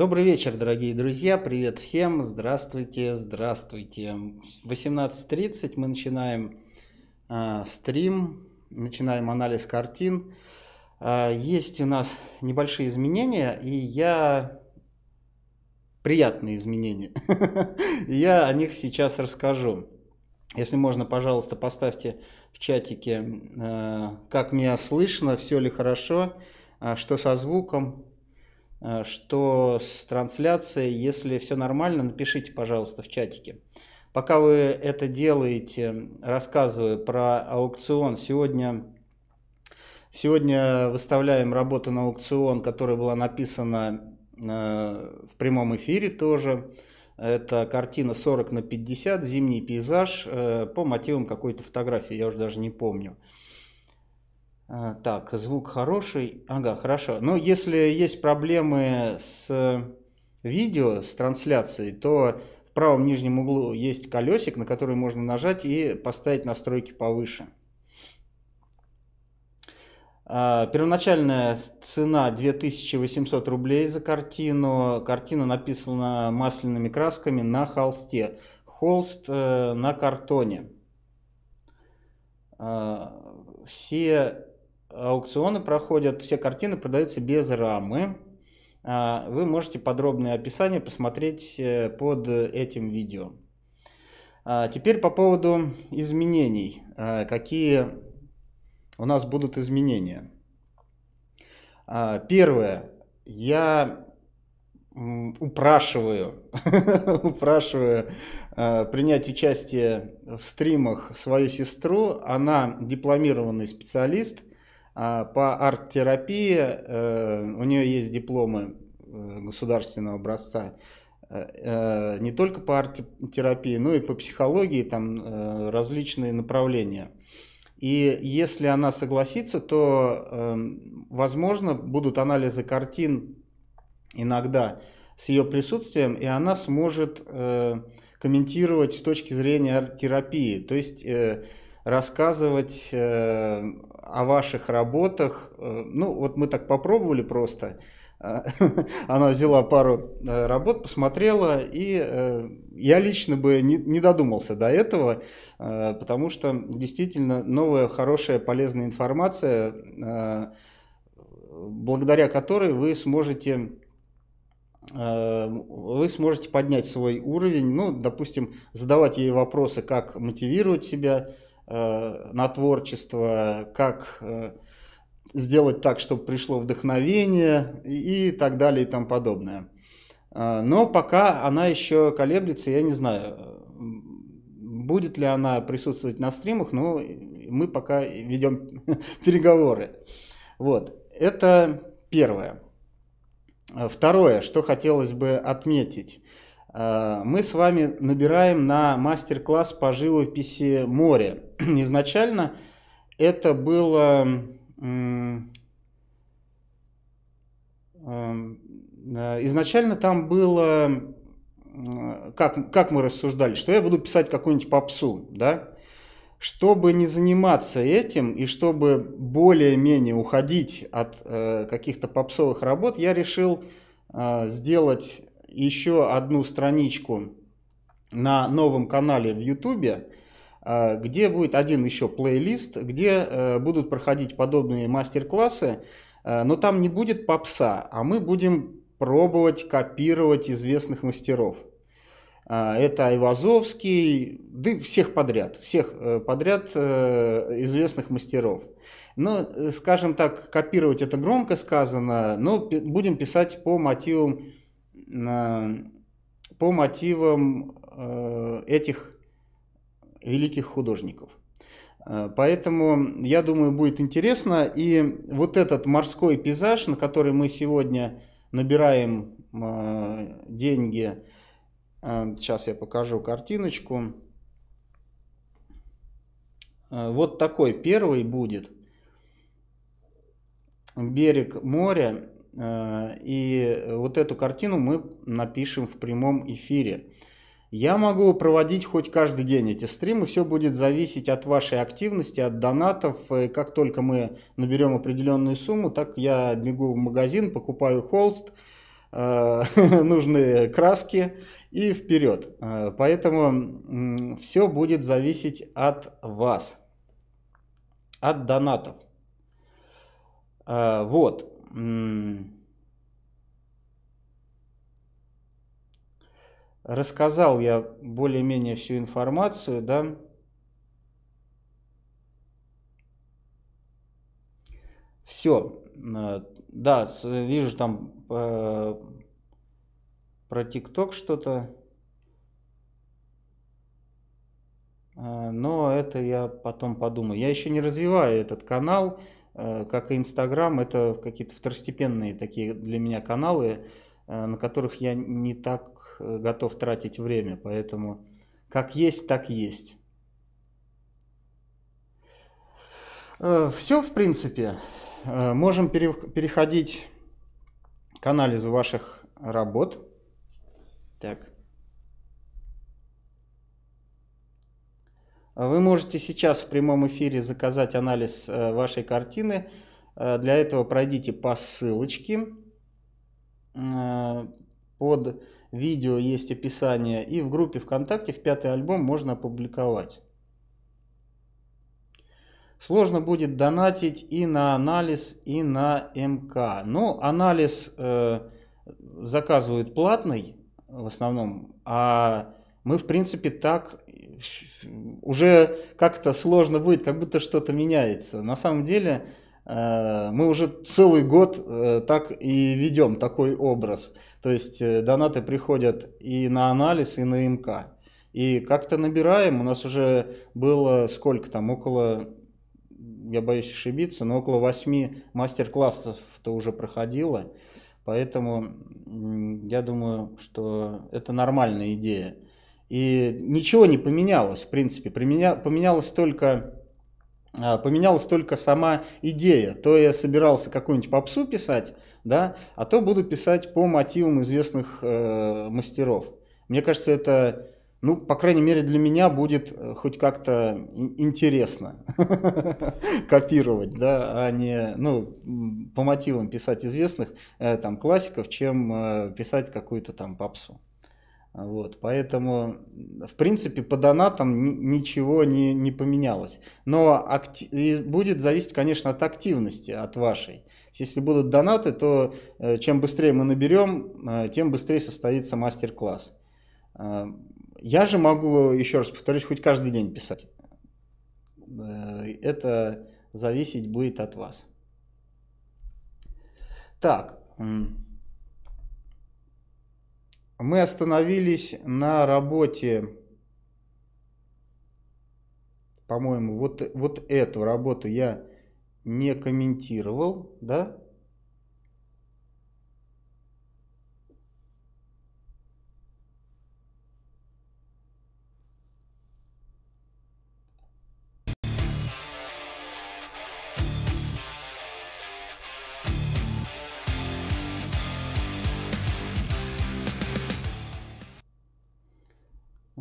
Добрый вечер, дорогие друзья. Привет всем. Здравствуйте, здравствуйте. 18.30 мы начинаем э, стрим, начинаем анализ картин. Э, есть у нас небольшие изменения, и я... Приятные изменения. Я о них сейчас расскажу. Если можно, пожалуйста, поставьте в чатике, а, как меня слышно, все ли хорошо, что со звуком, Э, что с трансляцией, если все нормально, напишите, пожалуйста, в чатике. Пока вы это делаете, рассказываю про аукцион. Сегодня, сегодня выставляем работу на аукцион, которая была написана э, в прямом эфире тоже. Это картина 40 на 50, зимний пейзаж э, по мотивам какой-то фотографии, я уже даже не помню. А, так, звук хороший. Ага, хорошо. Но если есть проблемы с э, видео, с трансляцией, то в правом нижнем углу есть колесик, на который можно нажать и поставить настройки повыше. А, первоначальная цена 2800 рублей за картину. Картина написана масляными красками на холсте. Холст э, на картоне. А, все аукционы проходят, все картины продаются без рамы. А, вы можете подробное описание посмотреть э, под этим видео. А, теперь по поводу изменений. А, какие у нас будут изменения? Первое. Я упрашиваю, упрашиваю принять участие в стримах свою сестру. Она дипломированный специалист, а по арт-терапии. Э, у нее есть дипломы э, государственного образца э, не только по арт-терапии, но и по психологии, там различные направления. И если она согласится, то, эм, возможно, будут анализы картин иногда с ее присутствием, и она сможет комментировать с точки зрения арт-терапии, то есть рассказывать о ваших работах. Э, ну, вот мы так попробовали просто. Э, она взяла пару э, работ, посмотрела, и я лично бы не, додумался до этого, потому что действительно новая, хорошая, полезная информация, благодаря которой вы сможете вы сможете поднять свой уровень, ну, допустим, задавать ей вопросы, как мотивировать себя, Э, на творчество, как э, сделать так, чтобы пришло вдохновение и так далее и тому подобное. Э, но пока она еще колеблется, я не знаю, будет ли она присутствовать на стримах, но мы пока ведем переговоры. Вот, это первое. Второе, что хотелось бы отметить. Э, мы с вами набираем на мастер-класс по живописи моря. Изначально это было эм, э, изначально там было э, как, как мы рассуждали, что я буду писать какую-нибудь попсу, да? Чтобы не заниматься этим и чтобы более-менее уходить от э, каких-то попсовых работ, я решил э, сделать еще одну страничку на новом канале в YouTube, э, где будет один еще плейлист, где э, будут проходить подобные мастер-классы, э, но там не будет попса, а мы будем пробовать копировать известных мастеров. Это Айвазовский, да всех подряд, всех подряд известных мастеров. Но, скажем так, копировать это громко сказано, но будем писать по мотивам по мотивам э, этих великих художников. Э, поэтому, я думаю, будет интересно. И вот этот морской пейзаж, на который мы сегодня набираем э, деньги, сейчас я покажу картиночку. Вот такой первый будет. Берег моря. Э, и вот эту картину мы напишем в прямом эфире. Я могу проводить хоть каждый день эти стримы, все будет зависеть от вашей активности, от донатов. И э, как только мы наберем определенную сумму, так я бегу в магазин, покупаю холст, э, нужные краски и вперед. Поэтому все будет зависеть от вас, от донатов. Вот рассказал я более-менее всю информацию, да. Все, э, да, вижу там э, про ТикТок что-то. Э, но это я потом подумаю. Я еще не развиваю этот канал. Э, как и Инстаграм, это какие-то второстепенные такие для меня каналы, э, на которых я не так э, готов тратить время, поэтому как есть, так есть. Все, в принципе. Можем переходить к анализу ваших работ. Так. Вы можете сейчас в прямом эфире заказать анализ э, вашей картины. Э, для этого пройдите по ссылочке. Э, под видео есть описание. И в группе ВКонтакте в пятый альбом можно опубликовать. Сложно будет донатить и на анализ, и на МК. Ну, анализ э, заказывают платный в основном, а мы, в принципе, так уже как-то сложно будет, как будто что-то меняется. На самом деле э, мы уже целый год э, так и ведем такой образ. То есть э, донаты приходят и на анализ, и на МК. И как-то набираем, у нас уже было сколько там, около, я боюсь ошибиться, но около восьми мастер-классов-то уже проходило. Поэтому я думаю, что это нормальная идея. И ничего не поменялось, в принципе. Применя... Поменялось только а, поменялась только сама идея. То я собирался какую-нибудь попсу писать, да, а то буду писать по мотивам известных э, мастеров. Мне кажется, это, ну, по крайней мере, для меня будет э, хоть как-то интересно копировать, да, а не, ну, по мотивам писать известных э, там классиков, чем э, писать какую-то там попсу. Вот, поэтому, в принципе, по донатам ничего не, не поменялось. Но актив, будет зависеть, конечно, от активности, от вашей. Если будут донаты, то э, чем быстрее мы наберем, э, тем быстрее состоится мастер-класс. Э, я же могу, еще раз повторюсь, хоть каждый день писать. Это зависеть будет от вас. Так, мы остановились на работе, по-моему, вот, вот эту работу я не комментировал, да?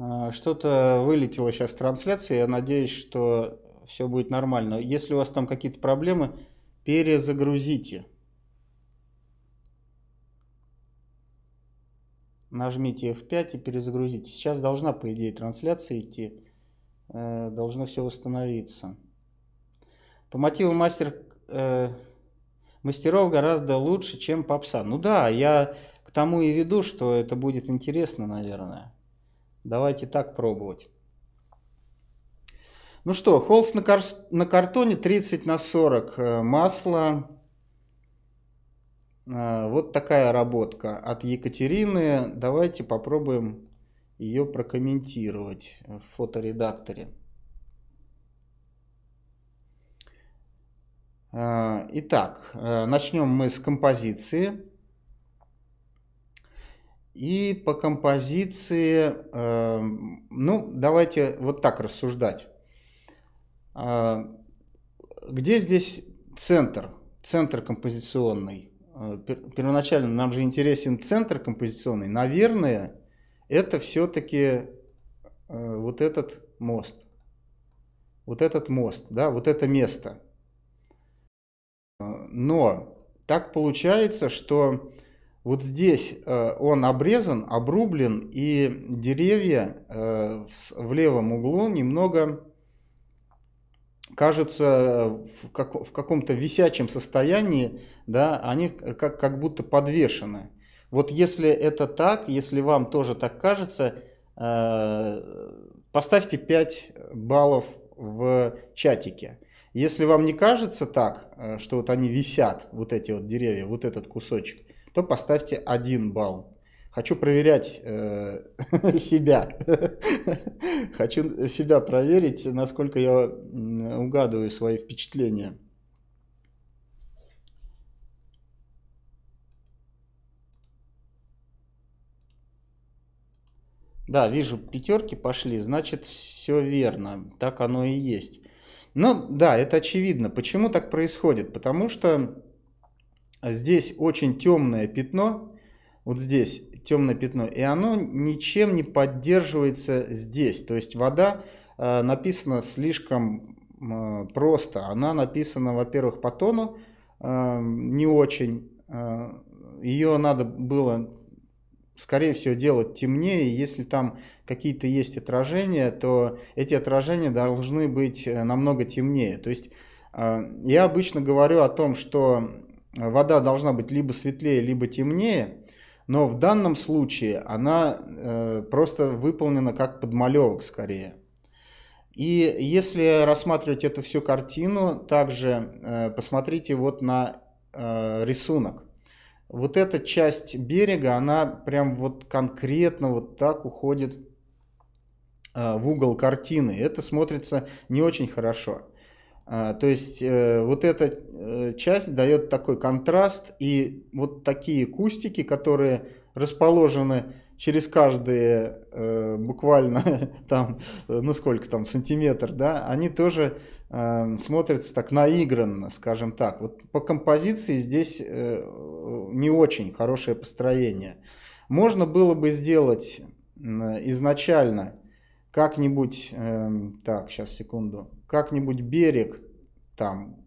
А, что-то вылетело сейчас в трансляции. Я надеюсь, что все будет нормально. Если у вас там какие-то проблемы, перезагрузите. Нажмите F5 и перезагрузите. Сейчас должна, по идее, трансляция идти. Э, должно все восстановиться. По мотиву мастер э, мастеров гораздо лучше, чем попса. Ну да, я к тому и веду, что это будет интересно, наверное. Давайте так пробовать. Ну что, холст на, кар... на картоне 30 на 40, э, масло. Э, вот такая работка от Екатерины. Давайте попробуем ее прокомментировать в фоторедакторе. Э, итак, начнем мы с композиции. И по композиции, э, ну, давайте вот так рассуждать. А, где здесь центр, центр композиционный? Э, первоначально нам же интересен центр композиционный. Наверное, это все-таки э, вот этот мост. Вот этот мост, да, вот это место. Но так получается, что вот здесь э, он обрезан, обрублен, и деревья э, в левом углу немного кажутся э, в, каком-то висячем состоянии, да, они как, как будто подвешены. Вот если это так, если вам тоже так кажется, поставьте 5 баллов в чатике. Если вам не кажется так, что вот они висят, вот эти вот деревья, вот этот кусочек, то поставьте 1 балл. Хочу проверять э, себя. Хочу себя проверить, насколько я угадываю свои впечатления. Да, вижу, пятерки пошли, значит, все верно, так оно и есть. Ну да, это очевидно. Почему так происходит? Потому что а здесь очень темное пятно, вот здесь темное пятно, и оно ничем не поддерживается здесь. То есть вода э, написана слишком э, просто. Она написана, во-первых, по тону э, не очень. Э, ее надо было, скорее всего, делать темнее. Если там какие-то есть отражения, то эти отражения должны быть э, намного темнее. То есть э, я обычно говорю о том, что вода должна быть либо светлее, либо темнее, но в данном случае она э, просто выполнена как подмалевок скорее. И если рассматривать эту всю картину, также э, посмотрите вот на э, рисунок. Вот эта часть берега, она прям вот конкретно вот так уходит э, в угол картины. Это смотрится не очень хорошо. А, то есть э, вот эта э, часть дает такой контраст и вот такие кустики, которые расположены через каждые э, буквально там, ну сколько там, сантиметр, да, они тоже смотрятся так наигранно, скажем так. Вот по композиции здесь не очень хорошее построение. Можно было бы сделать изначально как-нибудь, эм, так, сейчас, секунду, как-нибудь берег, там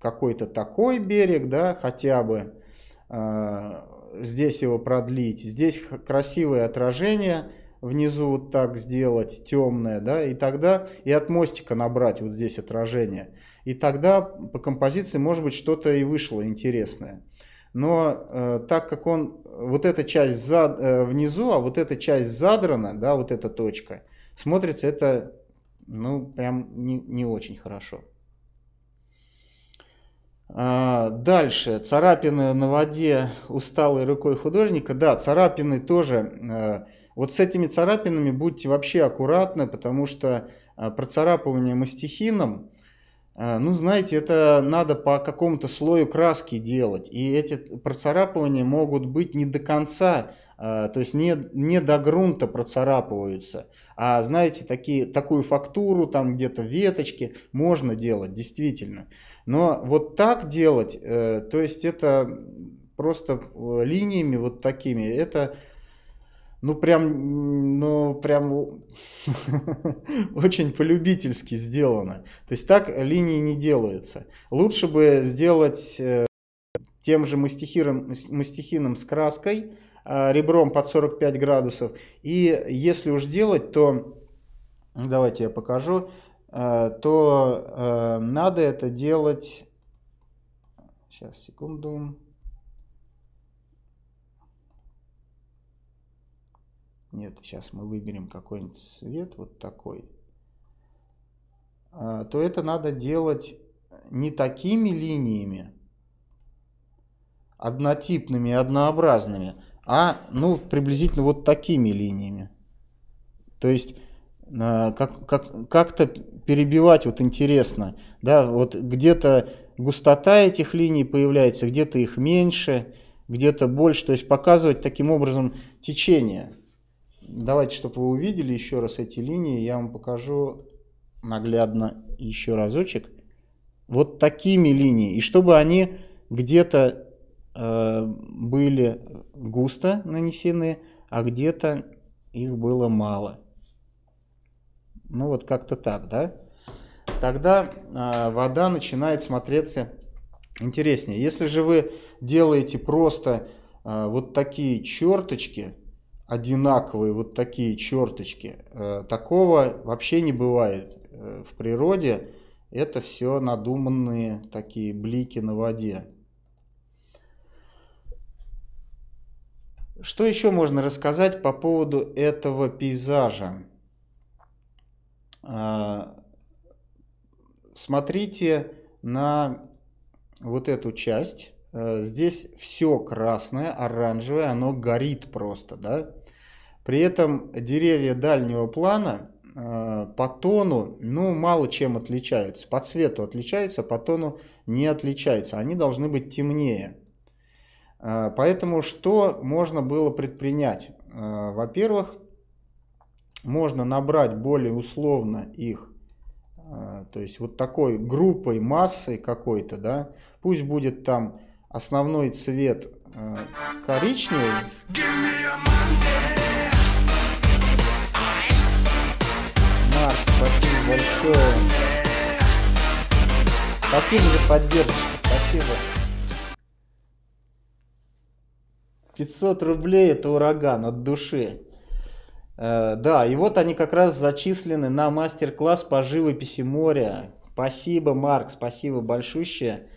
какой-то такой берег, да, хотя бы э, здесь его продлить, здесь красивое отражение внизу вот так сделать темное, да, и тогда и от мостика набрать вот здесь отражение, и тогда по композиции может быть что-то и вышло интересное. Но э, так как он вот эта часть зад, э, внизу, а вот эта часть задрана, да, вот эта точка, смотрится это ну, прям не, не очень хорошо. А, дальше. Царапины на воде усталой рукой художника. Да, царапины тоже. А, вот с этими царапинами будьте вообще аккуратны, потому что а, процарапывание мастихином, ну, знаете, это надо по какому-то слою краски делать. И эти процарапывания могут быть не до конца а, то есть не, не до грунта процарапываются. А знаете, такие, такую фактуру, там где-то веточки можно делать, действительно. Но вот так делать, э, то есть это просто э, линиями вот такими, это ну прям, ну прям очень полюбительски сделано. То есть так линии не делаются. Лучше бы сделать э, тем же мастихином, мастихином с краской, Э, ребром под 45 градусов. И если уж делать, то, ну, давайте я покажу, э, то э, надо это делать, сейчас, секунду, нет, сейчас мы выберем какой-нибудь цвет, вот такой, то это надо делать не такими линиями, однотипными и однообразными, а ну, приблизительно вот такими линиями. То есть как-то как, как перебивать вот интересно, да, вот где-то густота этих линий появляется, где-то их меньше, где-то больше, то есть показывать таким образом течение. Давайте, чтобы вы увидели еще раз эти линии, я вам покажу наглядно еще разочек. Вот такими линии, и чтобы они где-то Э, были густо нанесены, а где-то их было мало. Ну вот как-то так, да? Тогда э, вода начинает смотреться интереснее. Если же вы делаете просто э, вот такие черточки, одинаковые вот такие черточки, такого вообще не бывает в природе. Это все надуманные такие блики на воде. Что еще можно рассказать по поводу этого пейзажа? А, смотрите на вот эту часть. А, здесь все красное, оранжевое, оно горит просто, да? При этом деревья дальнего плана а, по тону, ну, мало чем отличаются. По цвету отличаются, по тону не отличаются. Они должны быть темнее. Э, поэтому что можно было предпринять? Э, во-первых, можно набрать более условно их, э, то есть вот такой группой, массой какой-то, да, пусть будет там основной цвет коричневый. Марк, спасибо большое. Спасибо за поддержку. Спасибо. 500 рублей это ураган от души. Э, да, и вот они как раз зачислены на мастер-класс по живописи моря. Спасибо, Марк, спасибо большущее.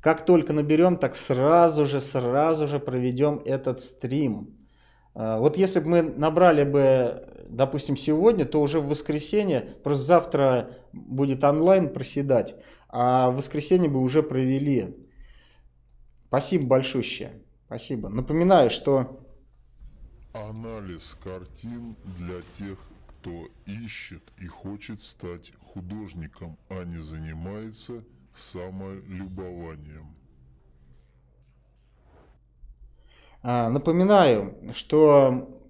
Как только наберем, так сразу же, сразу же проведем этот стрим. Э, вот если бы мы набрали бы, допустим, сегодня, то уже в воскресенье, просто завтра будет онлайн проседать, а в воскресенье бы уже провели. Спасибо большое. Спасибо. Напоминаю, что... Анализ картин для тех, кто ищет и хочет стать художником, а не занимается самолюбованием. А, напоминаю, что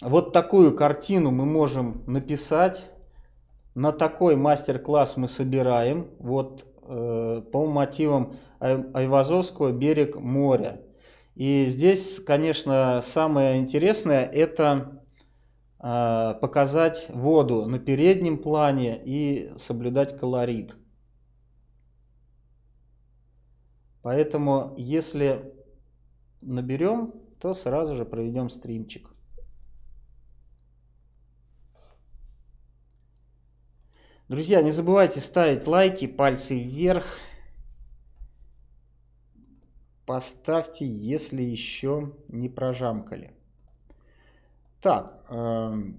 вот такую картину мы можем написать. На такой мастер-класс мы собираем. Вот э, по мотивам Айвазовского «Берег моря». И здесь, конечно, самое интересное – это а, показать воду на переднем плане и соблюдать колорит. Поэтому, если наберем, то сразу же проведем стримчик. Друзья, не забывайте ставить лайки, пальцы вверх поставьте, если еще не прожамкали. Так, эм,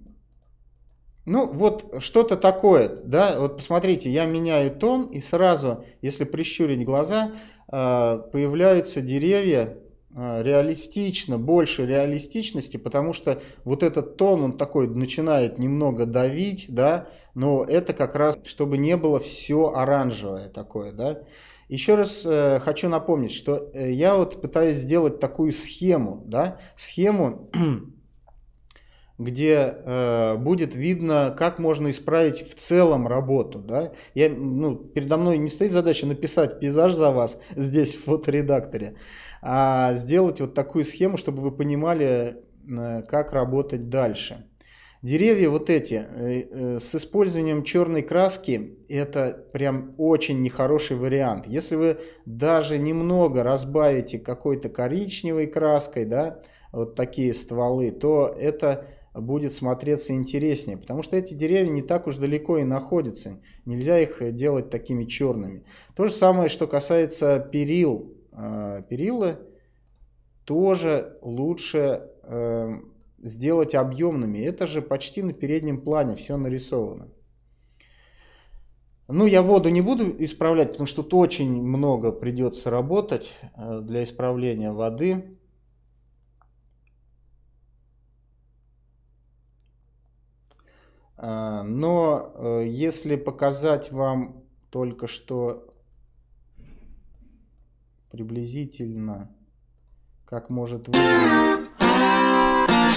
ну вот что-то такое, да, вот посмотрите, я меняю тон и сразу, если прищурить глаза, э, появляются деревья э, реалистично, больше реалистичности, потому что вот этот тон, он такой начинает немного давить, да, но это как раз, чтобы не было все оранжевое такое, да. Еще раз э, хочу напомнить, что э, я вот пытаюсь сделать такую схему, да, схему, где э, будет видно, как можно исправить в целом работу, да. Я, ну, передо мной не стоит задача написать пейзаж за вас здесь в фоторедакторе, а сделать вот такую схему, чтобы вы понимали, э, как работать дальше. Деревья вот эти э, э, с использованием черной краски это прям очень нехороший вариант. Если вы даже немного разбавите какой-то коричневой краской, да, вот такие стволы, то это будет смотреться интереснее, потому что эти деревья не так уж далеко и находятся. Нельзя их делать такими черными. То же самое, что касается перил. Э, перила тоже лучше сделать объемными. Это же почти на переднем плане все нарисовано. Ну, я воду не буду исправлять, потому что тут очень много придется работать э, для исправления воды. А, но э, если показать вам только что приблизительно, как может выглядеть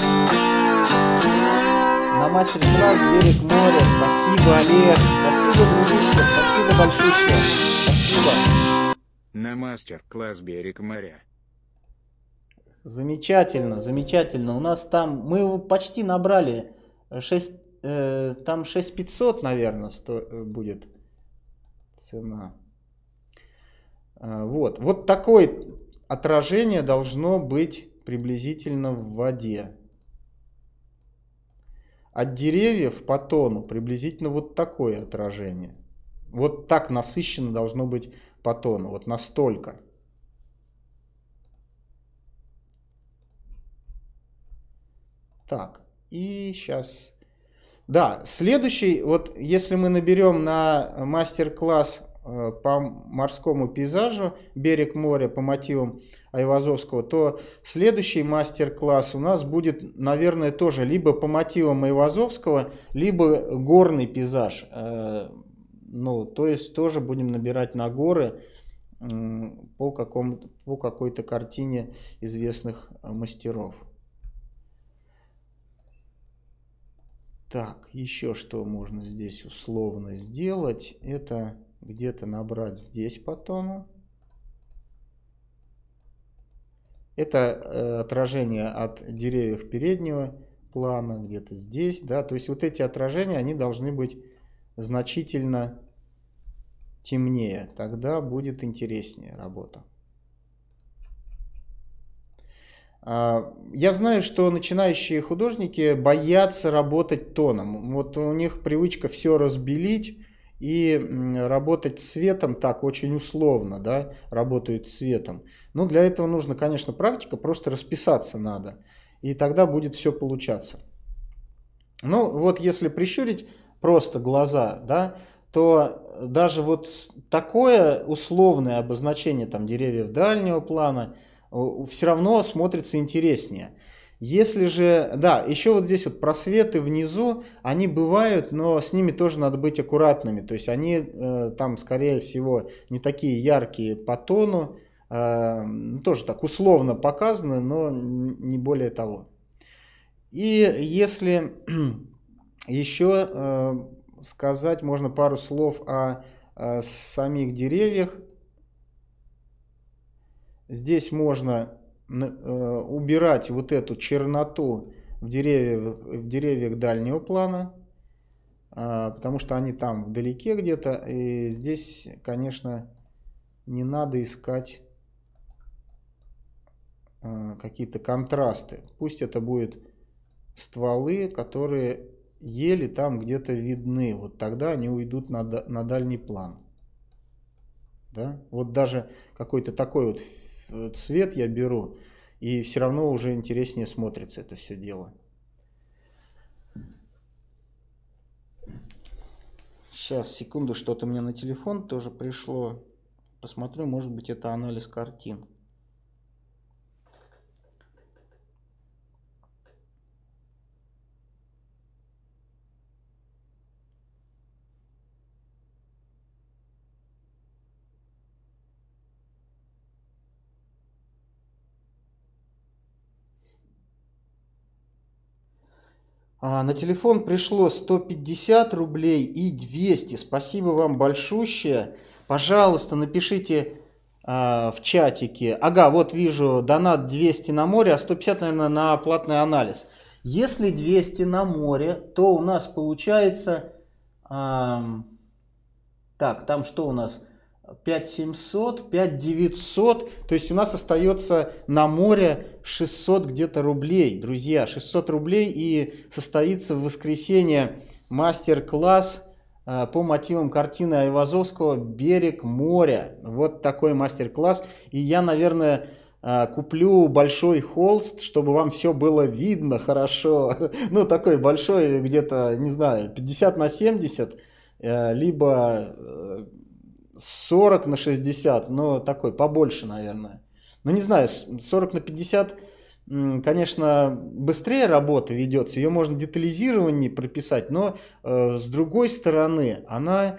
на мастер-класс «Берег моря». Спасибо, Олег. Спасибо, дружище. Спасибо, большое. Спасибо. На мастер-класс «Берег моря». Замечательно, замечательно. У нас там, мы его почти набрали 6, э, там 6500, наверное, сто, э, будет цена. Э, вот, вот такое отражение должно быть приблизительно в воде. От деревьев по тону приблизительно вот такое отражение. Вот так насыщенно должно быть по тону, вот настолько. Так, и сейчас... Да, следующий, вот если мы наберем на мастер-класс Э, по морскому пейзажу «Берег моря» по мотивам Айвазовского, то следующий мастер-класс у нас будет, наверное, тоже либо по мотивам Айвазовского, либо горный пейзаж. Э, ну, то есть тоже будем набирать на горы по, какому, по какой-то картине известных мастеров. Так, еще что можно здесь условно сделать, это где-то набрать здесь по тону. Это э, отражение от деревьев переднего плана, где-то здесь. Да? То есть вот эти отражения, они должны быть значительно темнее. Тогда будет интереснее работа. А, я знаю, что начинающие художники боятся работать тоном. Вот у них привычка все разбелить, и работать светом так очень условно, да, работают светом. Но ну, для этого нужно, конечно, практика, просто расписаться надо, и тогда будет все получаться. Ну вот если прищурить просто глаза, да, то даже вот такое условное обозначение там деревьев дальнего плана все равно смотрится интереснее – если же, да, еще вот здесь вот просветы внизу, они бывают, но с ними тоже надо быть аккуратными. То есть они э, там, скорее всего, не такие яркие по тону, э, тоже так условно показаны, но не более того. И если еще э, сказать можно пару слов о, о э, самих деревьях, здесь можно Э, убирать вот эту черноту в деревьях, в деревьях дальнего плана, а, потому что они там вдалеке где-то. И здесь, конечно, не надо искать э, какие-то контрасты. Пусть это будут стволы, которые еле там где-то видны. Вот тогда они уйдут на, на дальний план. Да? Вот даже какой-то такой вот цвет я беру, и все равно уже интереснее смотрится это все дело. Сейчас, секунду, что-то мне на телефон тоже пришло. Посмотрю, может быть, это анализ картин. А, на телефон пришло 150 рублей и 200. Спасибо вам большущее. Пожалуйста, напишите а, в чатике. Ага, вот вижу, донат 200 на море, а 150, наверное, на платный анализ. Если 200 на море, то у нас получается... так, там что у нас? 5700, 5900. То есть у нас остается на море 600 где-то рублей, друзья. 600 рублей и состоится в воскресенье мастер-класс э, по мотивам картины Айвазовского «Берег моря». Вот такой мастер-класс. И я, наверное, э, куплю большой холст, чтобы вам все было видно хорошо. Ну, такой большой, где-то, не знаю, 50 на 70, э, либо 40 на 60, но такой, побольше, наверное. Ну, не знаю, 40 на 50, конечно, быстрее работа ведется, ее можно детализированнее прописать, но э, с другой стороны, она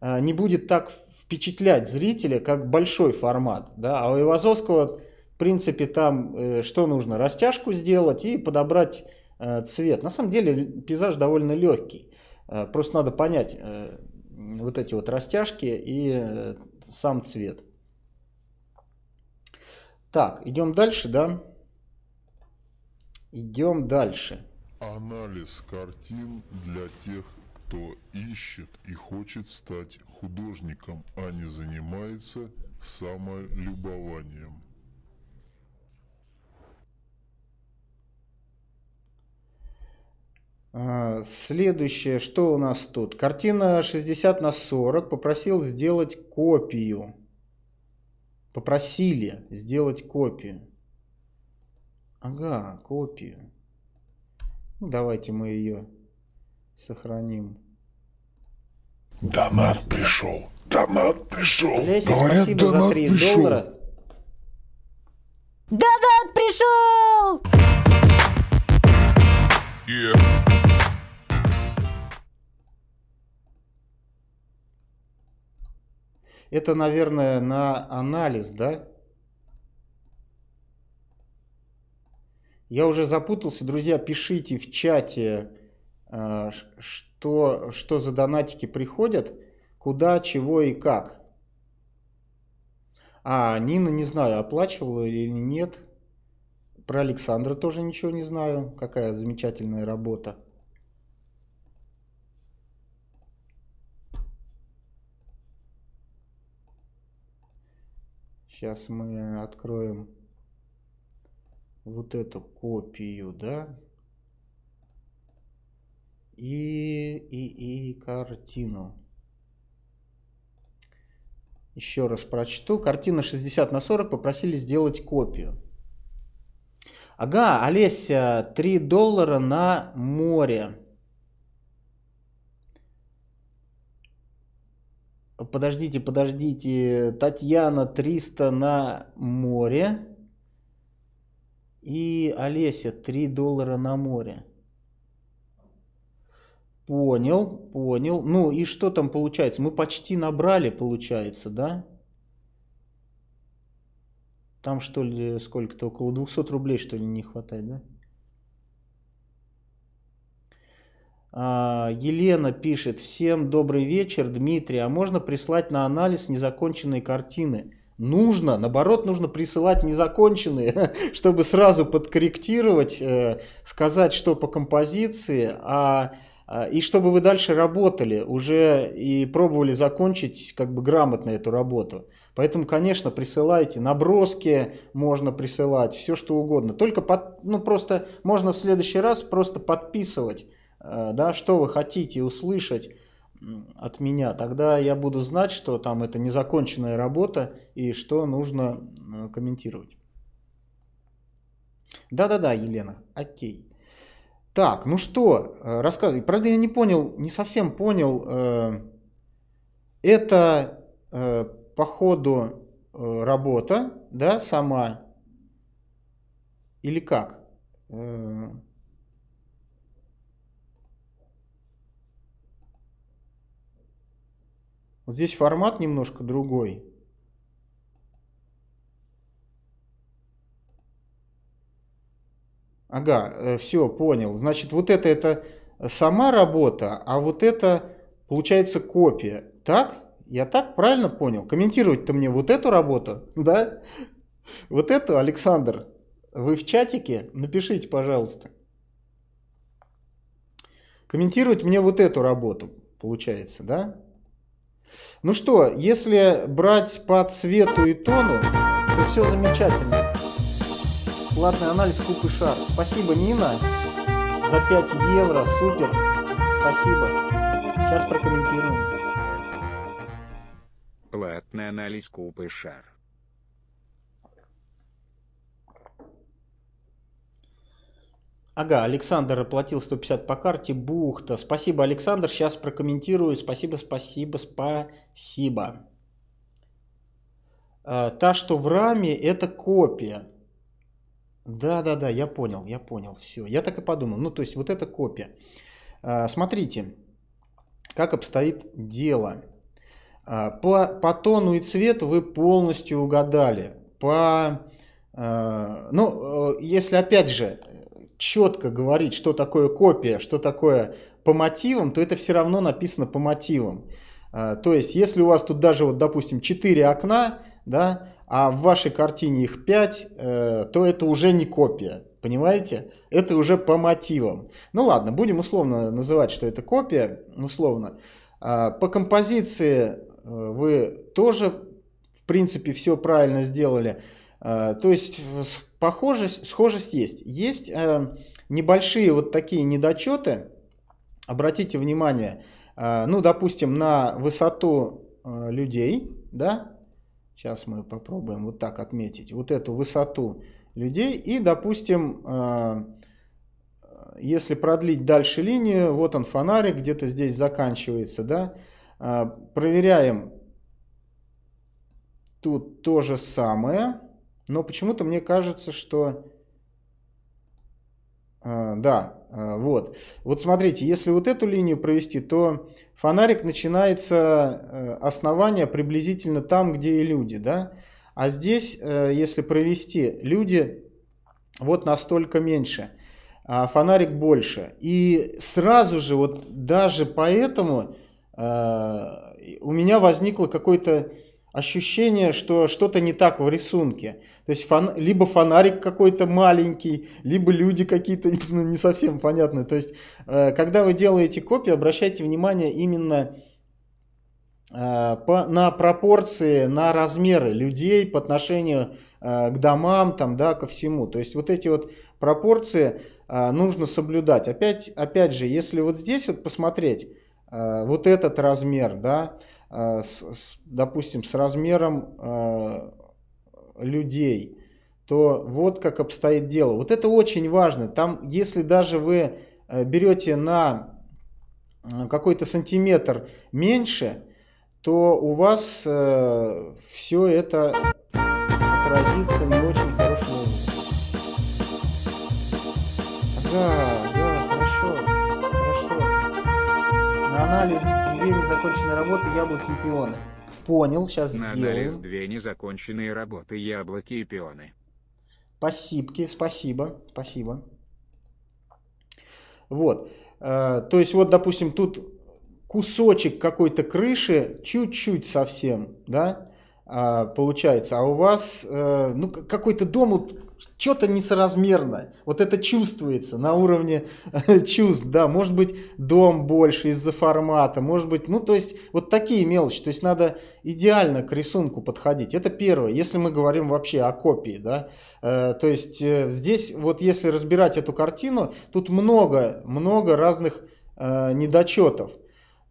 э, не будет так впечатлять зрителя, как большой формат. Да? А у Ивазовского, в принципе, там э, что нужно? Растяжку сделать и подобрать э, цвет. На самом деле пейзаж довольно легкий. Э, просто надо понять, э, вот эти вот растяжки и э, сам цвет. Так, идем дальше, да? Идем дальше. Анализ картин для тех, кто ищет и хочет стать художником, а не занимается самолюбованием. А, следующее, что у нас тут? Картина 60 на 40 попросил сделать копию. Попросили сделать копию. Ага, копию. Ну, давайте мы ее сохраним. Донат пришел. Донат пришел. Леся, Говорят, спасибо донат за 3 пришел. доллара. Донат пришел! Yeah. Это, наверное, на анализ, да? Я уже запутался. Друзья, пишите в чате, а, что, что за донатики приходят, куда, чего и как. А, Нина, не знаю, оплачивала или нет. Про Александра тоже ничего не знаю. Какая замечательная работа. Сейчас мы откроем вот эту копию, да? И, и, и картину. Еще раз прочту. Картина 60 на 40 попросили сделать копию. Ага, Олеся, 3 доллара на море. Подождите, подождите. Татьяна 300 на море. И Олеся 3 доллара на море. Понял, понял. Ну и что там получается? Мы почти набрали, получается, да? Там что ли сколько-то, около 200 рублей что ли не хватает, да? А, Елена пишет, всем добрый вечер, Дмитрий, а можно прислать на анализ незаконченные картины? Нужно, наоборот, нужно присылать незаконченные, чтобы сразу подкорректировать, э, сказать, что по композиции, а, а и чтобы вы дальше работали уже и пробовали закончить как бы грамотно эту работу. Поэтому, конечно, присылайте наброски, можно присылать, все что угодно. Только под, ну, просто можно в следующий раз просто подписывать Э, да, что вы хотите услышать от меня, тогда я буду знать, что там это незаконченная работа и что нужно комментировать. Да-да-да, Елена, окей. Так, ну что, э, рассказывай. Правда, я не понял, не совсем понял. Э, это по ходу работа, да, сама? Или как? Вот здесь формат немножко другой. Ага, э, все, понял. Значит, вот это это сама работа, а вот это получается копия. Так? Я так правильно понял? Комментировать-то мне вот эту работу, да? Вот эту, Александр, вы в чатике? Напишите, пожалуйста. Комментировать мне вот эту работу, получается, да? Ну что, если брать по цвету и тону, то все замечательно. Платный анализ купы Шар. Спасибо, Нина, за 5 евро. Супер. Спасибо. Сейчас прокомментируем. Платный анализ купы Шар. Ага, Александр оплатил 150 по карте. Бухта. Спасибо, Александр. Сейчас прокомментирую. Спасибо, спасибо, спасибо. А, та, что в раме, это копия. Да-да-да, я понял, я понял. Все, я так и подумал. Ну, то есть вот это копия. А, смотрите, как обстоит дело. А, по, по тону и цвету вы полностью угадали. По... Ну, э, если опять же, четко говорить, что такое копия, что такое по мотивам, то это все равно написано по мотивам. А, то есть, если у вас тут даже, вот, допустим, 4 окна, да, а в вашей картине их 5, э, то это уже не копия. Понимаете? Это уже по мотивам. Ну ладно, будем условно называть, что это копия, условно. А, по композиции э, вы тоже, в принципе, все правильно сделали. А, то есть Похожесть, схожесть есть. Есть э, небольшие вот такие недочеты. Обратите внимание, э, ну, допустим, на высоту э, людей, да, сейчас мы попробуем вот так отметить, вот эту высоту людей и, допустим, э, если продлить дальше линию, вот он фонарик, где-то здесь заканчивается, да, э, проверяем, тут то же самое, но почему-то мне кажется, что... Э, да, э, вот. Вот смотрите, если вот эту линию провести, то фонарик начинается э, основание приблизительно там, где и люди, да? А здесь, если провести, люди вот настолько меньше, а фонарик больше. И сразу же, вот даже поэтому у меня возникло какое-то ощущение, что что-то не так в рисунке. То есть фон, либо фонарик какой-то маленький, либо люди какие-то ну, не совсем понятные. То есть, э, когда вы делаете копию, обращайте внимание именно э, по, на пропорции, на размеры людей по отношению э, к домам, там, да, ко всему. То есть вот эти вот пропорции э, нужно соблюдать. Опять, опять же, если вот здесь вот посмотреть, э, вот этот размер, да, Э, с, с, допустим, с размером э, людей, то вот как обстоит дело. Вот это очень важно. Там, если даже вы э, берете на э, какой-то сантиметр меньше, то у вас э, все это отразится не очень хорошо Да, да, хорошо, хорошо. На анализ две незаконченные работы «Яблоки и пионы». Понял, сейчас Надо сделаю. Надо две незаконченные работы «Яблоки и пионы». Спасибо, спасибо, спасибо. Вот. Э, то есть вот, допустим, тут кусочек какой-то крыши, чуть-чуть совсем, да, а, получается, а у вас, э, ну, какой-то дом, вот, что-то несоразмерно. Вот это чувствуется на уровне э, чувств, да, может быть, дом больше из-за формата, может быть, ну, то есть, вот такие мелочи, то есть, надо идеально к рисунку подходить, это первое, если мы говорим вообще о копии, да, э, то есть, э, здесь, вот если разбирать эту картину, тут много, много разных э, недочетов,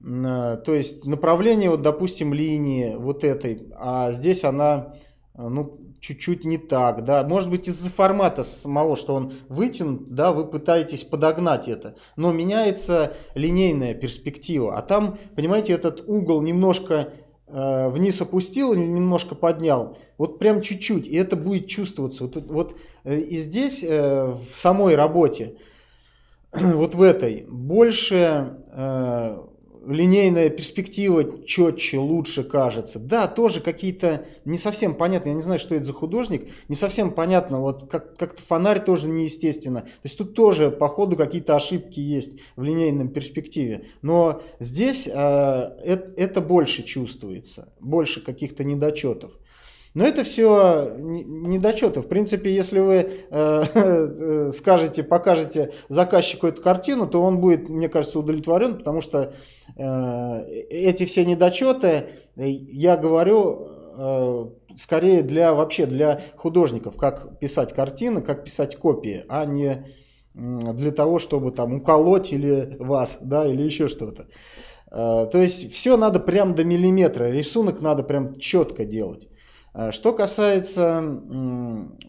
э, то есть, направление, вот, допустим, линии вот этой, а здесь она, э, ну, чуть-чуть не так, да, может быть из-за формата самого, что он вытянут, да, вы пытаетесь подогнать это, но меняется линейная перспектива, а там, понимаете, этот угол немножко э, вниз опустил или немножко поднял, вот прям чуть-чуть, и это будет чувствоваться, вот, вот э, и здесь э, в самой работе, вот в этой, больше э, линейная перспектива четче, лучше кажется. Да, тоже какие-то не совсем понятно, я не знаю, что это за художник, не совсем понятно, вот как- как-то фонарь тоже неестественно. То есть тут тоже, по ходу, какие-то ошибки есть в линейном перспективе. Но здесь э, это больше чувствуется, больше каких-то недочетов. Но это все недочеты. В принципе, если вы э, скажете, покажете заказчику эту картину, то он будет, мне кажется, удовлетворен, потому что э, эти все недочеты, э, я говорю, э, скорее для вообще для художников, как писать картины, как писать копии, а не для того, чтобы там уколоть или вас, да, или еще что-то. Э, то есть все надо прям до миллиметра, рисунок надо прям четко делать. Э, что касается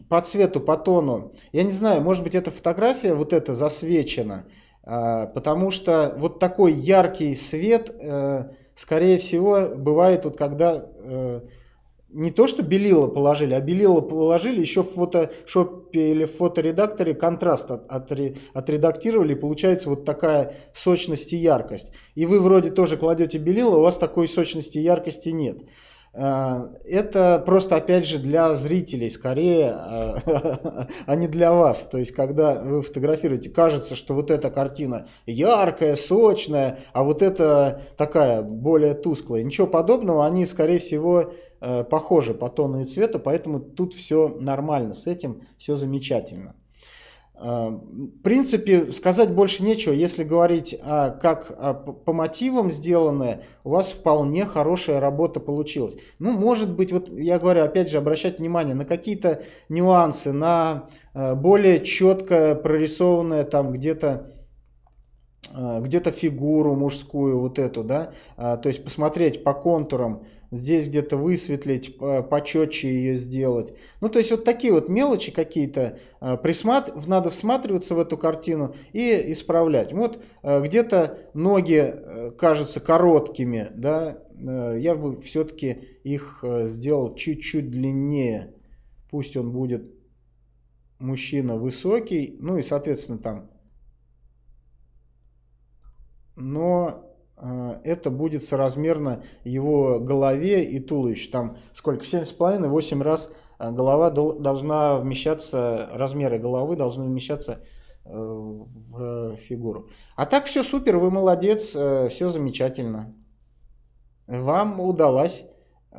по цвету, по тону, я не знаю, может быть, эта фотография вот эта засвечена, э, потому что вот такой яркий свет, э, скорее всего, бывает вот когда не то, что белило положили, а белило положили, еще в фотошопе или в фоторедакторе контраст отредактировали, и получается вот такая сочность и яркость. И вы вроде тоже кладете белило, а у вас такой сочности и яркости нет. А, это просто, опять же, для зрителей скорее, а, а не для вас. То есть, когда вы фотографируете, кажется, что вот эта картина яркая, сочная, а вот эта такая более тусклая. Ничего подобного, они, скорее всего, э, похожи по тону и цвету, поэтому тут все нормально с этим, все замечательно. А, в принципе, сказать больше нечего. Если говорить, а, как а, по мотивам сделанное. у вас вполне хорошая работа получилась. Ну, может быть, вот я говорю, опять же, обращать внимание на какие-то нюансы, на более четко прорисованное там где-то а, где-то фигуру мужскую вот эту, да, а, то есть посмотреть по контурам, здесь где-то высветлить, почетче ее сделать. Ну, то есть вот такие вот мелочи какие-то, а, присмат... надо всматриваться в эту картину и исправлять. Вот где-то ноги э, кажутся короткими, да, э, я бы все-таки их э, сделал чуть-чуть длиннее. Пусть он будет мужчина высокий, ну и, соответственно, там но а, это будет соразмерно его голове и туловищу. Там сколько? 7,5-8 раз а, голова должна вмещаться, размеры головы должны вмещаться э, в э, фигуру. А так все супер, вы молодец, э, все замечательно. Вам удалась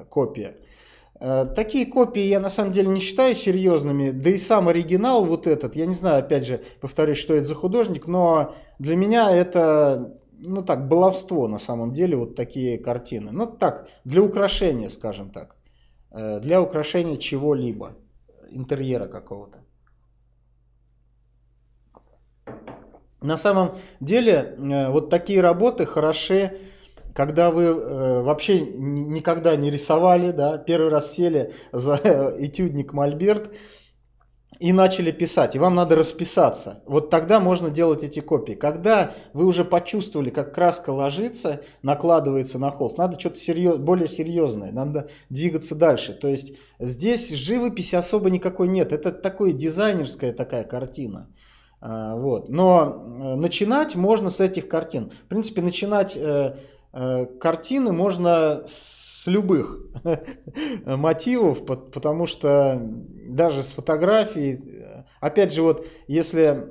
копия. Такие копии я на самом деле не считаю серьезными, да и сам оригинал вот этот, я не знаю, опять же, повторюсь, что это за художник, но для меня это ну так, баловство на самом деле, вот такие картины. Ну так, для украшения, скажем так, э, для украшения чего-либо, интерьера какого-то. На самом деле, э, вот такие работы хороши, когда вы э, вообще никогда не рисовали, да, первый раз сели за этюдник Мольберт, и начали писать, и вам надо расписаться. Вот тогда можно делать эти копии. Когда вы уже почувствовали, как краска ложится, накладывается на холст, надо что-то серьез, более серьезное, надо двигаться дальше. То есть здесь живописи особо никакой нет. Это такая дизайнерская такая картина. А, вот. Но э, начинать можно с этих картин. В принципе, начинать э, э, картины можно с с любых мотивов, потому что даже с фотографией, опять же, вот если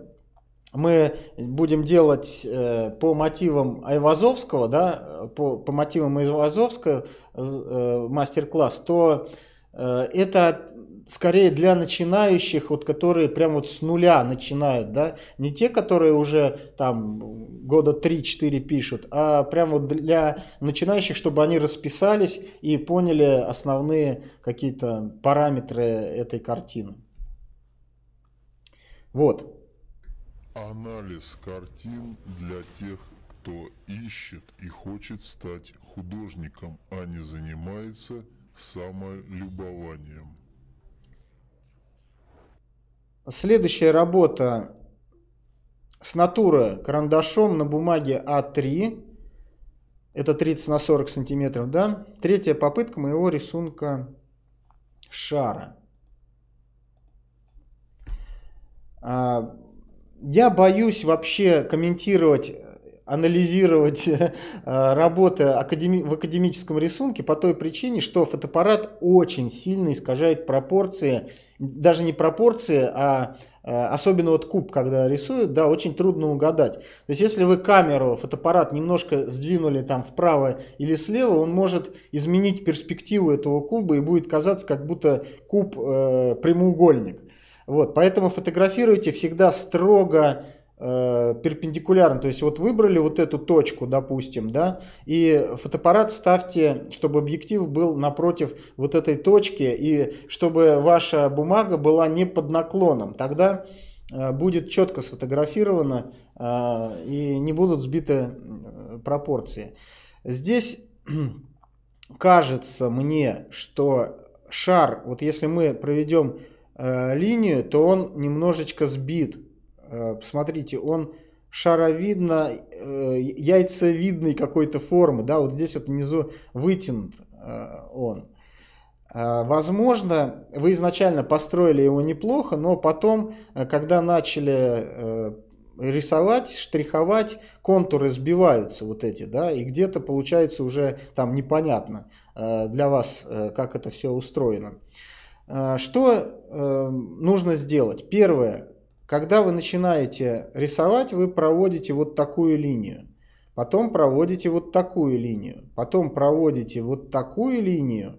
мы будем делать э, по мотивам Айвазовского, да, по, по мотивам Айвазовского э, мастер-класс, то э, это скорее для начинающих, вот которые прям вот с нуля начинают, да, не те, которые уже там года 3-4 пишут, а прям вот для начинающих, чтобы они расписались и поняли основные какие-то параметры этой картины. Вот. Анализ картин для тех, кто ищет и хочет стать художником, а не занимается самолюбованием. Следующая работа с натуры карандашом на бумаге А3. Это 30 на 40 сантиметров, да? Третья попытка моего рисунка шара. А, я боюсь вообще комментировать анализировать э, работы в академическом рисунке по той причине, что фотоаппарат очень сильно искажает пропорции, даже не пропорции, а э, особенно вот куб, когда рисуют, да, очень трудно угадать. То есть, если вы камеру, фотоаппарат немножко сдвинули там вправо или слева, он может изменить перспективу этого куба и будет казаться, как будто куб э, прямоугольник. Вот, поэтому фотографируйте всегда строго Э, перпендикулярно, то есть вот выбрали вот эту точку, допустим, да, и фотоаппарат ставьте, чтобы объектив был напротив вот этой точки, и чтобы ваша бумага была не под наклоном, тогда э, будет четко сфотографировано э, и не будут сбиты пропорции. Здесь кажется мне, что шар, вот если мы проведем линию, то он немножечко сбит, Посмотрите, э, он шаровидно, э, яйцевидной какой-то формы, да, вот здесь вот внизу вытянут э, он. Возможно, вы изначально построили его неплохо, но потом, когда начали рисовать, штриховать, контуры сбиваются вот эти, да, и где-то получается уже там непонятно для вас, как это все устроено. Что нужно сделать? Первое, когда вы начинаете рисовать, вы проводите вот такую линию, потом проводите вот такую линию, потом проводите вот такую линию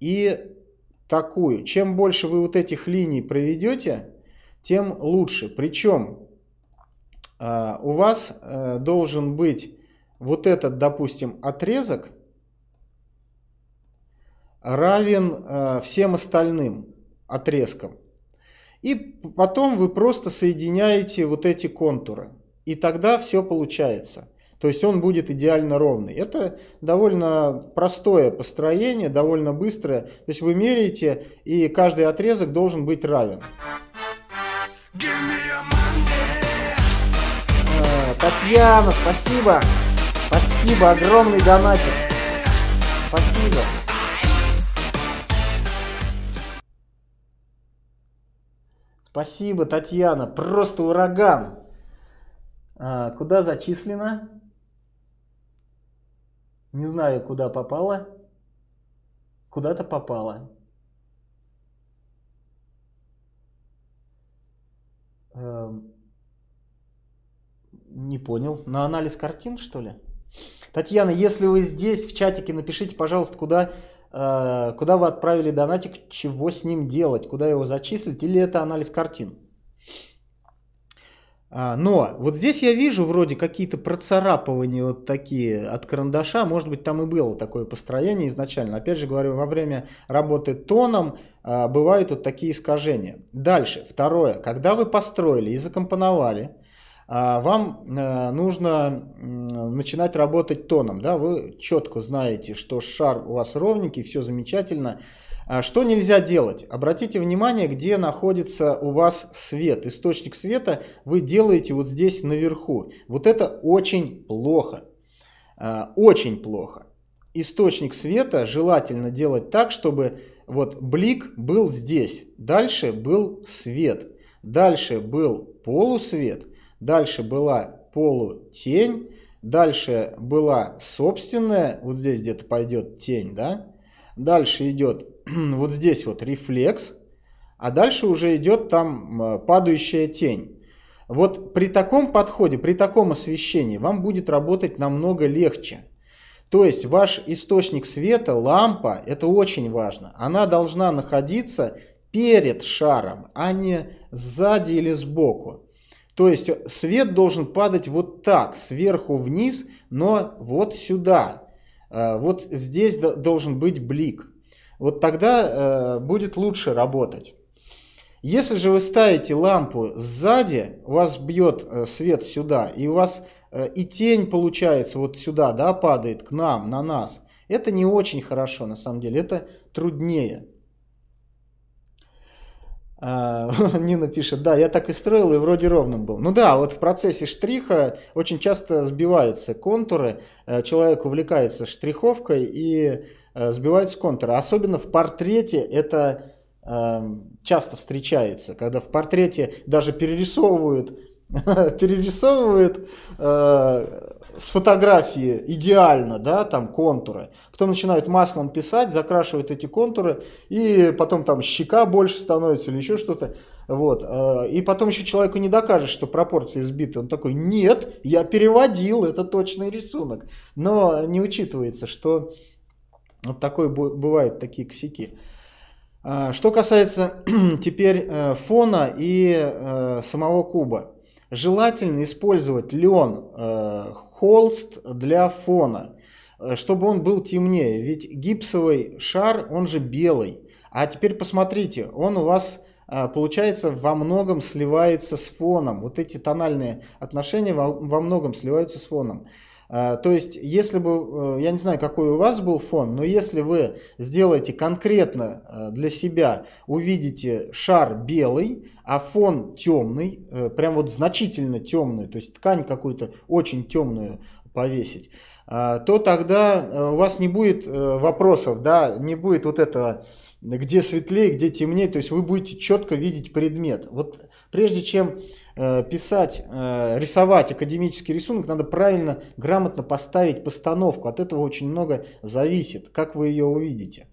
и такую. Чем больше вы вот этих линий проведете, тем лучше. Причем э, у вас э, должен быть вот этот, допустим, отрезок равен э, всем остальным отрезкам. И потом вы просто соединяете вот эти контуры. И тогда все получается. То есть он будет идеально ровный. Это довольно простое построение, довольно быстрое. То есть вы меряете, и каждый отрезок должен быть равен. А, Татьяна, спасибо! Спасибо, огромный донатик! Спасибо! Спасибо, Татьяна. Просто ураган. А, куда зачислено? Не знаю, куда попало. Куда-то попало. Эм, не понял. На анализ картин, что ли? Татьяна, если вы здесь в чатике, напишите, пожалуйста, куда Э, куда вы отправили донатик, чего с ним делать, куда его зачислить, или это анализ картин. А, но вот здесь я вижу вроде какие-то процарапывания вот такие от карандаша, может быть там и было такое построение изначально. Опять же говорю, во время работы тоном а, бывают вот такие искажения. Дальше, второе, когда вы построили и закомпоновали, а вам э, нужно начинать работать тоном. Да? Вы четко знаете, что шар у вас ровненький, все замечательно. А что нельзя делать? Обратите внимание, где находится у вас свет. Источник света вы делаете вот здесь наверху. Вот это очень плохо. А, очень плохо. Источник света желательно делать так, чтобы вот блик был здесь. Дальше был свет. Дальше был полусвет Дальше была полутень. Дальше была собственная, вот здесь где-то пойдет тень, да? Дальше идет вот здесь вот рефлекс, а дальше уже идет там э, падающая тень. Вот при таком подходе, при таком освещении вам будет работать намного легче. То есть ваш источник света, лампа, это очень важно. Она должна находиться перед шаром, а не сзади или сбоку. То есть свет должен падать вот так, сверху вниз, но вот сюда. Э, вот здесь должен быть блик. Вот тогда э, будет лучше работать. Если же вы ставите лампу сзади, у вас бьет э, свет сюда, и у вас и тень получается вот сюда, да, падает к нам, на нас. Это не очень хорошо, на самом деле, это труднее. А, Нина пишет, да, я так и строил, и вроде ровным был. Ну да, вот в процессе штриха очень часто сбиваются контуры, э, человек увлекается штриховкой и э, сбиваются контуры. Особенно в портрете это эм, часто встречается, когда в портрете даже перерисовывают, перерисовывают э, с фотографии идеально, да, там контуры. Потом начинают маслом писать, закрашивают эти контуры, и потом там щека больше становится или еще что-то. Вот. Э, и потом еще человеку не докажешь, что пропорции сбиты. Он такой, нет, я переводил, это точный рисунок. Но не учитывается, что вот такой бывают такие косяки. А, что касается теперь э, фона и э, самого куба. Желательно использовать лен холст для фона, э, чтобы он был темнее. Ведь гипсовый шар, он же белый. А теперь посмотрите, он у вас э, получается во многом сливается с фоном. Вот эти тональные отношения во, во многом сливаются с фоном. А, то есть, если бы, э, я не знаю, какой у вас был фон, но если вы сделаете конкретно э, для себя, увидите шар белый, а фон темный, э, прям вот значительно темный, то есть ткань какую-то очень темную повесить, а, то тогда у вас не будет вопросов, да, не будет вот этого, где светлее, где темнее, то есть вы будете четко видеть предмет. Вот прежде чем Э, писать, э, рисовать академический рисунок, надо правильно, грамотно поставить постановку. От этого очень много зависит, как вы ее увидите.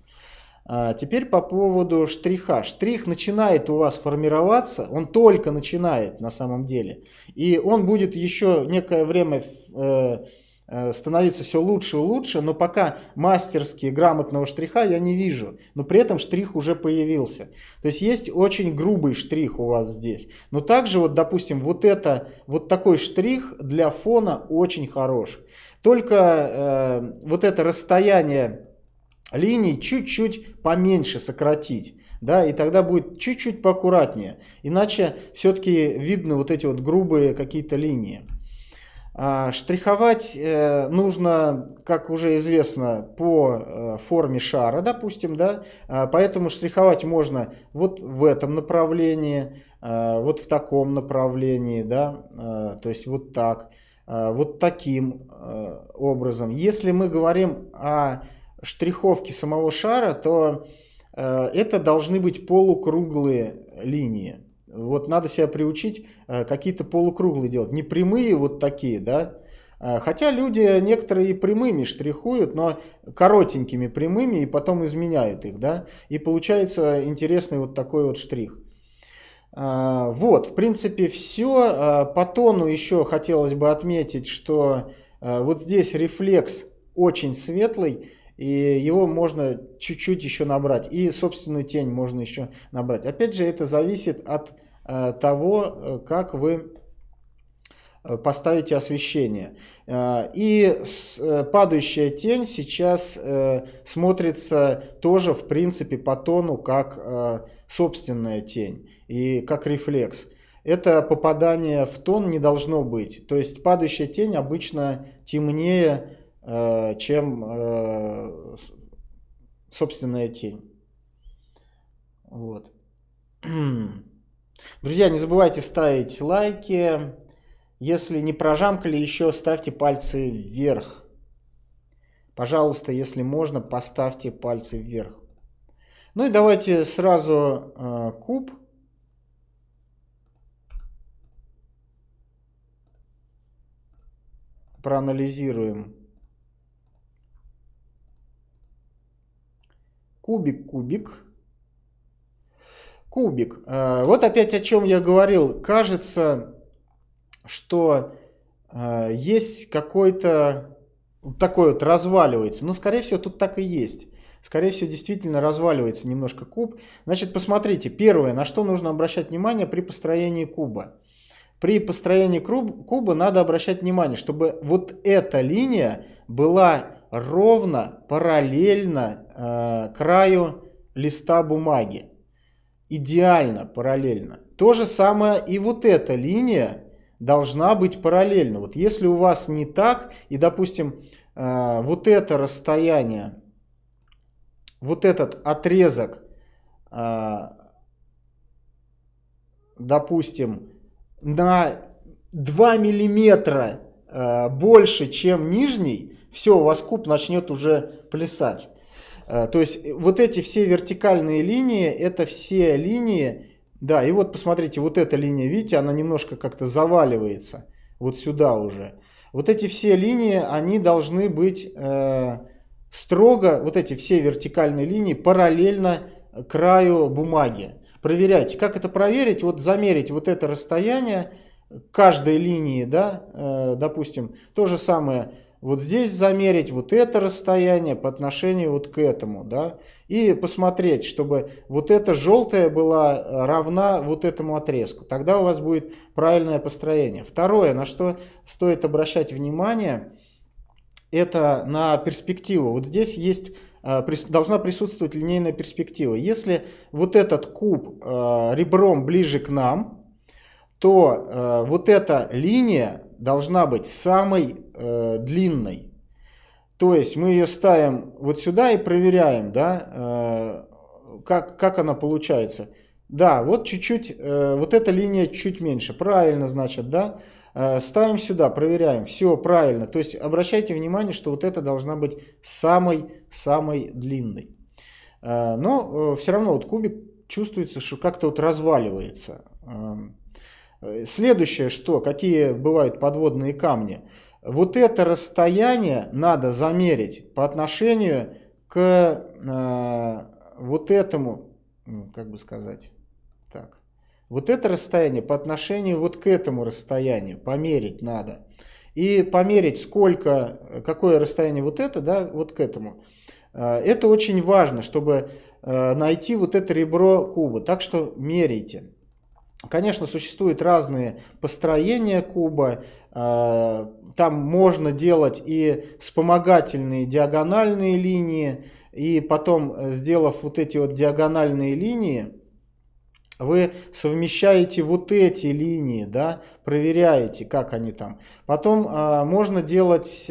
А, теперь по поводу штриха. Штрих начинает у вас формироваться, он только начинает на самом деле. И он будет еще некое время э, Э, становиться все лучше и лучше, но пока мастерски грамотного штриха я не вижу. Но при этом штрих уже появился. То есть есть очень грубый штрих у вас здесь. Но также вот, допустим, вот это, вот такой штрих для фона очень хорош. Только э, вот это расстояние линий чуть-чуть поменьше сократить да, и тогда будет чуть-чуть поаккуратнее. Иначе все-таки видно вот эти вот грубые какие-то линии. А, штриховать э, нужно, как уже известно, по э, форме шара, допустим, да, а, поэтому штриховать можно вот в этом направлении, а, вот в таком направлении, да, то есть вот так, вот таким э, образом. Если мы говорим о штриховке самого шара, то это должны быть полукруглые линии. Вот надо себя приучить э, какие-то полукруглые делать, не прямые вот такие, да, э, Хотя люди некоторые и прямыми штрихуют, но коротенькими прямыми и потом изменяют их, да, и получается интересный вот такой вот штрих. Э, вот, в принципе, все. По тону еще хотелось бы отметить, что вот здесь рефлекс очень светлый, и его можно чуть-чуть еще набрать. И собственную тень можно еще набрать. Опять же, это зависит от Э, того, э, как вы э, поставите освещение. И падающая тень сейчас смотрится тоже, в принципе, по тону, как собственная тень и как рефлекс. Это попадание в тон не должно быть. То есть падающая тень обычно темнее, чем собственная тень. Вот. Друзья, не забывайте ставить лайки. Если не прожамкали еще, ставьте пальцы вверх. Пожалуйста, если можно, поставьте пальцы вверх. Ну и давайте сразу э, куб. Проанализируем. Кубик, кубик. Кубик. А, вот опять о чем я говорил. Кажется, что а, есть какой-то такой вот разваливается. Но, ну, скорее всего, тут так и есть. Скорее всего, действительно разваливается немножко куб. Значит, посмотрите, первое, на что нужно обращать внимание при построении куба. При построении куба надо обращать внимание, чтобы вот эта линия была ровно параллельно э, краю листа бумаги идеально параллельно. То же самое и вот эта линия должна быть параллельна. Вот если у вас не так, и, допустим, э, вот это расстояние, вот этот отрезок, э, допустим, на 2 миллиметра э, больше, чем нижний, все, у вас куб начнет уже плясать. Э, то есть э, вот эти все вертикальные линии, это все линии, да, и вот посмотрите, вот эта линия, видите, она немножко как-то заваливается вот сюда уже. Вот эти все линии, они должны быть э, строго, вот эти все вертикальные линии параллельно краю бумаги. Проверяйте. Как это проверить? Вот замерить вот это расстояние каждой линии, да, э, допустим, то же самое – вот здесь замерить вот это расстояние по отношению вот к этому, да, и посмотреть, чтобы вот эта желтая была э, равна вот этому отрезку. Тогда у вас будет правильное построение. Второе, на что стоит обращать внимание, это на перспективу. Вот здесь есть э, должна присутствовать линейная перспектива. Если вот этот куб э, ребром ближе к нам, то э, вот эта линия должна быть самой э, длинной. То есть мы ее ставим вот сюда и проверяем, да, э, как, как она получается. Да, вот чуть-чуть, э, вот эта линия чуть меньше. Правильно, значит, да. Э, ставим сюда, проверяем. Все правильно. То есть обращайте внимание, что вот это должна быть самой-самой длинной. Э, но э, все равно вот кубик чувствуется, что как-то вот разваливается. Э, Э, следующее, что, какие бывают подводные камни. Вот это расстояние надо замерить по отношению к э, вот этому, как бы сказать, так, вот это расстояние по отношению вот к этому расстоянию померить надо. И померить, сколько, какое расстояние вот это, да, вот к этому. Э, это очень важно, чтобы э, найти вот это ребро куба. Так что меряйте. Конечно, существуют разные построения куба. Э, там можно делать и вспомогательные диагональные линии, и потом, э, сделав вот эти вот диагональные линии, вы совмещаете вот эти линии, да, проверяете, как они там. Потом э, можно делать,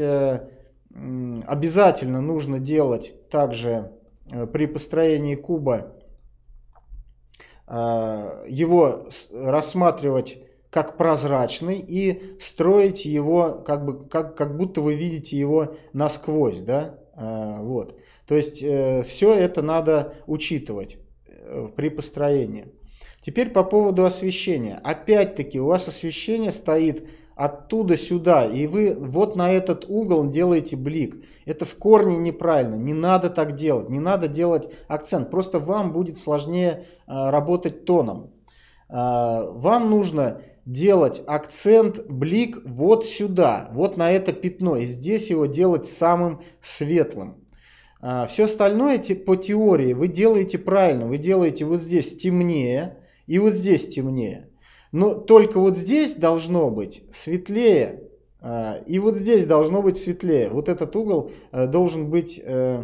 обязательно нужно делать также при построении куба Э, его рассматривать как прозрачный и строить его, как, бы, как, как будто вы видите его насквозь. Да? Э, вот. То есть э, все это надо учитывать при построении. Теперь по поводу освещения. Опять-таки у вас освещение стоит оттуда сюда, и вы вот на этот угол делаете блик. Это в корне неправильно, не надо так делать, не надо делать акцент, просто вам будет сложнее э, работать тоном. Э, вам нужно делать акцент, блик вот сюда, вот на это пятно, и здесь его делать самым светлым. Э, все остальное по теории вы делаете правильно, вы делаете вот здесь темнее и вот здесь темнее. Но только вот здесь должно быть светлее, а, и вот здесь должно быть светлее. Вот этот угол э, должен быть, э,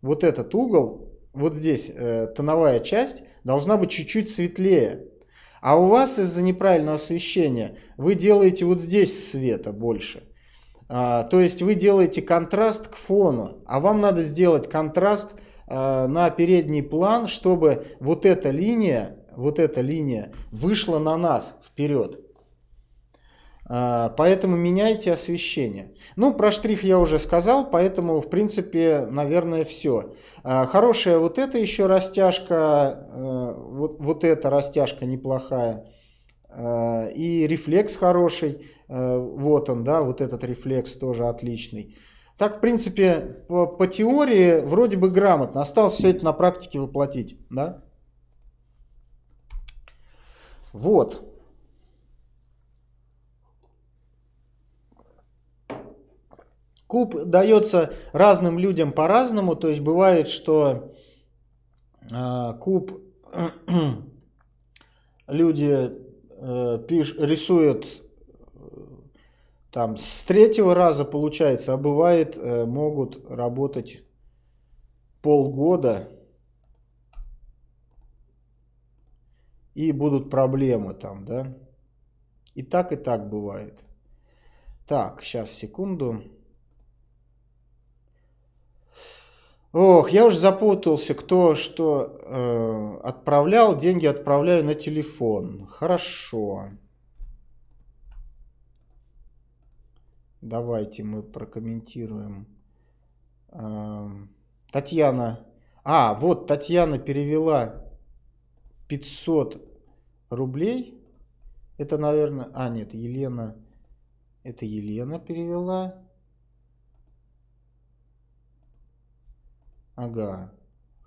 вот этот угол, вот здесь э, тоновая часть должна быть чуть-чуть светлее. А у вас из-за неправильного освещения вы делаете вот здесь света больше. А, то есть вы делаете контраст к фону, а вам надо сделать контраст на передний план, чтобы вот эта линия вот эта линия вышла на нас вперед. А, поэтому меняйте освещение. Ну, про штрих я уже сказал, поэтому, в принципе, наверное, все. А, хорошая вот эта еще растяжка, э, вот, вот эта растяжка неплохая. А, и рефлекс хороший, э, вот он, да, вот этот рефлекс тоже отличный. Так, в принципе, по, по теории вроде бы грамотно. Осталось все это на практике воплотить, да? Вот. Куб дается разным людям по-разному, то есть бывает, что э, куб люди э, пиш, рисуют э, там с третьего раза получается, а бывает э, могут работать полгода и будут проблемы там, да. И так, и так бывает. Так, сейчас, секунду. Ох, я уже запутался, кто что э, отправлял. Деньги отправляю на телефон. Хорошо. Давайте мы прокомментируем. Э, Татьяна. А, вот Татьяна перевела 500 рублей. Это, наверное... А, нет, Елена... Это Елена перевела. Ага.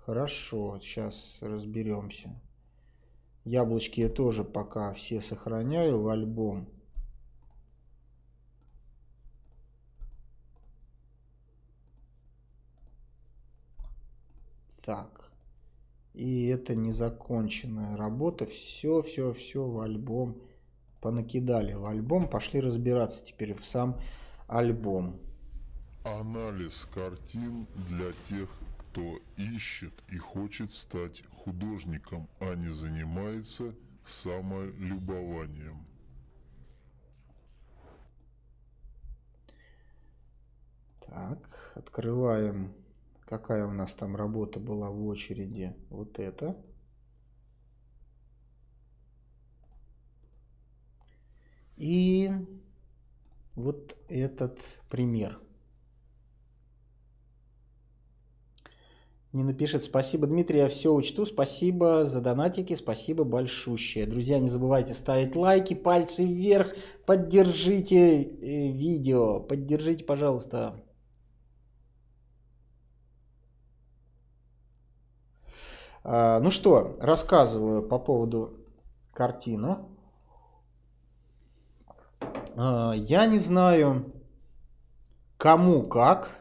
Хорошо, сейчас разберемся. Яблочки я тоже пока все сохраняю в альбом. Так. И это незаконченная работа. Все, все, все в альбом понакидали. В альбом пошли разбираться теперь в сам альбом. Анализ картин для тех, кто ищет и хочет стать художником, а не занимается самолюбованием. Так, открываем Какая у нас там работа была в очереди? Вот это. И вот этот пример. Не напишет, спасибо, Дмитрий, я все учту, спасибо за донатики, спасибо большущее. Друзья, не забывайте ставить лайки, пальцы вверх, поддержите э, видео, поддержите, пожалуйста, А, ну что, рассказываю по поводу картину. А, я не знаю, кому как.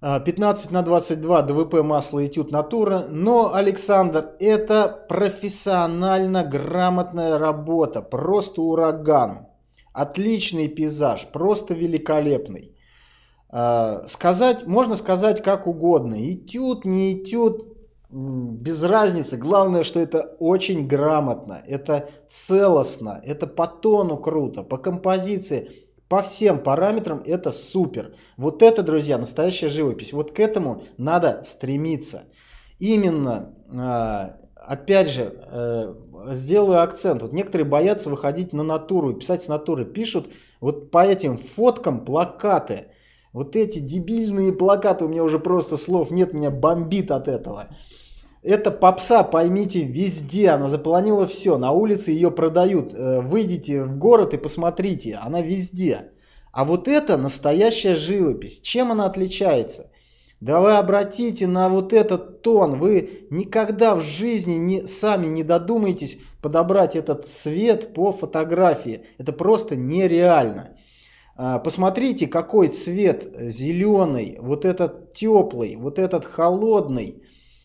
15 а, на 22 ДВП масло этюд натура. Но, Александр, это профессионально грамотная работа. Просто ураган. Отличный пейзаж. Просто великолепный. Э, сказать, можно сказать как угодно. Этюд, не этюд, без разницы. Главное, что это очень грамотно, это целостно, это по тону круто, по композиции, по всем параметрам это супер. Вот это, друзья, настоящая живопись. Вот к этому надо стремиться. Именно, э, опять же, э, сделаю акцент. Вот некоторые боятся выходить на натуру и писать с натуры. Пишут вот по этим фоткам плакаты – вот эти дебильные плакаты, у меня уже просто слов нет, меня бомбит от этого. Это попса, поймите, везде она заполонила все. На улице ее продают. Э, выйдите в город и посмотрите, она везде. А вот это настоящая живопись. Чем она отличается? Да вы обратите на вот этот тон. Вы никогда в жизни не, сами не додумаетесь подобрать этот цвет по фотографии. Это просто нереально. А, посмотрите, какой цвет зеленый, вот этот теплый, вот этот холодный,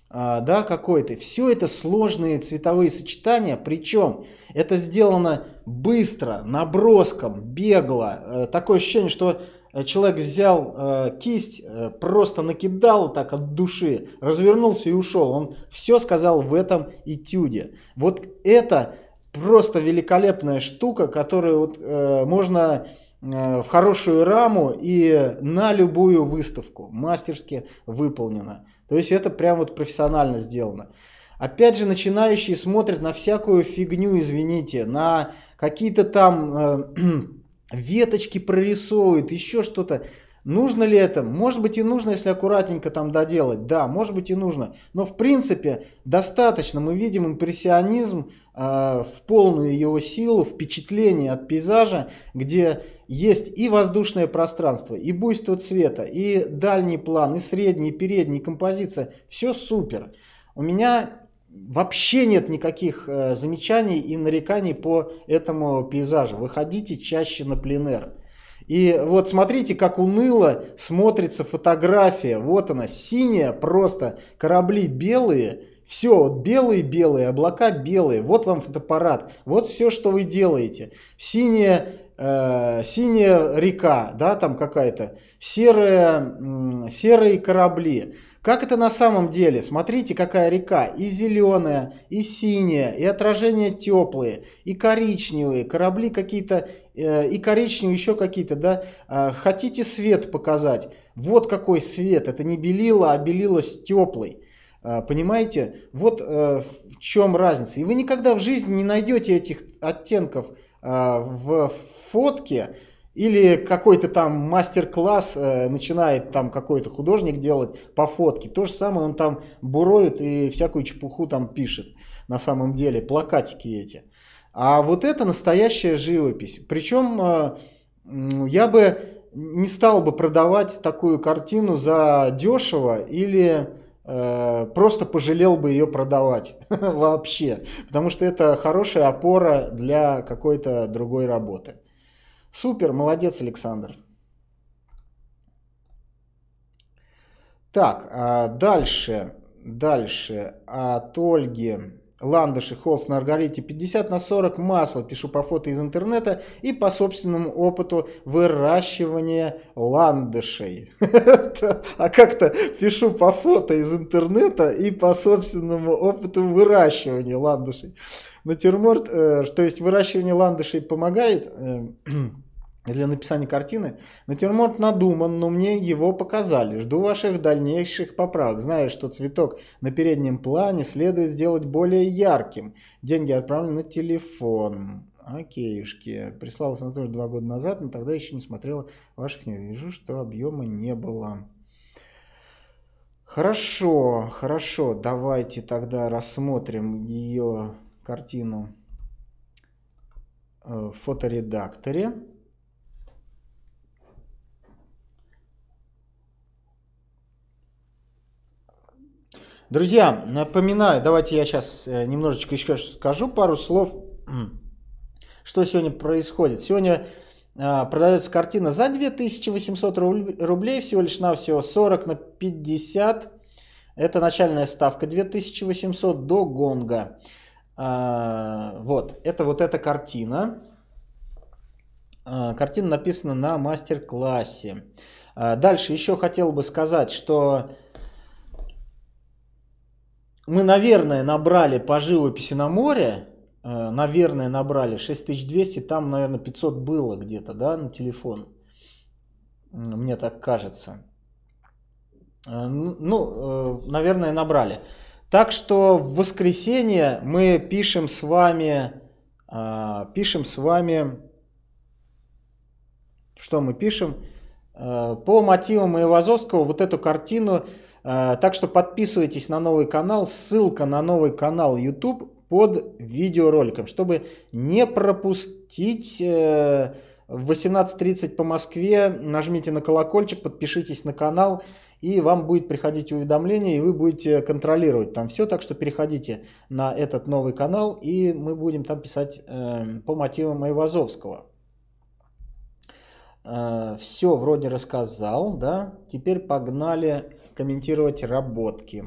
а, да, какой-то. Все это сложные цветовые сочетания, причем это сделано быстро, наброском, бегло. Э, такое ощущение, что человек взял э, кисть, э, просто накидал так от души, развернулся и ушел. Он все сказал в этом этюде. Вот это просто великолепная штука, которую вот, можно Э, в хорошую раму и на любую выставку. Мастерски выполнено. То есть это прям вот профессионально сделано. Опять же, начинающие смотрят на всякую фигню, извините, на какие-то там э, веточки прорисовывают, еще что-то. Нужно ли это? Может быть и нужно, если аккуратненько там доделать. Да, может быть и нужно. Но в принципе достаточно. Мы видим импрессионизм э, в полную его силу, впечатление от пейзажа, где есть и воздушное пространство, и буйство цвета, и дальний план, и средний, и передний, и композиция. Все супер. У меня вообще нет никаких э, замечаний и нареканий по этому пейзажу. Выходите чаще на пленер. И вот смотрите, как уныло смотрится фотография. Вот она, синяя просто, корабли белые. Все, вот белые-белые, облака белые. Вот вам фотоаппарат. Вот все, что вы делаете. Синяя э, синяя река, да, там какая-то, серые, э, серые корабли. Как это на самом деле? Смотрите, какая река. И зеленая, и синяя, и отражения теплые, и коричневые, корабли какие-то, э, и коричневые еще какие-то, да? А, хотите свет показать? Вот какой свет. Это не белило, а белилось теплый. А, понимаете? Вот э, в чем разница. И вы никогда в жизни не найдете этих оттенков а, в фотке, или какой-то там мастер-класс э, начинает там какой-то художник делать по фотке. То же самое он там буроет и всякую чепуху там пишет на самом деле, плакатики эти. А вот это настоящая живопись. Причем э, я бы не стал бы продавать такую картину за дешево или э, просто пожалел бы ее продавать вообще. Потому что это хорошая опора для какой-то другой работы. Супер, молодец, Александр. Так, а, дальше, дальше от Ольги. Ландыши, холст на Аргарите 50 на 40 масла пишу по фото из интернета и по собственному опыту выращивания ландышей. А как-то пишу по фото из интернета и по собственному опыту выращивания ландышей. Натюрморт, э, то есть выращивание ландышей помогает э, для написания картины. Натюрморт надуман, но мне его показали. Жду ваших дальнейших поправок. Знаю, что цветок на переднем плане следует сделать более ярким. Деньги отправлены на телефон. Окейшки. Прислала санаторий два года назад, но тогда еще не смотрела ваших книг. Вижу, что объема не было. Хорошо, хорошо. Давайте тогда рассмотрим ее картину э, в фоторедакторе. Друзья, напоминаю, давайте я сейчас э, немножечко еще скажу пару слов, что сегодня происходит. Сегодня а, продается картина за 2800 рублей, всего лишь на всего 40 на 50. Это начальная ставка 2800 до гонга. А, вот, это вот эта картина. А, картина написана на мастер-классе. Дальше еще хотел бы сказать, что мы, наверное, набрали по живописи на море, э, наверное, набрали 6200, там, наверное, 500 было где-то, да, на телефон. Мне так кажется. Э, ну, э, наверное, набрали. Так что в воскресенье мы пишем с вами, пишем с вами, что мы пишем? По мотивам Ивазовского вот эту картину а, так что подписывайтесь на новый канал. Ссылка на новый канал YouTube под видеороликом, чтобы не пропустить э, в 18.30 по Москве. Нажмите на колокольчик, подпишитесь на канал, и вам будет приходить уведомление, и вы будете контролировать там все. Так что переходите на этот новый канал, и мы будем там писать э, по мотивам Айвазовского. Э, все вроде рассказал, да? Теперь погнали комментировать работки.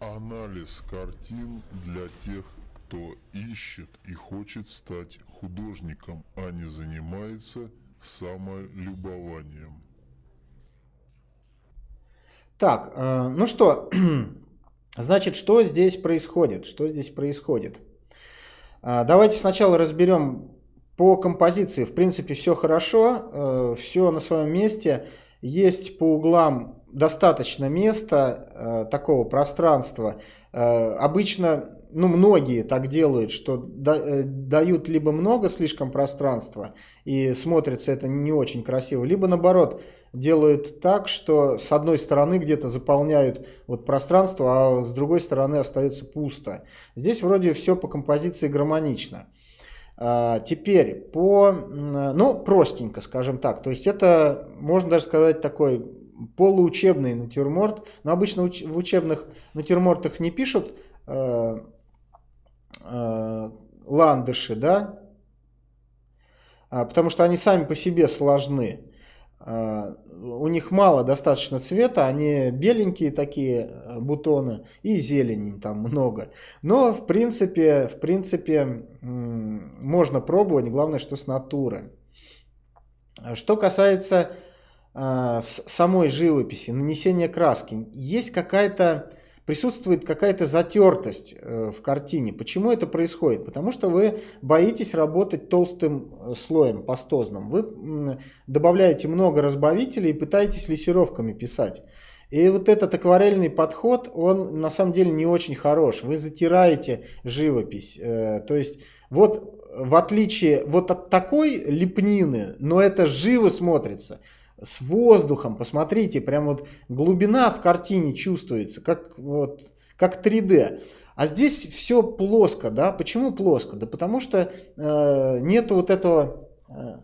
Анализ картин для тех, кто ищет и хочет стать художником, а не занимается самолюбованием. Так, э, ну что, значит, что здесь происходит? Что здесь происходит? Э, давайте сначала разберем по композиции. В принципе, все хорошо, э, все на своем месте. Есть по углам достаточно места, э, такого пространства. Э, обычно, ну, многие так делают, что да, э, дают либо много слишком пространства, и смотрится это не очень красиво, либо наоборот, делают так, что с одной стороны где-то заполняют вот пространство, а с другой стороны остается пусто. Здесь вроде все по композиции гармонично. А, теперь по, ну, простенько, скажем так. То есть это, можно даже сказать, такой полуучебный натюрморт. Но обычно уч- в учебных натюрмортах не пишут э- э- ландыши, да? А, потому что они сами по себе сложны. А, у них мало достаточно цвета, они беленькие такие э, бутоны и зелени там много. Но в принципе, в принципе можно пробовать, главное, что с натуры. Что касается а, самой живописи, нанесения краски, есть какая-то присутствует какая-то затертость э, в картине. Почему это происходит? Потому что вы боитесь работать толстым э, слоем, пастозным. Вы добавляете много разбавителей и пытаетесь лессировками писать. И вот этот акварельный подход, он на самом деле не очень хорош. Вы затираете живопись. Э, то есть вот в отличие вот от такой лепнины, но это живо смотрится – с воздухом, посмотрите, прям вот глубина в картине чувствуется, как, вот, как 3D. А здесь все плоско, да? Почему плоско? Да потому что э, нет вот этого... Э,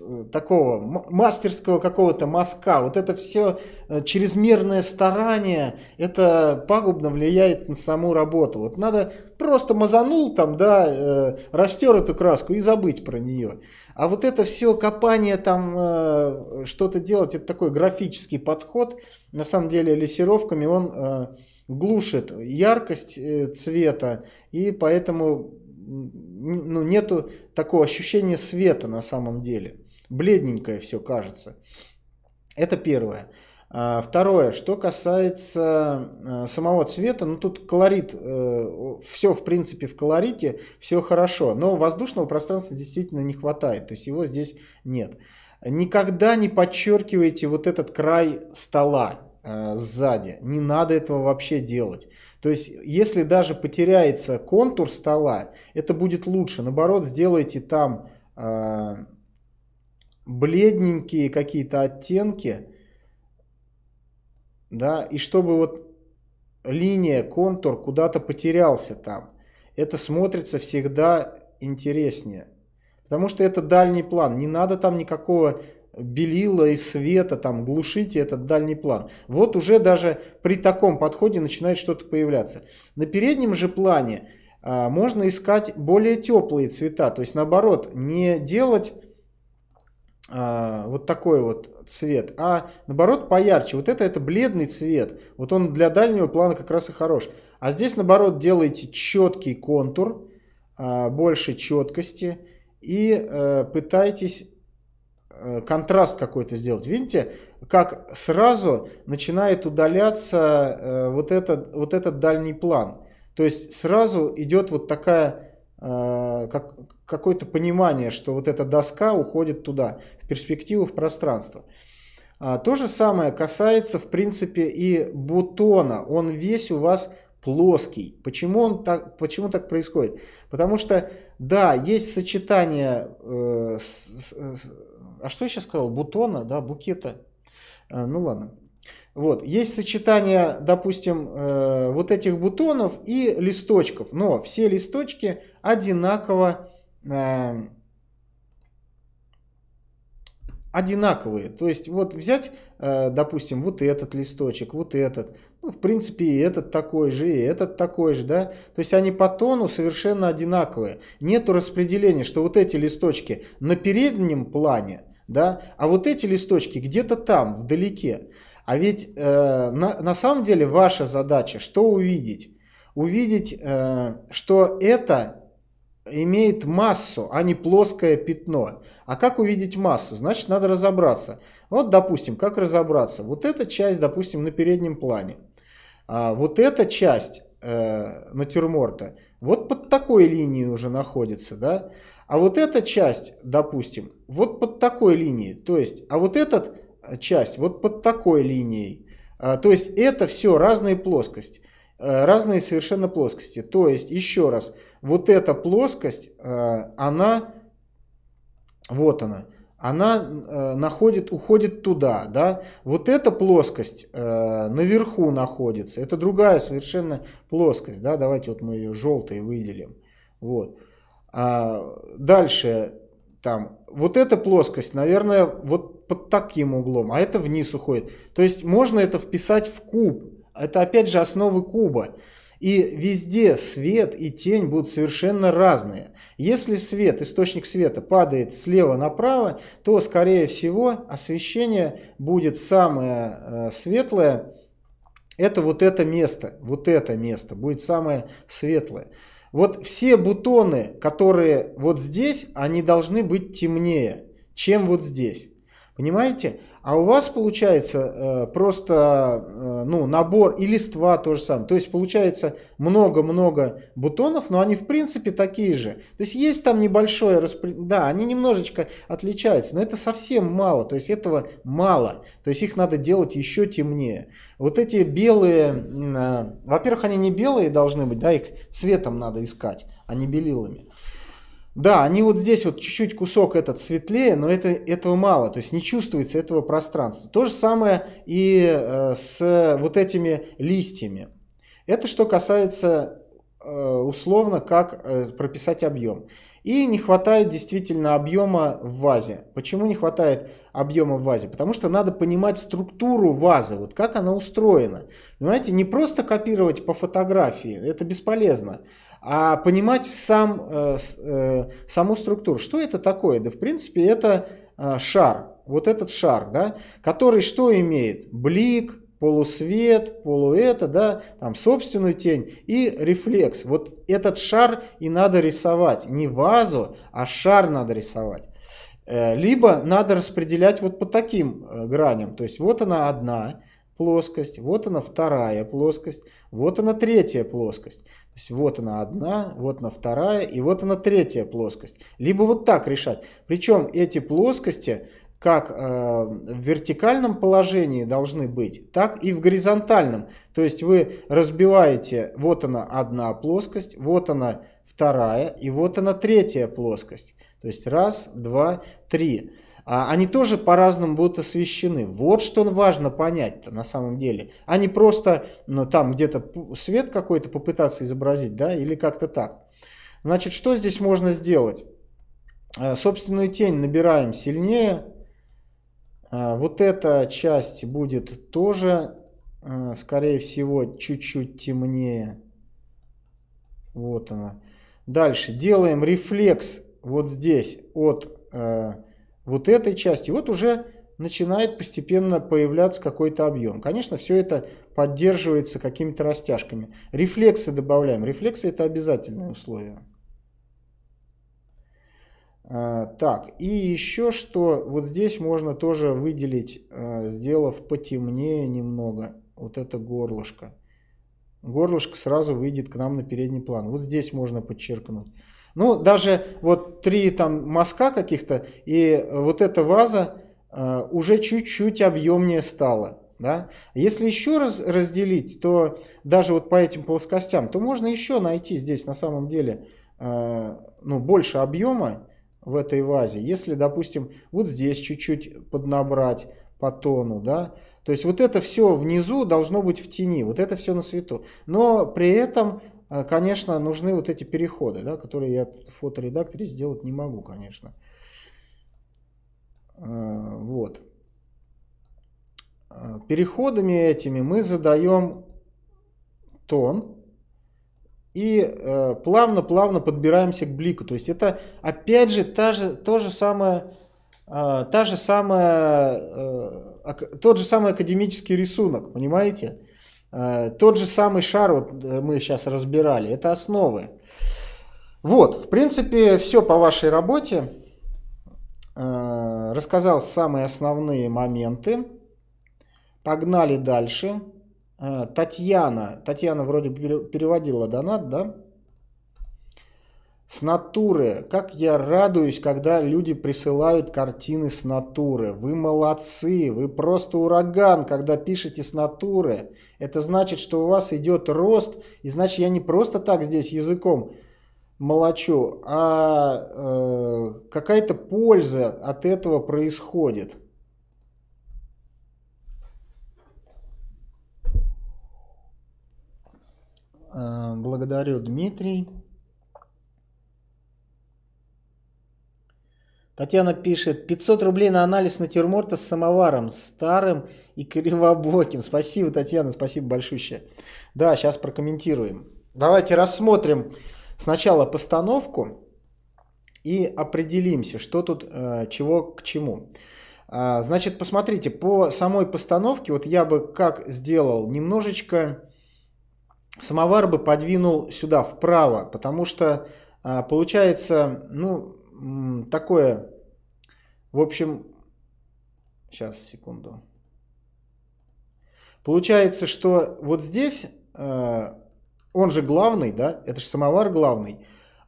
Э, такого мастерского какого-то мазка. Вот это все э, чрезмерное старание, это пагубно влияет на саму работу. Вот надо просто мазанул там, да, э, растер эту краску и забыть про нее. А вот это все копание там, что-то делать, это такой графический подход. На самом деле лессировками он глушит яркость цвета и поэтому ну, нету такого ощущения света на самом деле. Бледненькое все кажется. Это первое. А, второе, что касается а, самого цвета, ну тут колорит, э, все в принципе в колорите, все хорошо, но воздушного пространства действительно не хватает, то есть его здесь нет. Никогда не подчеркивайте вот этот край стола э, сзади, не надо этого вообще делать. То есть, если даже потеряется контур стола, это будет лучше. Наоборот, сделайте там э, бледненькие какие-то оттенки, да, и чтобы вот линия, контур куда-то потерялся там. Это смотрится всегда интереснее. Потому что это дальний план. Не надо там никакого белила и света, там, глушите этот дальний план. Вот уже даже при таком подходе начинает что-то появляться. На переднем же плане а, можно искать более теплые цвета, то есть наоборот, не делать а, вот такой вот цвет, а наоборот поярче. Вот это, это бледный цвет, вот он для дальнего плана как раз и хорош. А здесь наоборот делаете четкий контур, а, больше четкости и э, пытаетесь Э, контраст какой-то сделать. Видите, как сразу начинает удаляться э, вот этот, вот этот дальний план. То есть сразу идет вот такая, э, как, какое-то понимание, что вот эта доска уходит туда, в перспективу, в пространство. А, то же самое касается, в принципе, и бутона. Он весь у вас плоский. Почему, он так, почему так происходит? Потому что, да, есть сочетание э, с, с, а что я сейчас сказал? Бутона, да, букета. А, ну ладно. Вот, есть сочетание, допустим, э, вот этих бутонов и листочков, но все листочки одинаково э, одинаковые. То есть вот взять, э, допустим, вот этот листочек, вот этот, ну, в принципе, и этот такой же, и этот такой же, да. То есть они по тону совершенно одинаковые. Нету распределения, что вот эти листочки на переднем плане – да, а вот эти листочки где-то там, вдалеке. А ведь э, на, на самом деле ваша задача, что увидеть? Увидеть, э, что это имеет массу, а не плоское пятно. А как увидеть массу? Значит, надо разобраться. Вот, допустим, как разобраться? Вот эта часть, допустим, на переднем плане. А вот эта часть э, натюрморта вот под такой линией уже находится, да? А вот эта часть, допустим, вот под такой линией, то есть, а вот эта э, часть вот под такой линией. А, то есть это все разные плоскости, э, разные совершенно плоскости. То есть, еще раз, вот эта плоскость, э, она, вот она, она находит, уходит туда, да. Вот эта плоскость наверху находится, это другая совершенно плоскость, да. Давайте вот мы ее желтой выделим, вот. А дальше там вот эта плоскость, наверное, вот под таким углом, а это вниз уходит. То есть можно это вписать в куб. Это опять же основы куба. И везде свет и тень будут совершенно разные. Если свет, источник света падает слева направо, то, скорее всего, освещение будет самое э, светлое. Это вот это место, вот это место будет самое светлое. Вот все бутоны, которые вот здесь, они должны быть темнее, чем вот здесь. Понимаете? А у вас получается э, просто э, ну, набор и листва то же самое. То есть получается много-много бутонов, но они в принципе такие же. То есть есть там небольшое распределение. Да, они немножечко отличаются, но это совсем мало. То есть этого мало. То есть их надо делать еще темнее. Вот эти белые, э, во-первых, они не белые должны быть, да, их цветом надо искать, а не белилами. Да, они вот здесь вот чуть-чуть кусок этот светлее, но это, этого мало, то есть не чувствуется этого пространства. То же самое и э, с вот этими листьями. Это что касается э, условно, как э, прописать объем. И не хватает действительно объема в вазе. Почему не хватает объема в вазе? Потому что надо понимать структуру вазы, вот как она устроена. Понимаете, не просто копировать по фотографии, это бесполезно а понимать сам, э, э, саму структуру. Что это такое? Да, в принципе, это э, шар. Вот этот шар, да, который что имеет? Блик, полусвет, полуэта, да, там собственную тень и рефлекс. Вот этот шар и надо рисовать. Не вазу, а шар надо рисовать. Э, либо надо распределять вот по таким э, граням. То есть вот она одна, плоскость, вот она вторая плоскость, вот она третья плоскость. То есть вот она одна, вот она вторая и вот она третья плоскость. Либо вот так решать. Причем эти плоскости как э, в вертикальном положении должны быть, так и в горизонтальном. То есть вы разбиваете, вот она одна плоскость, вот она вторая и вот она третья плоскость. То есть раз, два, три. А они тоже по-разному будут освещены. Вот что важно понять-то на самом деле. А не просто ну, там где-то свет какой-то попытаться изобразить, да, или как-то так. Значит, что здесь можно сделать? А, собственную тень набираем сильнее. А, вот эта часть будет тоже, скорее всего, чуть-чуть темнее. Вот она. Дальше делаем рефлекс вот здесь от вот этой части, вот уже начинает постепенно появляться какой-то объем. Конечно, все это поддерживается какими-то растяжками. Рефлексы добавляем. Рефлексы это обязательное условие. А, так, и еще что, вот здесь можно тоже выделить, а, сделав потемнее немного, вот это горлышко. Горлышко сразу выйдет к нам на передний план. Вот здесь можно подчеркнуть. Ну, даже вот три там мазка каких-то, и вот эта ваза э, уже чуть-чуть объемнее стала. Да? Если еще раз разделить, то даже вот по этим плоскостям, то можно еще найти здесь на самом деле э, ну, больше объема в этой вазе. Если, допустим, вот здесь чуть-чуть поднабрать по тону, да, то есть вот это все внизу должно быть в тени, вот это все на свету. Но при этом а, конечно, нужны вот эти переходы, да, которые я в фоторедакторе сделать не могу, конечно. А, вот. А, переходами этими мы задаем тон и э, плавно-плавно подбираемся к блику. То есть это опять же та же, то же самое, та же самая, э, тот же самый академический рисунок, понимаете? Э, тот же самый шар, вот э, мы сейчас разбирали, это основы. Вот, в принципе, все по вашей работе. Э, рассказал самые основные моменты. Погнали дальше. Татьяна, Татьяна вроде переводила донат, да? С натуры. Как я радуюсь, когда люди присылают картины с натуры. Вы молодцы, вы просто ураган, когда пишете с натуры. Это значит, что у вас идет рост, и значит я не просто так здесь языком молочу, а э, какая-то польза от этого происходит. Э, благодарю, Дмитрий. Татьяна пишет, 500 рублей на анализ натюрморта с самоваром, старым и кривобоким. Спасибо, Татьяна, спасибо большое. Да, сейчас прокомментируем. Давайте рассмотрим сначала постановку и определимся, что тут, э, чего к чему. А, значит, посмотрите, по самой постановке, вот я бы как сделал, немножечко самовар бы подвинул сюда, вправо, потому что а, получается, ну, такое в общем, сейчас, секунду. Получается, что вот здесь, э, он же главный, да, это же самовар главный.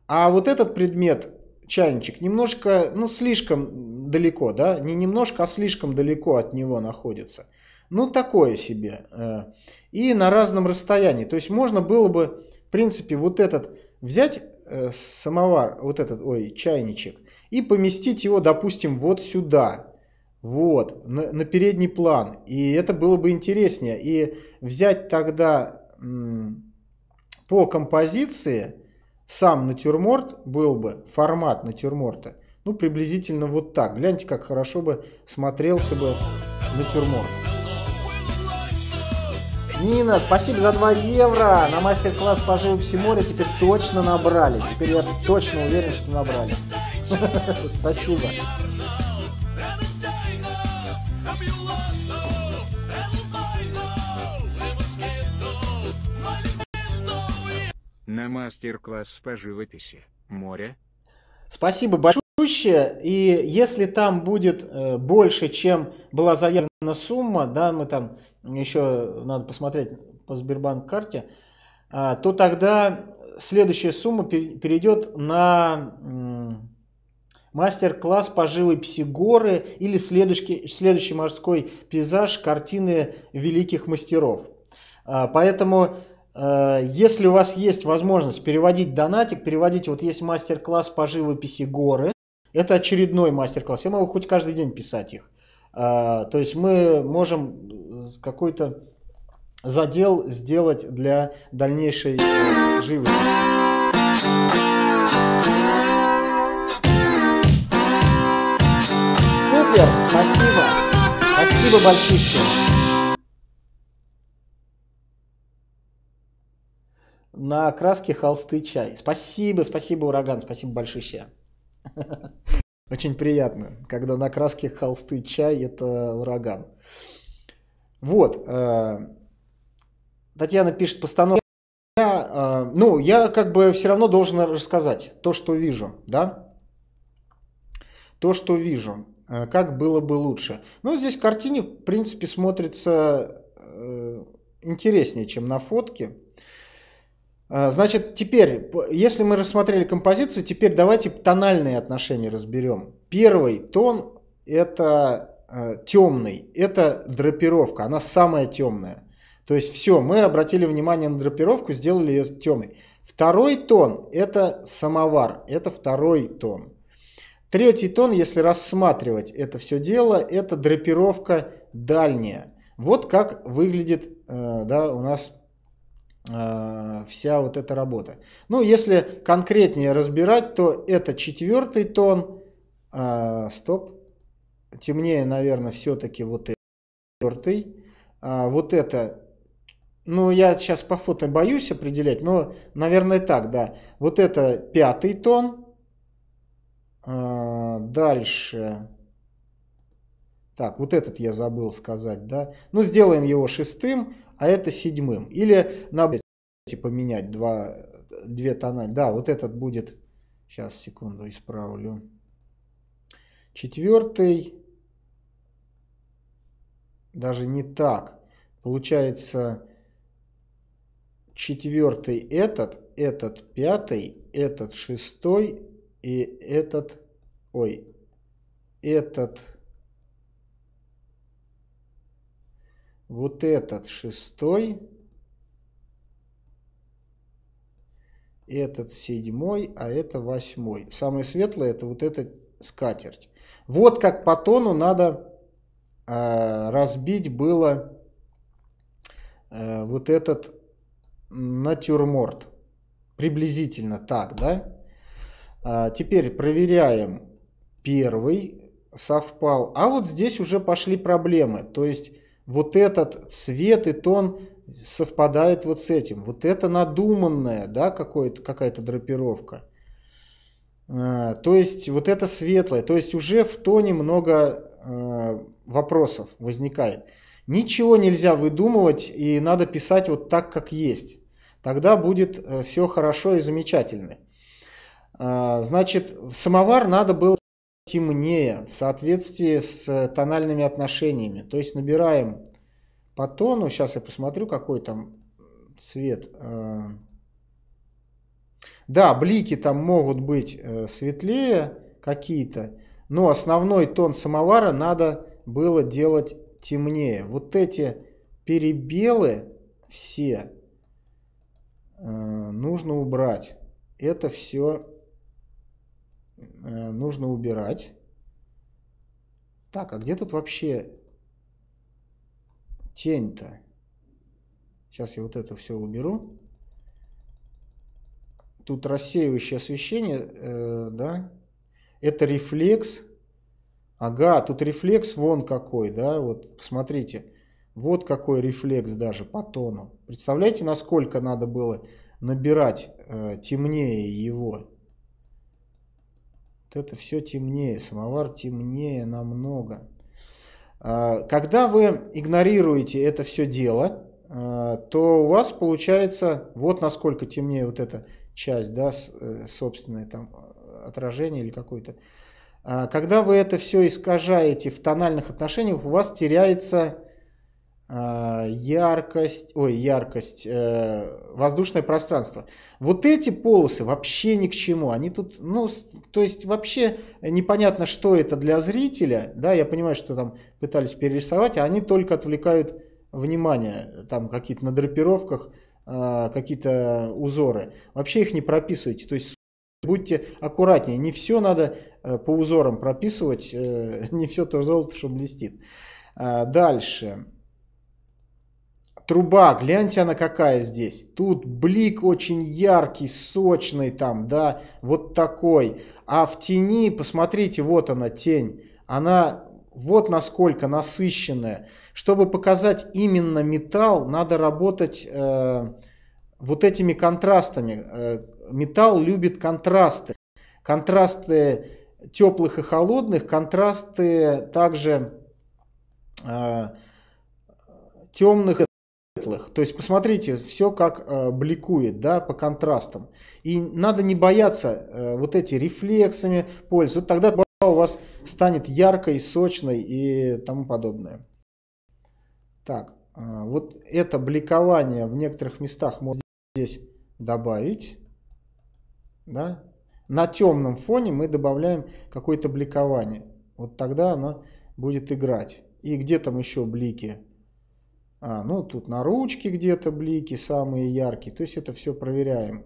А вот этот предмет, чайничек, немножко, ну, слишком далеко, да, не немножко, а слишком далеко от него находится. Ну, такое себе. Э, и на разном расстоянии. То есть можно было бы, в принципе, вот этот взять э, самовар, вот этот, ой, чайничек, и поместить его, допустим, вот сюда, вот, на, на передний план. И это было бы интереснее. И взять тогда по композиции сам натюрморт был бы, формат натюрморта, ну, приблизительно вот так. Гляньте, как хорошо бы смотрелся бы натюрморт. Нина, спасибо за 2 евро. На мастер-класс по живописи моря теперь точно набрали. Теперь я точно уверен, что набрали. Спасибо. На мастер-класс по живописи. Море. Спасибо большое. И если там будет э, больше, чем была заявлена сумма, да, мы там еще надо посмотреть по Сбербанк карте, а, то тогда следующая сумма перейдет на мастер-класс по живописи горы или следующий, следующий морской пейзаж картины великих мастеров. А, поэтому а, если у вас есть возможность переводить донатик, переводить вот есть мастер-класс по живописи горы, это очередной мастер-класс, я могу хоть каждый день писать их. А, то есть мы можем какой-то задел сделать для дальнейшей живописи. Супер, спасибо. Спасибо большое. На краске холсты чай. Спасибо, спасибо, ураган, спасибо большище. Очень приятно, когда на краске холсты чай – это ураган. Вот. Э, Татьяна пишет постановку. Я, э, ну, я как бы все равно должен рассказать то, что вижу, да? То, что вижу. Э, как было бы лучше. Но здесь картине, в принципе, смотрится э, интереснее, чем на фотке. Э, значит, теперь, если мы рассмотрели композицию, теперь давайте тональные отношения разберем. Первый тон – это темный, это драпировка, она самая темная. То есть все, мы обратили внимание на драпировку, сделали ее темной. Второй тон – это самовар, это второй тон. Третий тон, если рассматривать это все дело, это драпировка дальняя. Вот как выглядит э, да, у нас э, вся вот эта работа. Ну, если конкретнее разбирать, то это четвертый тон. Э, стоп. Темнее, наверное, все-таки вот этот четвертый. Вот это ну, я сейчас по фото боюсь определять, но, наверное, так, да. Вот это пятый тон, а, дальше. Так, вот этот я забыл сказать, да. Ну, сделаем его шестым, а это седьмым. Или на поменять два, две тона. Да, вот этот будет. Сейчас, секунду, исправлю. Четвертый. Даже не так. Получается, четвертый этот, этот пятый, этот шестой, и этот, ой, этот, вот этот шестой, этот седьмой, а это восьмой. Самое светлое это вот эта скатерть. Вот как по тону надо э, разбить было э, вот этот натюрморт. Приблизительно так, да? А, теперь проверяем первый совпал. А вот здесь уже пошли проблемы. То есть вот этот цвет и тон совпадает вот с этим. Вот это надуманная, да, какая-то драпировка. А, то есть вот это светлое. То есть уже в тоне много а, вопросов возникает. Ничего нельзя выдумывать и надо писать вот так, как есть. Тогда будет э, все хорошо и замечательно. А, значит, самовар надо было темнее в соответствии с э, тональными отношениями. То есть набираем по тону. Сейчас я посмотрю, какой там цвет. Э. Да, блики там могут быть э, светлее какие-то, но основной тон самовара надо было делать темнее. Вот эти перебелы все нужно убрать. Это все Э, нужно убирать. Так, а где тут вообще тень-то? Сейчас я вот это все уберу. Тут рассеивающее освещение, э, да? Это рефлекс. Ага, тут рефлекс вон какой, да? Вот, посмотрите. Вот какой рефлекс даже по тону. Представляете, насколько надо было набирать э, темнее его? Вот это все темнее, самовар темнее намного. А, когда вы игнорируете это все дело, а, то у вас получается вот насколько темнее вот эта часть, да, э, собственное там а, отражение или какое-то. Когда вы это все искажаете в тональных отношениях, у вас теряется а, яркость, ой, яркость, э, воздушное пространство. Вот эти полосы вообще ни к чему. Они тут, ну, то есть вообще непонятно, что это для зрителя. Да, я понимаю, что там пытались перерисовать, а они только отвлекают внимание. Там какие-то на драпировках, а, какие-то узоры. Вообще их не прописывайте. То есть будьте аккуратнее. Не все надо э, по узорам прописывать, э, не все то золото, что блестит. А, дальше труба, гляньте она какая здесь. Тут блик очень яркий, сочный там, да, вот такой. А в тени, посмотрите, вот она тень. Она вот насколько насыщенная. Чтобы показать именно металл, надо работать э, вот этими контрастами. Э, металл любит контрасты. Контрасты теплых и холодных, контрасты также э, темных светлых. То есть посмотрите, все как э, бликует, да, по контрастам. И надо не бояться э, вот эти рефлексами пользоваться. Вот тогда у вас станет яркой, сочной и тому подобное. Так, э, вот это бликование в некоторых местах можно здесь добавить. Да? На темном фоне мы добавляем какое-то бликование. Вот тогда оно будет играть. И где там еще блики? А, ну тут на ручке где-то блики самые яркие. То есть это все проверяем.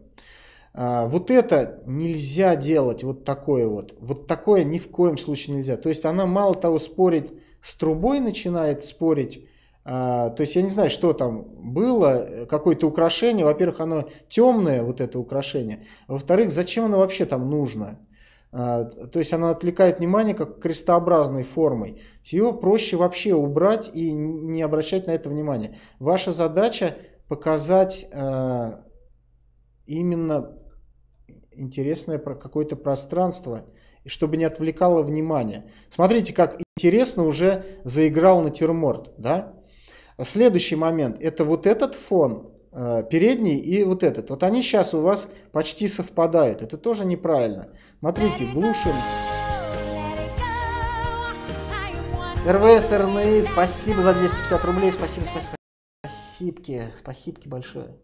А, вот это нельзя делать, вот такое вот. Вот такое ни в коем случае нельзя. То есть она мало того спорить с трубой начинает спорить. А, то есть я не знаю, что там было, какое-то украшение. Во-первых, оно темное, вот это украшение. Во-вторых, зачем оно вообще там нужно? А, то есть она отвлекает внимание как крестообразной формой. Ее проще вообще убрать и не обращать на это внимание. Ваша задача показать а, именно интересное какое-то пространство, чтобы не отвлекало внимание. Смотрите, как интересно уже заиграл натюрморт. Да? Следующий момент – это вот этот фон, Э, передний и вот этот. Вот они сейчас у вас почти совпадают. Это тоже неправильно. Смотрите, глушим. РВС, РНИ, спасибо за 250 рублей. Спасибо, спасибо. Спасибки, спасибки большое.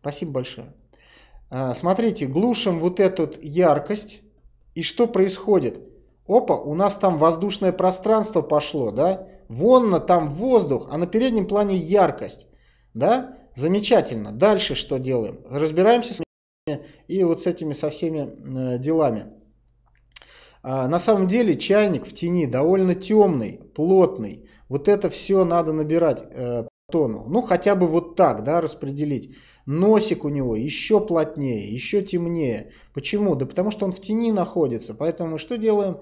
Спасибо большое. А, смотрите, глушим вот эту яркость. И что происходит? Опа, у нас там воздушное пространство пошло, да? Вон там воздух, а на переднем плане яркость. Да? Замечательно. Дальше что делаем? Разбираемся с и вот с этими со всеми э, делами. А, на самом деле чайник в тени довольно темный, плотный. Вот это все надо набирать э, по тону. Ну, хотя бы вот так, да, распределить. Носик у него еще плотнее, еще темнее. Почему? Да потому что он в тени находится. Поэтому что делаем?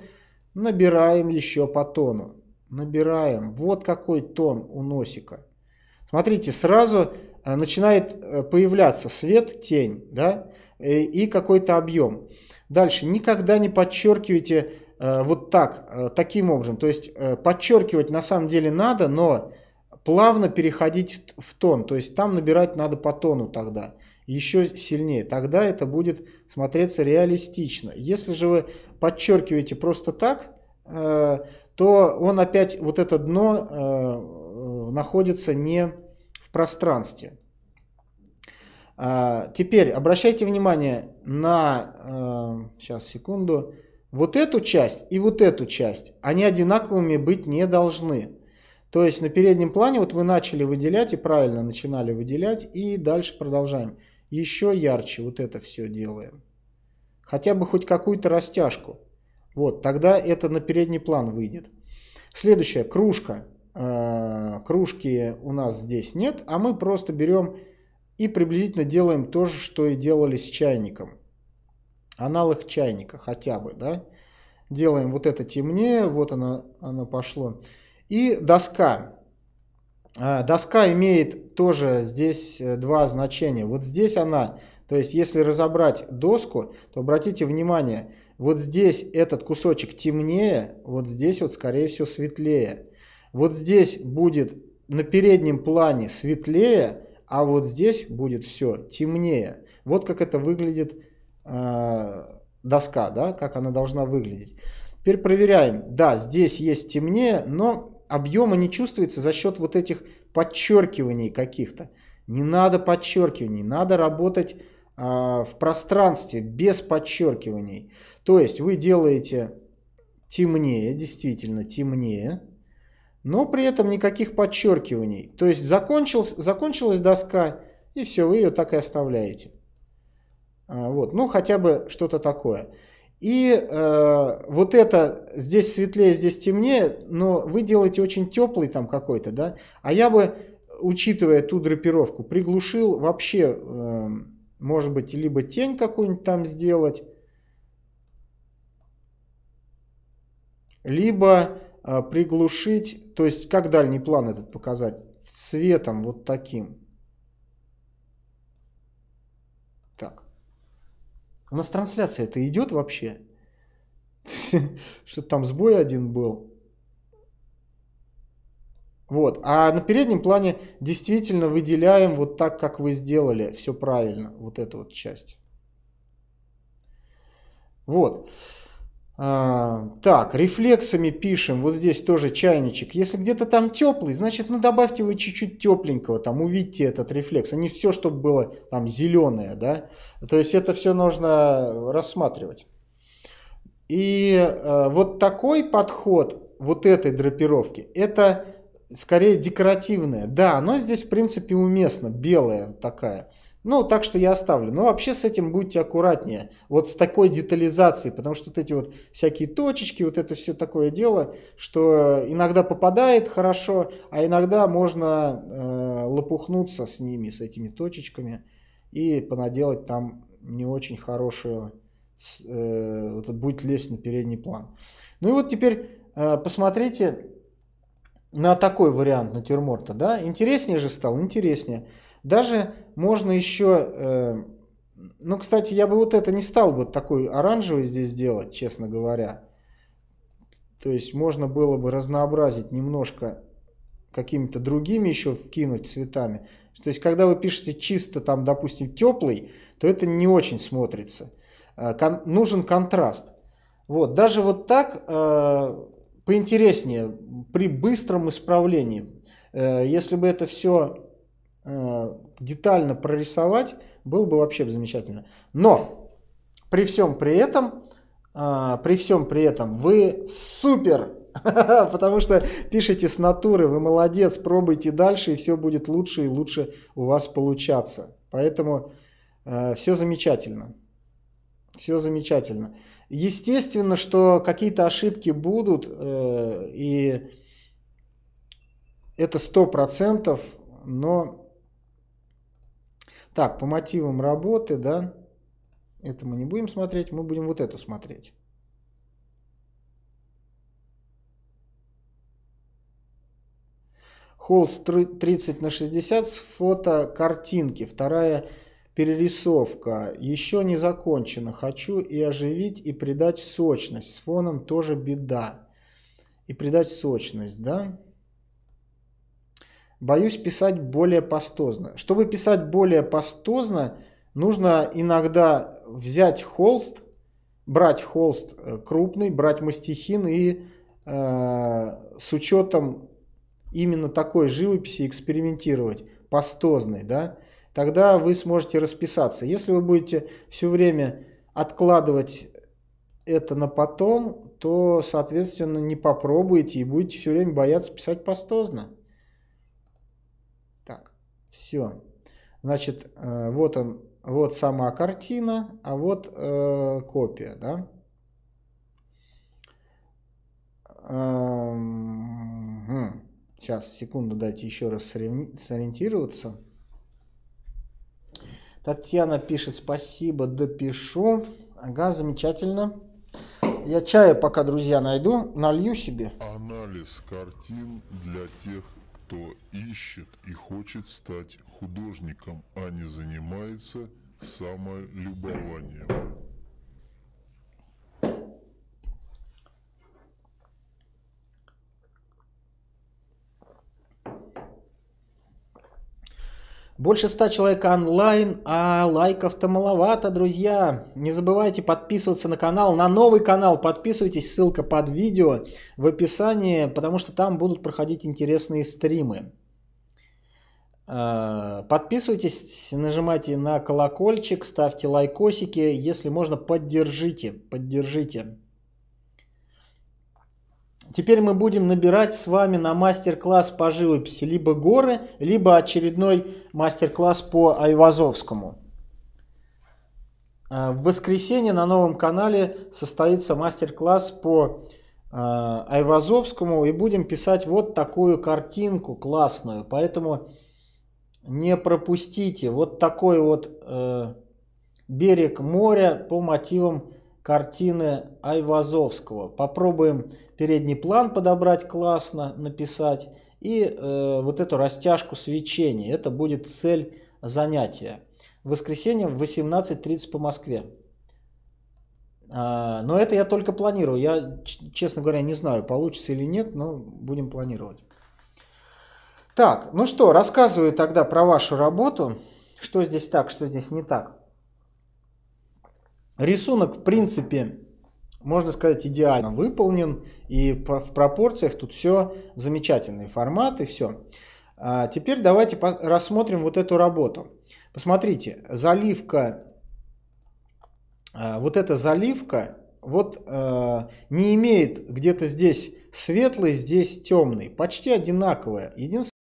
Набираем еще по тону. Набираем. Вот какой тон у носика. Смотрите, сразу э, начинает э, появляться свет, тень, да, э, и какой-то объем. Дальше никогда не подчеркивайте вот так, таким образом. То есть подчеркивать на самом деле надо, но плавно переходить в тон. То есть там набирать надо по тону тогда еще сильнее. Тогда это будет смотреться реалистично. Если же вы подчеркиваете просто так, то он опять, вот это дно э, э, находится не в пространстве. А, теперь обращайте внимание на, э, сейчас секунду, вот эту часть и вот эту часть, они одинаковыми быть не должны. То есть на переднем плане вот вы начали выделять и правильно начинали выделять и дальше продолжаем. Еще ярче вот это все делаем. Хотя бы хоть какую-то растяжку. Вот, тогда это на передний план выйдет. Следующая кружка. Э, кружки у нас здесь нет, а мы просто берем и приблизительно делаем то же, что и делали с чайником. Аналог чайника хотя бы, да. Делаем вот это темнее, вот оно, оно пошло. И доска. Э, доска имеет тоже здесь э, два значения. Вот здесь она, то есть если разобрать доску, то обратите внимание – вот здесь этот кусочек темнее, вот здесь вот скорее всего светлее. Вот здесь будет на переднем плане светлее, а вот здесь будет все темнее. Вот как это выглядит э, доска, да, как она должна выглядеть. Теперь проверяем. Да, здесь есть темнее, но объема не чувствуется за счет вот этих подчеркиваний каких-то. Не надо подчеркиваний, надо работать а, в пространстве без подчеркиваний. То есть вы делаете темнее, действительно темнее, но при этом никаких подчеркиваний. То есть закончилась, закончилась доска, и все, вы ее так и оставляете. А, вот, ну хотя бы что-то такое. И э, вот это здесь светлее, здесь темнее, но вы делаете очень теплый там какой-то, да. А я бы, учитывая ту драпировку, приглушил вообще э, может быть, либо тень какую-нибудь там сделать, либо а, приглушить, то есть как дальний план этот показать? Светом вот таким. Так. У нас трансляция это идет вообще? Что там сбой один был. Вот. А на переднем плане действительно выделяем вот так, как вы сделали. Все правильно. Вот эту вот часть. Вот. А, так, рефлексами пишем. Вот здесь тоже чайничек. Если где-то там теплый, значит, ну добавьте вы чуть-чуть тепленького. Там увидьте этот рефлекс. А не все, чтобы было там зеленое, да. То есть это все нужно рассматривать. И э, вот такой подход вот этой драпировки, это скорее декоративное. Да, оно здесь, в принципе, уместно, белая такая. Ну, так что я оставлю. Но вообще с этим будьте аккуратнее. Вот с такой детализацией, потому что вот эти вот всякие точечки, вот это все такое дело, что иногда попадает хорошо, а иногда можно э, лопухнуться с ними, с этими точечками и понаделать там не очень хорошую, э, вот будет лезть на передний план. Ну и вот теперь э, посмотрите, на такой вариант натюрморта, да, интереснее же стал, интереснее. Даже можно еще, э, ну, кстати, я бы вот это не стал бы такой оранжевый здесь делать, честно говоря. То есть можно было бы разнообразить немножко какими-то другими еще вкинуть цветами. То есть когда вы пишете чисто там, допустим, теплый, то это не очень смотрится. Э, кон нужен контраст. Вот, даже вот так э поинтереснее при быстром исправлении. Э, если бы это все э, детально прорисовать, было бы вообще замечательно. Но при всем при этом, э, при всем при этом, вы супер! Потому что пишите с натуры, вы молодец, пробуйте дальше, и все будет лучше и лучше у вас получаться. Поэтому все замечательно. Все замечательно. Естественно, что какие-то ошибки будут, э, и это сто процентов, но... Так, по мотивам работы, да, это мы не будем смотреть, мы будем вот эту смотреть. холст 30 на 60 с фото картинки. Вторая Перерисовка еще не закончена. Хочу и оживить, и придать сочность. С фоном тоже беда. И придать сочность, да? Боюсь писать более пастозно. Чтобы писать более пастозно, нужно иногда взять холст, брать холст э, крупный, брать мастихин и э, с учетом именно такой живописи экспериментировать, пастозной, да? тогда вы сможете расписаться. Если вы будете все время откладывать это на потом, то, соответственно, не попробуете и будете все время бояться писать пастозно. Так, все. Значит, э, вот он, вот сама картина, а вот э, копия, да? Сейчас, эм, хм, секунду, дайте еще раз сориентироваться. Татьяна пишет, спасибо, допишу. Ага, замечательно. Я чая пока, друзья, найду, налью себе. Анализ картин для тех, кто ищет и хочет стать художником, а не занимается самолюбованием. Больше 100 человек онлайн, а лайков-то маловато, друзья. Не забывайте подписываться на канал, на новый канал подписывайтесь, ссылка под видео в описании, потому что там будут проходить интересные стримы. А, подписывайтесь, нажимайте на колокольчик, ставьте лайкосики, если можно, поддержите, поддержите. Теперь мы будем набирать с вами на мастер-класс по живописи либо горы, либо очередной мастер-класс по Айвазовскому. Э, в воскресенье на новом канале состоится мастер-класс по э, Айвазовскому и будем писать вот такую картинку классную. Поэтому не пропустите вот такой вот э, берег моря по мотивам картины Айвазовского. Попробуем передний план подобрать классно, написать. И э, вот эту растяжку свечения. Это будет цель занятия. В воскресенье в 18.30 по Москве. А, но это я только планирую. Я, честно говоря, не знаю, получится или нет, но будем планировать. Так, ну что, рассказываю тогда про вашу работу. Что здесь так, что здесь не так. Рисунок, в принципе, можно сказать, идеально выполнен. И в пропорциях тут все замечательные форматы, все. А теперь давайте рассмотрим вот эту работу. Посмотрите, заливка, а, вот эта заливка, вот а, не имеет где-то здесь светлый, здесь темный, почти одинаковая. Единственное,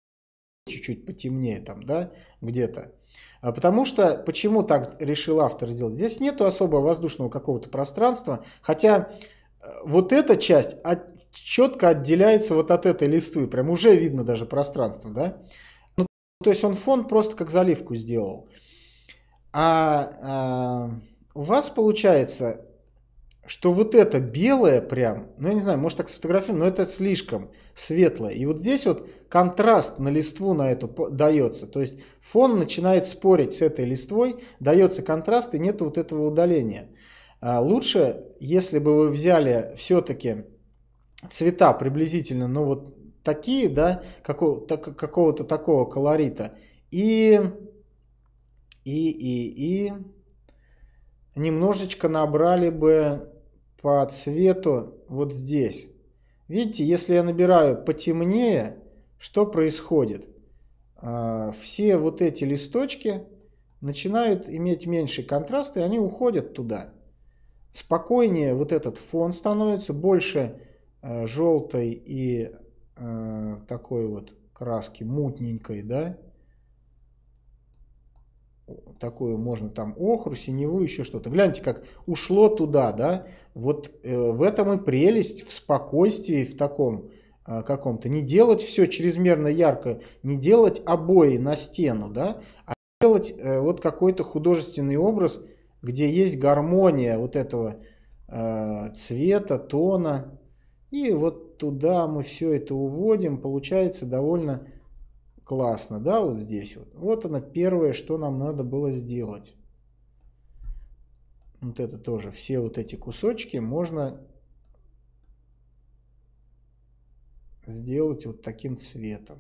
чуть-чуть потемнее там, да, где-то. А, потому что, почему так решил автор сделать? Здесь нету особо воздушного какого-то пространства, хотя э, вот эта часть от, четко отделяется вот от этой листвы, прям уже видно даже пространство, да? Ну, то есть он фон просто как заливку сделал. А, а у вас получается что вот это белое прям, ну я не знаю, может так сфотографируем, но это слишком светлое. И вот здесь вот контраст на листву на эту дается. То есть фон начинает спорить с этой листвой, дается контраст и нет вот этого удаления. А лучше, если бы вы взяли все-таки цвета приблизительно, ну вот такие, да, какого, какого-то такого колорита. И, и, и, и немножечко набрали бы по цвету вот здесь. Видите, если я набираю потемнее, что происходит? А, все вот эти листочки начинают иметь меньший контраст, и они уходят туда. Спокойнее вот этот фон становится, больше а, желтой и а, такой вот краски мутненькой, да, такую можно там охру, синеву, еще что-то. Гляньте, как ушло туда, да? Вот э, в этом и прелесть, в спокойствии, в таком э, каком-то. Не делать все чрезмерно ярко, не делать обои на стену, да? А делать э, вот какой-то художественный образ, где есть гармония вот этого э, цвета, тона. И вот туда мы все это уводим. Получается довольно классно, да, вот здесь вот. Вот она первое, что нам надо было сделать. Вот это тоже, все вот эти кусочки можно сделать вот таким цветом.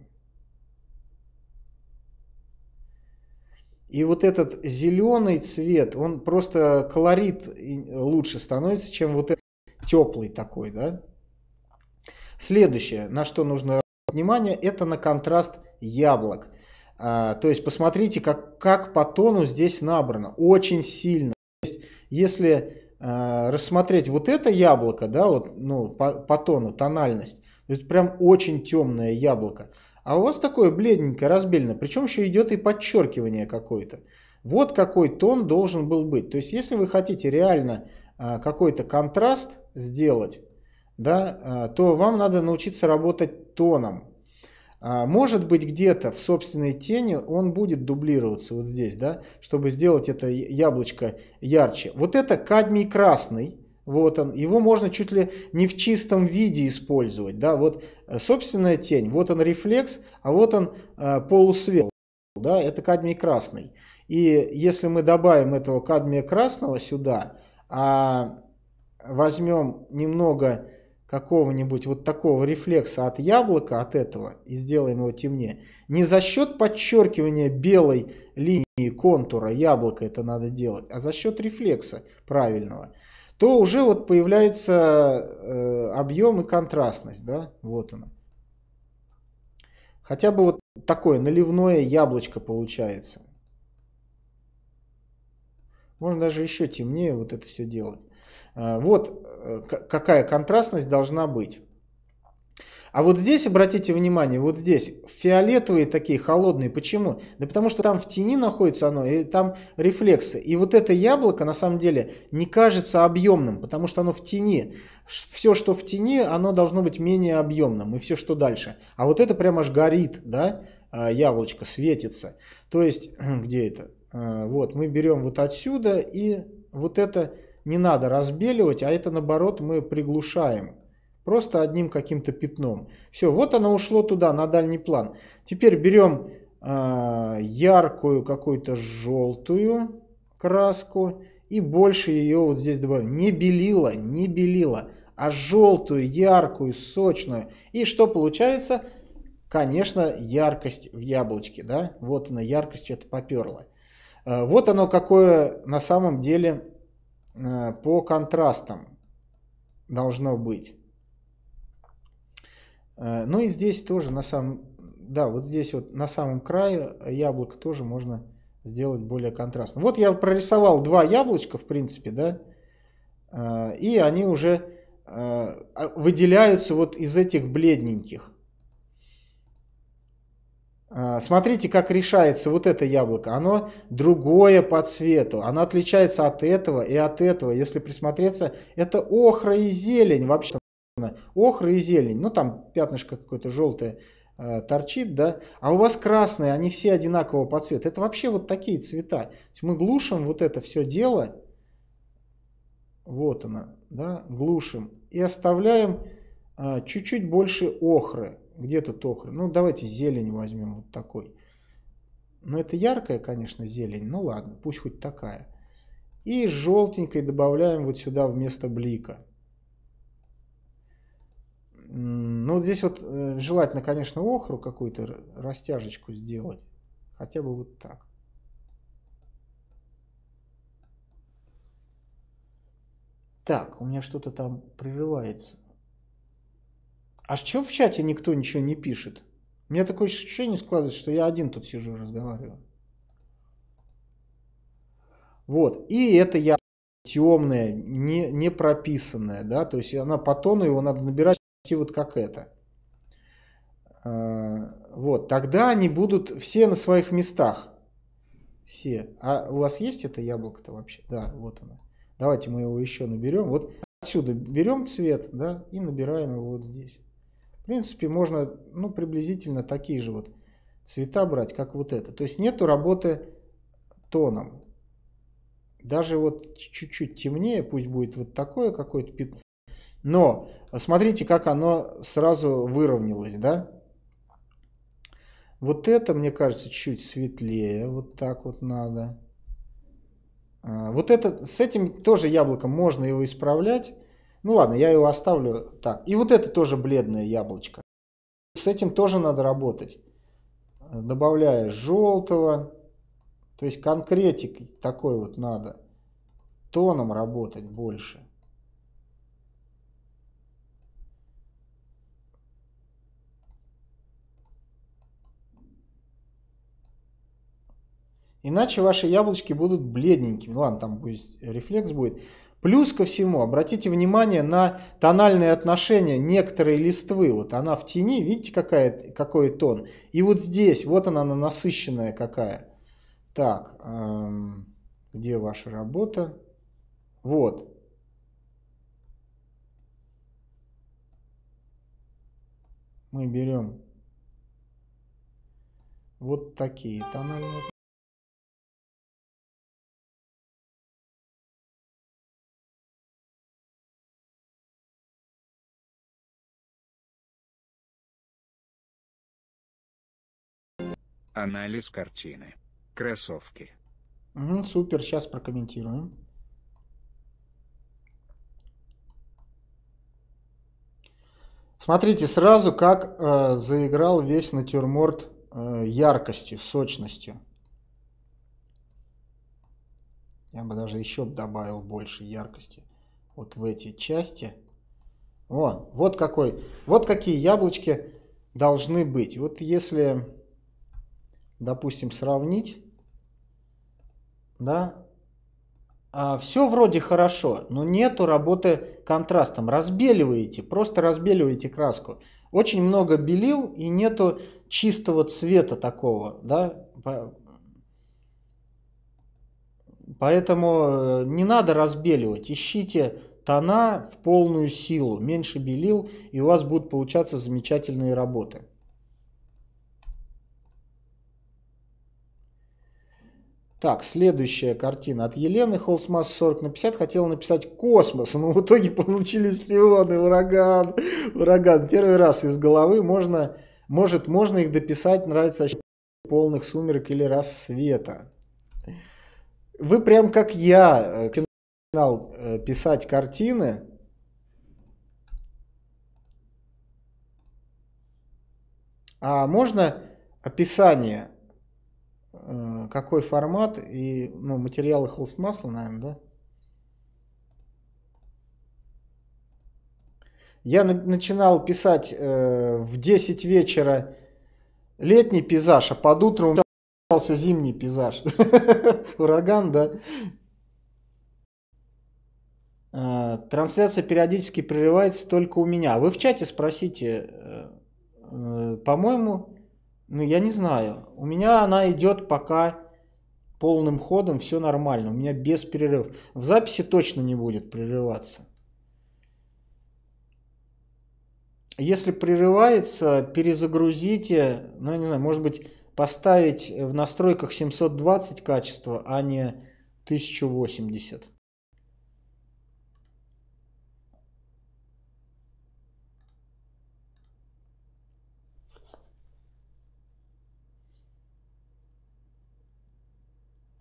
И вот этот зеленый цвет, он просто колорит лучше становится, чем вот этот теплый такой, да. Следующее, на что нужно внимание, это на контраст яблок. А, то есть посмотрите, как, как по тону здесь набрано. Очень сильно. То есть, если а, рассмотреть вот это яблоко, да, вот, ну, по, по тону, тональность, это прям очень темное яблоко. А у вас такое бледненькое, разбельное. Причем еще идет и подчеркивание какое-то. Вот какой тон должен был быть. То есть, если вы хотите реально а, какой-то контраст сделать, да, а, то вам надо научиться работать тоном. А, может быть, где-то в собственной тени он будет дублироваться вот здесь, да, чтобы сделать это яблочко ярче. Вот это кадмий красный, вот он, его можно чуть ли не в чистом виде использовать, да, вот э, собственная тень, вот он рефлекс, а вот он э, полусвет, да, это кадмий красный. И если мы добавим этого кадмия красного сюда, а возьмем немного какого-нибудь вот такого рефлекса от яблока, от этого, и сделаем его темнее. Не за счет подчеркивания белой линии контура яблока это надо делать, а за счет рефлекса правильного. То уже вот появляется э, объем и контрастность, да, вот она. Хотя бы вот такое наливное яблочко получается. Можно даже еще темнее вот это все делать. Э, вот Э, какая контрастность должна быть. А вот здесь, обратите внимание, вот здесь фиолетовые такие холодные. Почему? Да потому что там в тени находится оно, и там рефлексы. И вот это яблоко на самом деле не кажется объемным, потому что оно в тени. Все, что в тени, оно должно быть менее объемным, и все, что дальше. А вот это прямо аж горит, да, а, яблочко светится. То есть, где это? А, вот, мы берем вот отсюда, и вот это не надо разбеливать, а это наоборот мы приглушаем. Просто одним каким-то пятном. Все, вот оно ушло туда, на дальний план. Теперь берем э, яркую какую-то желтую краску и больше ее вот здесь добавим. Не белила, не белила, а желтую, яркую, сочную. И что получается? Конечно, яркость в яблочке, да? Вот она, яркость это поперла. А, вот оно какое на самом деле Э, по контрастам должно быть. Э, ну и здесь тоже на самом... Да, вот здесь вот на самом крае яблоко тоже можно сделать более контрастным. Вот я прорисовал два яблочка, в принципе, да, э, и они уже а, выделяются вот из этих бледненьких. А, смотрите, как решается вот это яблоко. Оно другое по цвету. Оно отличается от этого и от этого. Если присмотреться, это охра и зелень. Вообще охра и зелень. Ну, там пятнышко какое-то желтое а, торчит, да. А у вас красные, они все одинакового по цвету. Это вообще вот такие цвета. мы глушим вот это все дело. Вот она, да, глушим. И оставляем а, чуть-чуть э, больше охры где-то тохры. Ну, давайте зелень возьмем вот такой. Ну, это яркая, конечно, зелень. Ну, ладно, пусть хоть такая. И желтенькой добавляем вот сюда вместо блика. Ну, вот здесь вот э, желательно, конечно, охру какую-то растяжечку сделать. Хотя бы вот так. Так, у меня что-то там прерывается. А чего в чате никто ничего не пишет? У меня такое ощущение складывается, что я один тут сижу и разговариваю. Вот. И это я темная, не, не прописанная, да, то есть она по тону, его надо набирать вот как это. А, вот, тогда они будут все на своих местах. Все. А у вас есть это яблоко-то вообще? Да, вот оно. Давайте мы его еще наберем. Вот отсюда берем цвет, да, и набираем его вот здесь. В принципе, можно ну, приблизительно такие же вот цвета брать, как вот это. То есть нету работы тоном. Даже вот чуть-чуть темнее, пусть будет вот такое какое-то пятно. Но смотрите, как оно сразу выровнялось, да? Вот это, мне кажется, чуть светлее. Вот так вот надо. А, вот это, с этим тоже яблоком можно его исправлять. Ну ладно, я его оставлю так. И вот это тоже бледное яблочко. С этим тоже надо работать. Добавляя желтого. То есть конкретик такой вот надо. Тоном работать больше. Иначе ваши яблочки будут бледненькими. Ладно, там будет рефлекс будет. Плюс ко всему, обратите внимание на тональные отношения некоторой листвы. Вот она в тени, видите, какая, какой тон? И вот здесь, вот она, она насыщенная какая. Так, эм, где ваша работа? Вот. Мы берем вот такие тональные Анализ картины. Кроссовки. Угу, супер, сейчас прокомментируем. Смотрите сразу, как э, заиграл весь натюрморт э, яркостью, сочностью. Я бы даже еще добавил больше яркости вот в эти части. Вот, вот какой, вот какие яблочки должны быть. Вот если допустим, сравнить, да, а все вроде хорошо, но нету работы контрастом. Разбеливаете, просто разбеливаете краску. Очень много белил и нету чистого цвета такого, да. Поэтому э, не надо разбеливать, ищите тона в полную силу, меньше белил, и у вас будут получаться замечательные работы. Так, следующая картина от Елены Холсмас 40 на 50. Хотела написать космос, но в итоге получились пионы, ураган, ураган. Первый раз из головы можно, может, можно их дописать, нравится полных сумерек или рассвета. Вы прям как я начинал э, э, писать картины. А можно описание Э, какой формат и ну, материалы холст масла, наверное, да? Я на начинал писать э, в 10 вечера летний пейзаж, а под утро у меня остался зимний пейзаж. Ураган, да? Э, трансляция периодически прерывается только у меня. Вы в чате спросите, э, по-моему, ну, я не знаю. У меня она идет пока полным ходом, все нормально. У меня без перерывов. В записи точно не будет прерываться. Если прерывается, перезагрузите, ну, я не знаю, может быть, поставить в настройках 720 качество, а не 1080.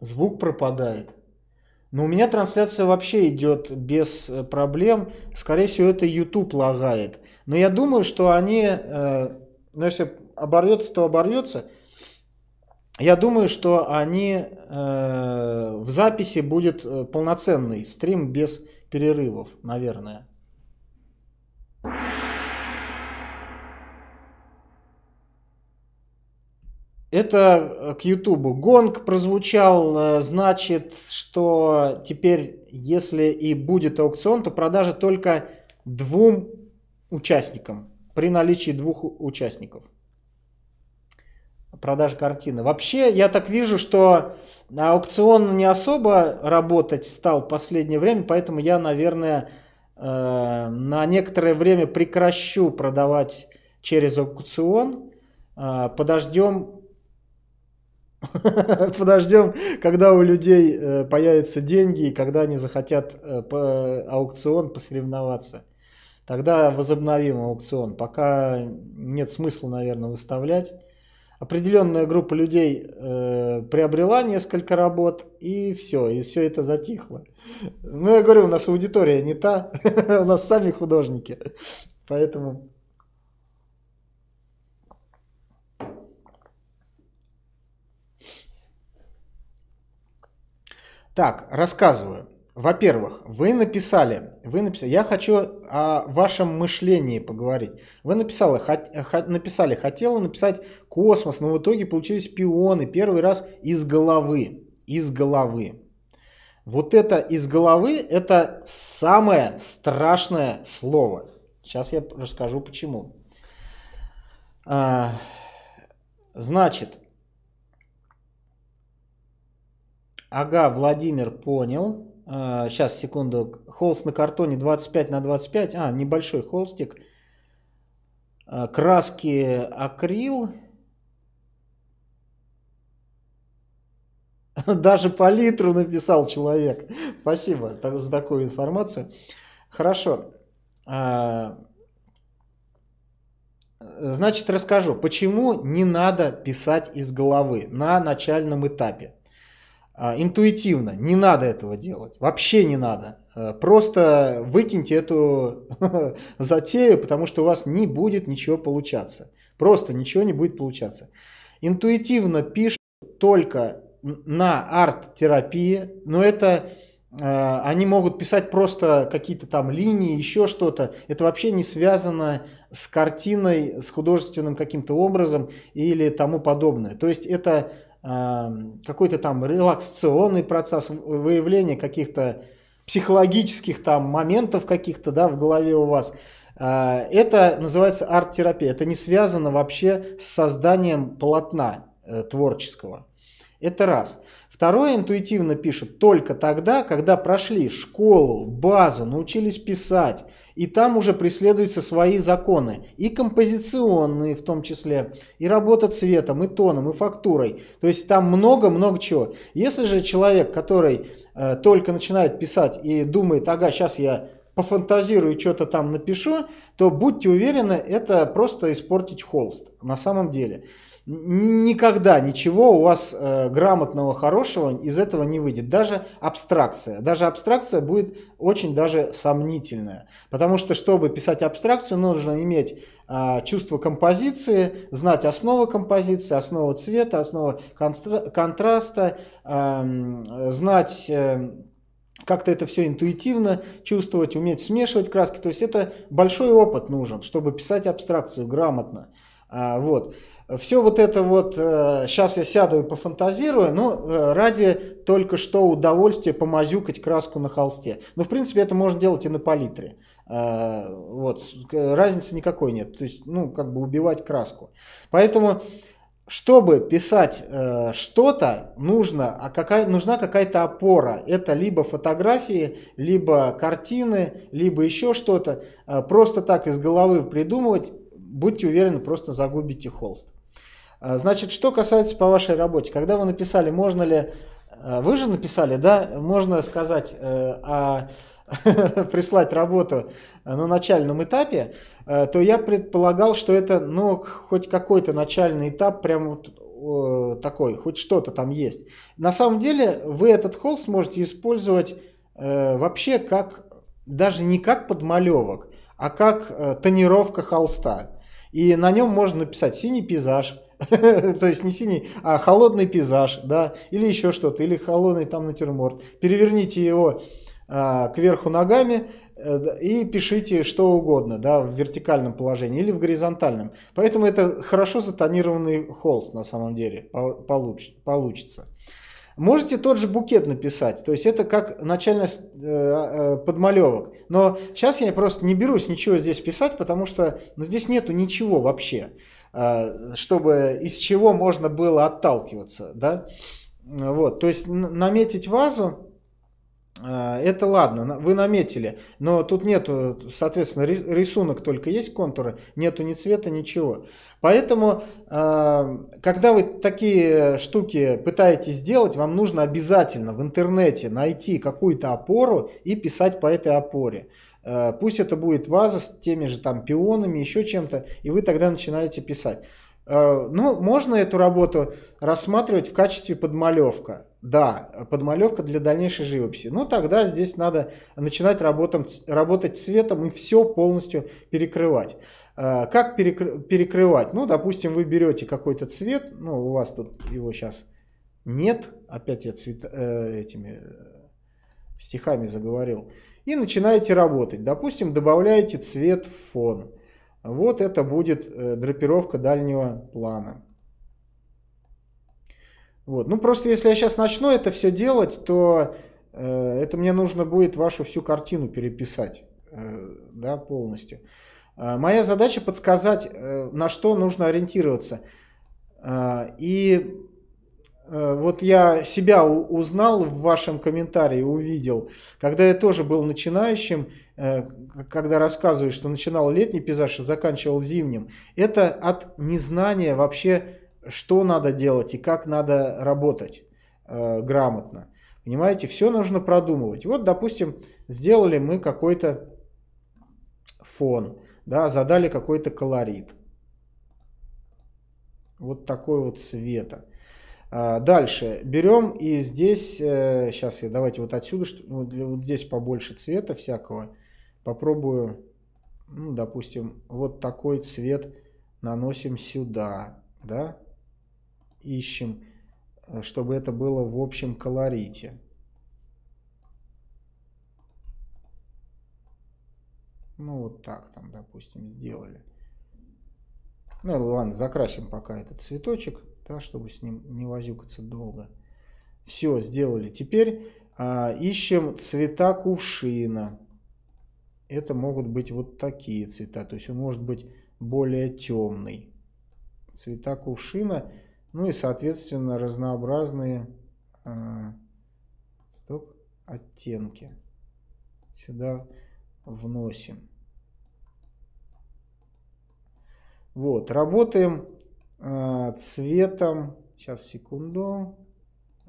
звук пропадает. Но у меня трансляция вообще идет без э, проблем. Скорее всего, это YouTube лагает. Но я думаю, что они, э, ну если оборвется, то оборвется. Я думаю, что они э, в записи будет э, полноценный стрим без перерывов, наверное. Это э, к Ютубу. Гонг прозвучал, э, значит, что теперь, если и будет аукцион, то продажа только двум участникам. При наличии двух участников. Продажа картины. Вообще, я так вижу, что аукцион не особо работать стал в последнее время, поэтому я, наверное, э, на некоторое время прекращу продавать через аукцион. Подождем Подождем, когда у людей э, появятся деньги и когда они захотят э, по аукцион посоревноваться. Тогда возобновим аукцион. Пока нет смысла, наверное, выставлять. Определенная группа людей э, приобрела несколько работ, и все, и все это затихло. Ну, я говорю, у нас аудитория не та, у нас сами художники. Поэтому Так, рассказываю. Во-первых, вы написали, вы написали, я хочу о вашем мышлении поговорить. Вы написали, хот, хот, написали, хотела написать космос, но в итоге получились пионы первый раз из головы, из головы. Вот это из головы это самое страшное слово. Сейчас я расскажу почему. А, значит, Ага, Владимир понял. сейчас, а, секунду. Холст на картоне 25 на 25. А, небольшой холстик. А, краски акрил. Даже палитру написал человек. Спасибо за такую информацию. Хорошо. А, значит, расскажу, почему не надо писать из головы на начальном этапе. А, интуитивно, не надо этого делать, вообще не надо. А, просто выкиньте эту затею, потому что у вас не будет ничего получаться. Просто ничего не будет получаться. Интуитивно пишут только на арт-терапии, но это а, они могут писать просто какие-то там линии, еще что-то. Это вообще не связано с картиной, с художественным каким-то образом или тому подобное. То есть это какой-то там релаксационный процесс, выявление каких-то психологических там моментов каких-то, да, в голове у вас. А, это называется арт-терапия. Это не связано вообще с созданием полотна э, творческого. Это раз. Второе интуитивно пишет только тогда, когда прошли школу, базу, научились писать, и там уже преследуются свои законы, и композиционные в том числе, и работа цветом, и тоном, и фактурой. То есть там много-много чего. Если же человек, который э, только начинает писать и думает, ага, сейчас я пофантазирую, что-то там напишу, то будьте уверены, это просто испортить холст на самом деле никогда ничего у вас э, грамотного, хорошего из этого не выйдет. Даже абстракция. Даже абстракция будет очень даже сомнительная. Потому что, чтобы писать абстракцию, нужно иметь э, чувство композиции, знать основы композиции, основы цвета, основы констра- контраста, э, знать... Э, как-то это все интуитивно чувствовать, уметь смешивать краски. То есть это большой опыт нужен, чтобы писать абстракцию грамотно. А, вот. Все вот это вот, сейчас э, я сяду и пофантазирую, но э, ради только что удовольствия помазюкать краску на холсте. Но ну, в принципе, это можно делать и на палитре. Э, вот, разницы никакой нет. То есть, ну, как бы убивать краску. Поэтому чтобы писать э, что-то, нужно, а какая, нужна какая-то опора. Это либо фотографии, либо картины, либо еще что-то. Э, просто так из головы придумывать, будьте уверены, просто загубите холст. А, значит, что касается по вашей работе, когда вы написали, можно ли, а, вы же написали, да, можно сказать, э, а, прислать работу на начальном этапе, э, то я предполагал, что это, ну, хоть какой-то начальный этап, прям вот такой, хоть что-то там есть. На самом деле вы этот холст можете использовать э, вообще как, даже не как подмалевок, а как тонировка холста. И на нем можно написать синий пейзаж, то есть не синий, а холодный пейзаж, да, или еще что-то, или холодный там натюрморт. Переверните его а, кверху ногами э, и пишите что угодно, да, в вертикальном положении или в горизонтальном. Поэтому это хорошо затонированный холст на самом деле получ, получится. Можете тот же букет написать, то есть это как начальный э, а, э, подмалевок. Но сейчас я просто не берусь ничего здесь писать, потому что ну, здесь нету ничего вообще. А, чтобы из чего можно было отталкиваться, да? Вот, то есть наметить вазу, а, это ладно, вы наметили, но тут нету, соответственно, рисунок только есть контуры, нету ни цвета, ничего. Поэтому, а, когда вы такие штуки пытаетесь сделать, вам нужно обязательно в интернете найти какую-то опору и писать по этой опоре. Э, пусть это будет ваза с теми же там пионами, еще чем-то, и вы тогда начинаете писать. Э, ну, можно эту работу рассматривать в качестве подмалевка. Да, подмалевка для дальнейшей живописи. Но тогда здесь надо начинать работам, работать цветом и все полностью перекрывать. Э, как перекр... перекрывать? Ну, допустим, вы берете какой-то цвет, ну, у вас тут его сейчас нет, опять я цвет... этими стихами заговорил и начинаете работать. Допустим, добавляете цвет в фон. Вот это будет э, драпировка дальнего плана. Вот. Ну просто если я сейчас начну это все делать, то э, это мне нужно будет вашу всю картину переписать э, да, полностью. Э, моя задача подсказать, э, на что нужно ориентироваться. Э, и Э, вот я себя узнал в вашем комментарии, увидел, когда я тоже был начинающим, э, когда рассказываю, что начинал летний пейзаж и заканчивал зимним, это от незнания вообще, что надо делать и как надо работать э, грамотно. Понимаете, все нужно продумывать. Вот, допустим, сделали мы какой-то фон, да, задали какой-то колорит. Вот такой вот цвета. А, дальше берем и здесь, сейчас э, я давайте вот отсюда, вот здесь побольше цвета всякого. Попробую, ну, допустим, вот такой цвет наносим сюда, да, ищем, э, чтобы это было в общем колорите. Ну, вот так там, допустим, сделали. Ну, ладно, закрасим пока этот цветочек так, чтобы с ним не возюкаться долго. Все, сделали. Теперь а, ищем цвета кувшина. Это могут быть вот такие цвета. То есть он может быть более темный. Цвета кувшина. Ну и, соответственно, разнообразные а, стоп, оттенки. Сюда вносим. Вот, работаем а, цветом. Сейчас, секунду.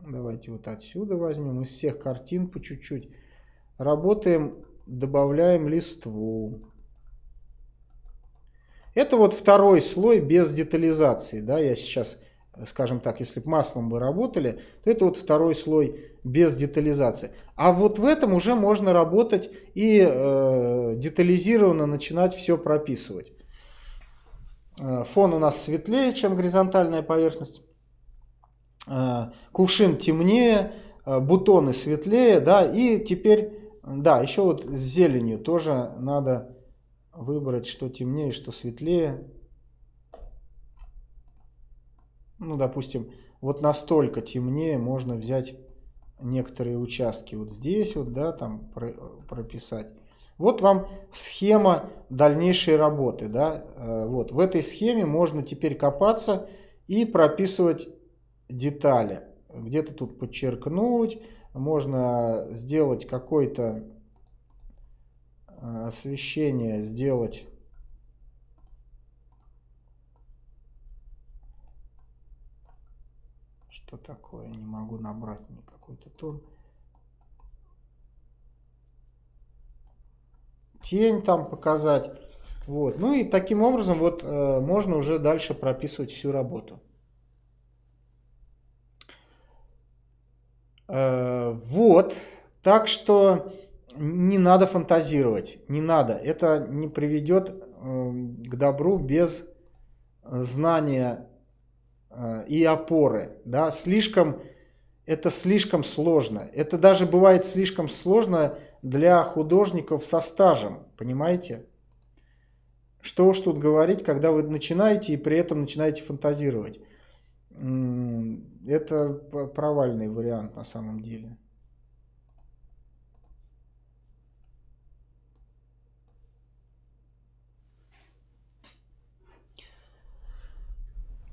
Давайте вот отсюда возьмем. Из всех картин по чуть-чуть. Работаем, добавляем листву. Это вот второй слой без детализации. Да, я сейчас, скажем так, если бы маслом бы работали, то это вот второй слой без детализации. А вот в этом уже можно работать и э, детализированно начинать все прописывать. Э, фон у нас светлее, чем горизонтальная поверхность. Э, кувшин темнее, э, бутоны светлее, да, и теперь, да, еще вот с зеленью тоже надо выбрать, что темнее, что светлее. Ну, допустим, вот настолько темнее можно взять некоторые участки вот здесь вот, да, там прописать. Вот вам схема дальнейшей работы. Да? Э, вот. В этой схеме можно теперь копаться и прописывать детали. Где-то тут подчеркнуть, можно сделать какое-то э, освещение, сделать что такое, не могу набрать никакой-то тон. тень там показать. Вот. Ну и таким образом вот э, можно уже дальше прописывать всю работу. Э, вот. Так что не надо фантазировать. Не надо. Это не приведет э, к добру без знания э, и опоры. Да? Слишком, это слишком сложно. Это даже бывает слишком сложно для художников со стажем, понимаете? Что уж тут говорить, когда вы начинаете и при этом начинаете фантазировать. Это провальный вариант на самом деле.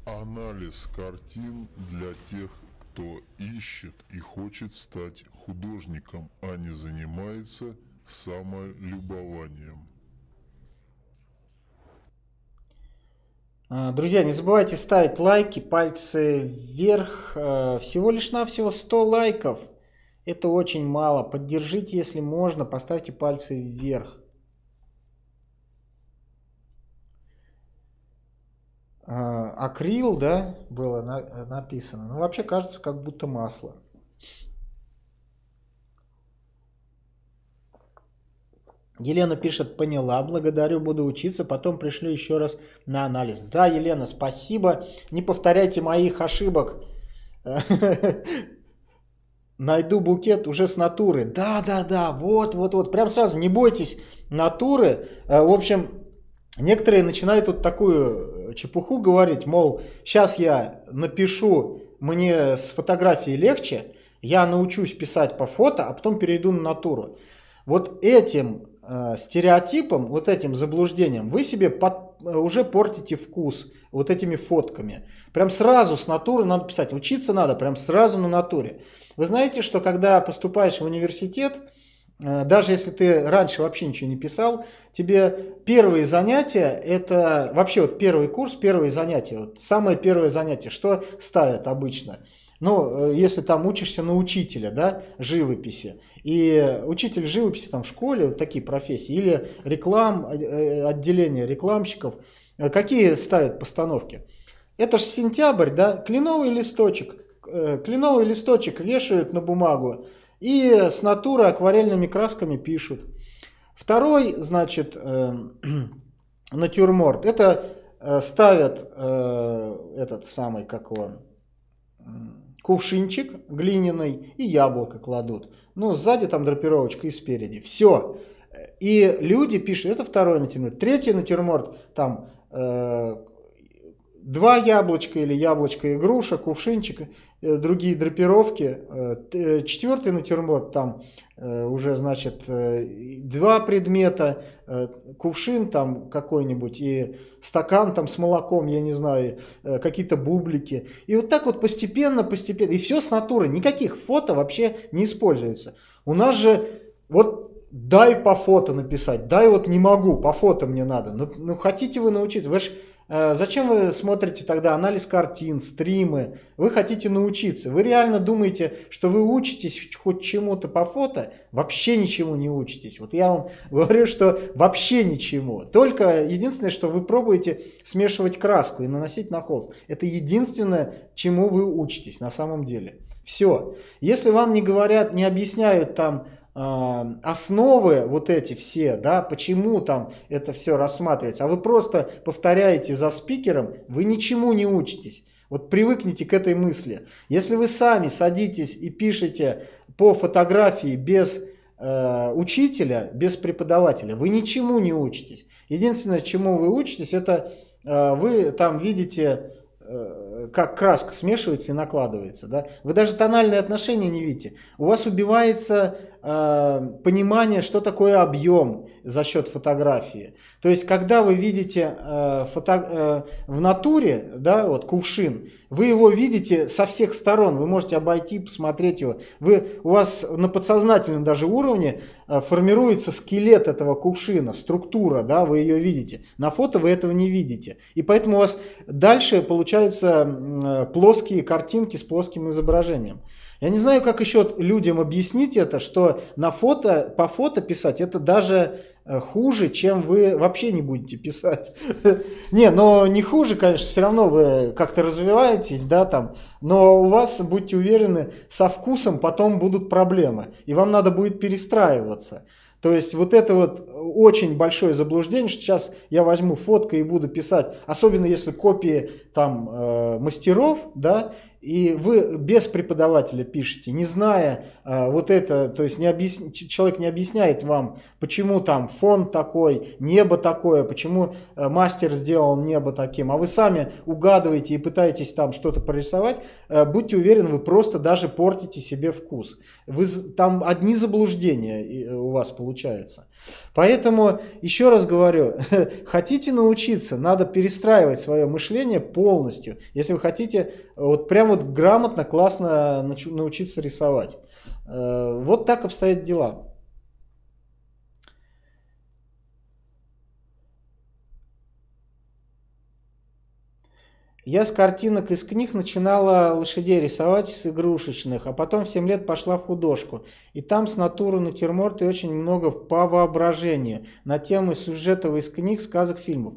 Анализ картин для тех, кто ищет и хочет стать художником, а не занимается самолюбованием. А, друзья, не забывайте ставить лайки, пальцы вверх. А, всего лишь навсего 100 лайков. Это очень мало. Поддержите, если можно, поставьте пальцы вверх. А, акрил, да, было на, написано. Ну, вообще кажется, как будто масло. Елена пишет, поняла, благодарю, буду учиться, потом пришлю еще раз на анализ. Да, Елена, спасибо, не повторяйте моих ошибок. Найду букет уже с натуры. Да, да, да, вот, вот, вот. Прям сразу не бойтесь натуры. Э, в общем, некоторые начинают вот такую э, чепуху говорить, мол, сейчас я напишу, мне с фотографией легче, я научусь писать по фото, а потом перейду на натуру. Вот этим э, стереотипом, вот этим заблуждением вы себе под, э, уже портите вкус вот этими фотками. Прям сразу с натуры надо писать. Учиться надо прям сразу на натуре. Вы знаете, что когда поступаешь в университет, Э, даже если ты раньше вообще ничего не писал, тебе первые занятия, это вообще вот первый курс, первые занятия, вот самое первое занятие, что ставят обычно? Ну, э, если там учишься на учителя, да, живописи, и учитель живописи там в школе, вот такие профессии, или реклам, э, отделение рекламщиков, какие ставят постановки? Это же сентябрь, да, кленовый листочек, кленовый листочек вешают на бумагу, и с натуры акварельными красками пишут. Второй, значит, э, натюрморт. Это э, ставят э, этот самый, как его, кувшинчик глиняный и яблоко кладут. Ну, сзади там драпировочка и спереди. Все. И люди пишут, это второй натюрморт. Третий натюрморт, там, э, два яблочка или яблочко и груша, кувшинчик. Э, другие драпировки. Э, э, Четвертый натюрморт там уже, значит, два предмета, кувшин там какой-нибудь и стакан там с молоком, я не знаю, какие-то бублики. И вот так вот постепенно, постепенно. И все с натуры. Никаких фото вообще не используется. У нас же вот дай по фото написать, дай вот не могу, по фото мне надо. Ну, ну хотите вы научить вы же Э, зачем вы смотрите тогда анализ картин, стримы? Вы хотите научиться. Вы реально думаете, что вы учитесь хоть чему-то по фото? Вообще ничему не учитесь. Вот я вам говорю, что вообще ничему. Только единственное, что вы пробуете смешивать краску и наносить на холст. Это единственное, чему вы учитесь на самом деле. Все. Если вам не говорят, не объясняют там основы вот эти все, да, почему там это все рассматривается, а вы просто повторяете за спикером, вы ничему не учитесь. Вот привыкните к этой мысли. Если вы сами садитесь и пишете по фотографии без э, учителя, без преподавателя, вы ничему не учитесь. Единственное, чему вы учитесь, это э, вы там видите Э, как краска смешивается и накладывается. Да? Вы даже тональные отношения не видите. У вас убивается э, понимание, что такое объем, за счет фотографии. То есть, когда вы видите э, фото, э, в натуре, да, вот кувшин, вы его видите со всех сторон, вы можете обойти, посмотреть его. Вы, у вас на подсознательном даже уровне э, формируется скелет этого кувшина, структура, да, вы ее видите. На фото вы этого не видите. И поэтому у вас дальше получаются э, плоские картинки с плоским изображением. Я не знаю, как еще людям объяснить это, что на фото, по фото писать, это даже Э, хуже, чем вы вообще не будете писать. не, но не хуже, конечно, все равно вы как-то развиваетесь, да, там, но у вас, будьте уверены, со вкусом потом будут проблемы, и вам надо будет перестраиваться. То есть вот это вот очень большое заблуждение, что сейчас я возьму фотку и буду писать, особенно если копии там э, мастеров, да, и вы без преподавателя пишете, не зная э, вот это, то есть не объяс... человек не объясняет вам, почему там фон такой, небо такое, почему э, мастер сделал небо таким, а вы сами угадываете и пытаетесь там что-то прорисовать, э, будьте уверены, вы просто даже портите себе вкус. Вы, там одни заблуждения э, у вас получаются. Поэтому, еще раз говорю, хотите научиться, надо перестраивать свое мышление полностью, если вы хотите э, вот прям вот грамотно, классно научиться рисовать. Э, вот так обстоят дела. Я с картинок из книг начинала лошадей рисовать с игрушечных, а потом в 7 лет пошла в художку. И там с натуры натюрморт и очень много по воображению на темы сюжетов из книг, сказок, фильмов.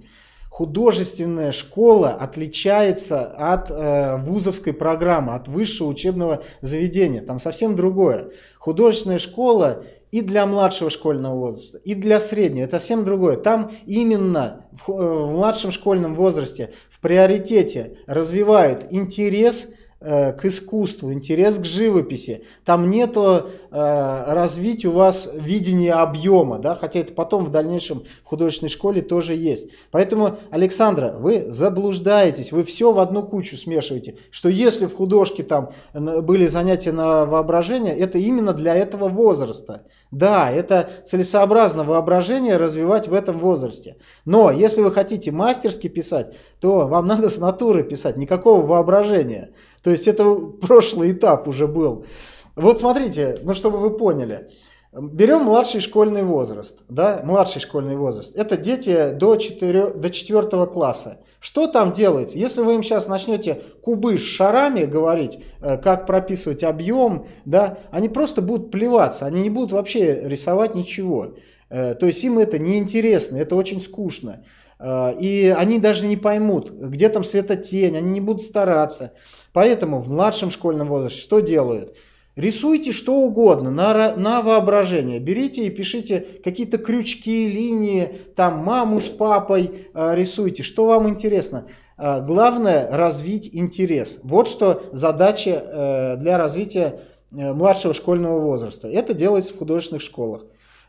Художественная школа отличается от э, вузовской программы, от высшего учебного заведения. Там совсем другое. Художественная школа и для младшего школьного возраста, и для среднего. Это совсем другое. Там именно в, э, в младшем школьном возрасте приоритете развивают интерес э, к искусству, интерес к живописи. Там нет э, развить у вас видение объема, да, хотя это потом в дальнейшем в художественной школе тоже есть. Поэтому, Александра, вы заблуждаетесь, вы все в одну кучу смешиваете, что если в художке там э, были занятия на воображение, это именно для этого возраста. Да, это целесообразно воображение развивать в этом возрасте. Но если вы хотите мастерски писать, то вам надо с натуры писать, никакого воображения. То есть это прошлый этап уже был. Вот смотрите, ну чтобы вы поняли. Берем младший школьный возраст. Да? Младший школьный возраст. Это дети до, 4, до 4 класса. Что там делается? Если вы им сейчас начнете кубы с шарами говорить, э, как прописывать объем, да, они просто будут плеваться, они не будут вообще рисовать ничего. Э, то есть им это неинтересно, это очень скучно. Э, и они даже не поймут, где там светотень, они не будут стараться. Поэтому в младшем школьном возрасте что делают? Рисуйте что угодно на, на воображение. Берите и пишите какие-то крючки, линии, там маму с папой э, рисуйте, что вам интересно. Э, главное развить интерес. Вот что задача э, для развития э, младшего школьного возраста. Это делается в художественных школах.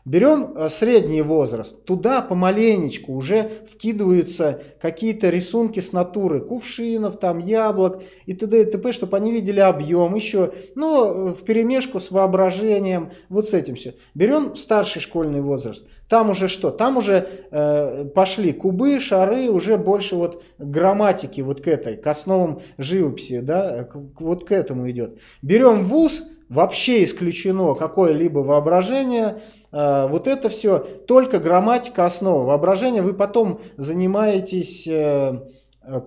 Берем э, средний возраст, туда помаленечку уже вкидываются какие-то рисунки с натуры, кувшинов, там яблок и т.д. и т.п., чтобы они видели объем еще, ну э, в перемешку с воображением, вот с этим все. Берем старший школьный возраст, там уже что? Там уже э, пошли кубы, шары, уже больше вот грамматики вот к этой, к основам живописи, да, э, к, вот к этому идет. Берем вуз, вообще исключено какое-либо воображение, а, вот это все только грамматика основа. Воображение вы потом занимаетесь э,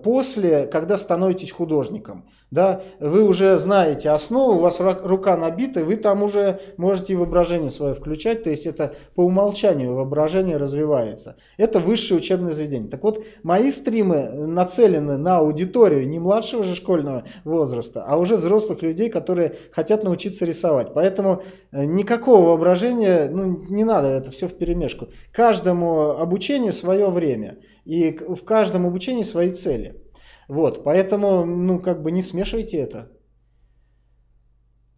после, когда становитесь художником да, вы уже знаете основу, у вас рука набита, вы там уже можете воображение свое включать, то есть это по умолчанию воображение развивается. Это высшее учебное заведение. Так вот, мои стримы нацелены на аудиторию не младшего же школьного возраста, а уже взрослых людей, которые хотят научиться рисовать. Поэтому э, никакого воображения, ну, не надо, это все в перемешку. Каждому обучению свое время, и в каждом обучении свои цели. Вот, поэтому, ну, как бы не смешивайте это.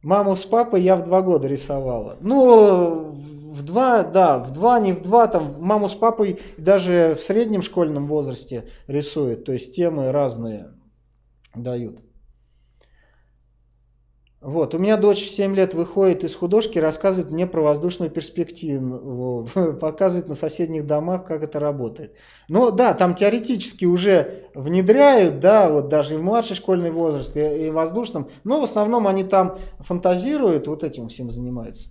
Маму с папой я в два года рисовала. Ну, в два, да, в два, не в два, там маму с папой даже в среднем школьном возрасте рисует. То есть темы разные дают. Вот, у меня дочь в 7 лет выходит из художки, рассказывает мне про воздушную перспективу, показывает на соседних домах, как это работает. Ну да, там теоретически уже внедряют, да, вот даже и в младший школьный возраст, и, и воздушном, но в основном они там фантазируют, вот этим всем занимаются.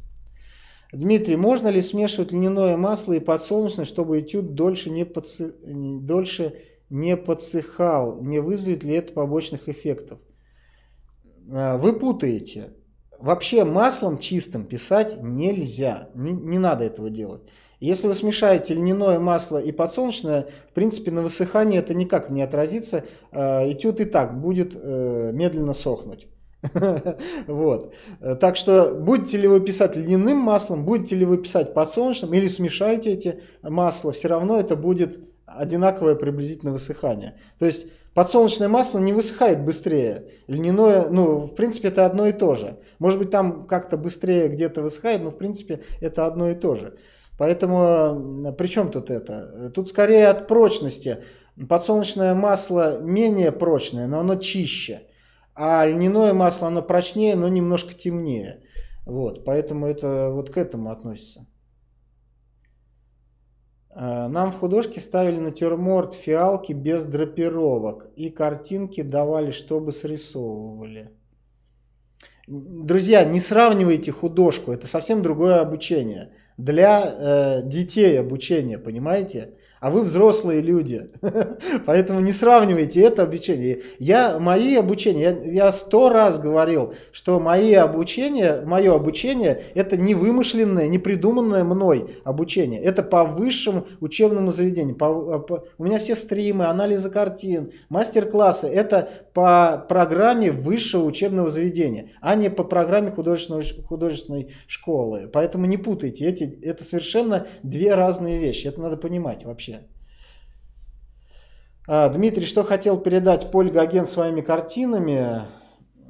Дмитрий, можно ли смешивать льняное масло и подсолнечное, чтобы этюд дольше не, подсы... дольше не подсыхал? Не вызовет ли это побочных эффектов? Э, вы путаете. Вообще маслом чистым писать нельзя, не, не надо этого делать. Если вы смешаете льняное масло и подсолнечное, в принципе, на высыхание это никак не отразится. Э, этюд и так будет э, медленно сохнуть. Вот. Так что будете ли вы писать льняным маслом, будете ли вы писать подсолнечным или смешайте эти масла, все равно это будет одинаковое приблизительно высыхание. То есть Подсолнечное масло не высыхает быстрее. Льняное, ну, в принципе, это одно и то же. Может быть, там как-то быстрее где-то высыхает, но, в принципе, это одно и то же. Поэтому при чем тут это? Тут скорее от прочности. Подсолнечное масло менее прочное, но оно чище. А льняное масло, оно прочнее, но немножко темнее. Вот, поэтому это вот к этому относится. Э, нам в художке ставили натюрморт фиалки без драпировок, и картинки давали, чтобы срисовывали. Друзья, не сравнивайте художку, это совсем другое обучение. Для э, детей обучение, понимаете? а вы взрослые люди. Поэтому не сравнивайте это обучение. Я, мои обучения, я, сто раз говорил, что мои обучения, мое обучение, это не вымышленное, не придуманное мной обучение. Это по высшему учебному заведению. По, а, по, у меня все стримы, анализы картин, мастер-классы. Это по программе высшего учебного заведения, а не по программе художественной, художественной школы. Поэтому не путайте, эти, это совершенно две разные вещи. Это надо понимать вообще. А, Дмитрий, что хотел передать Поль Гоген своими картинами?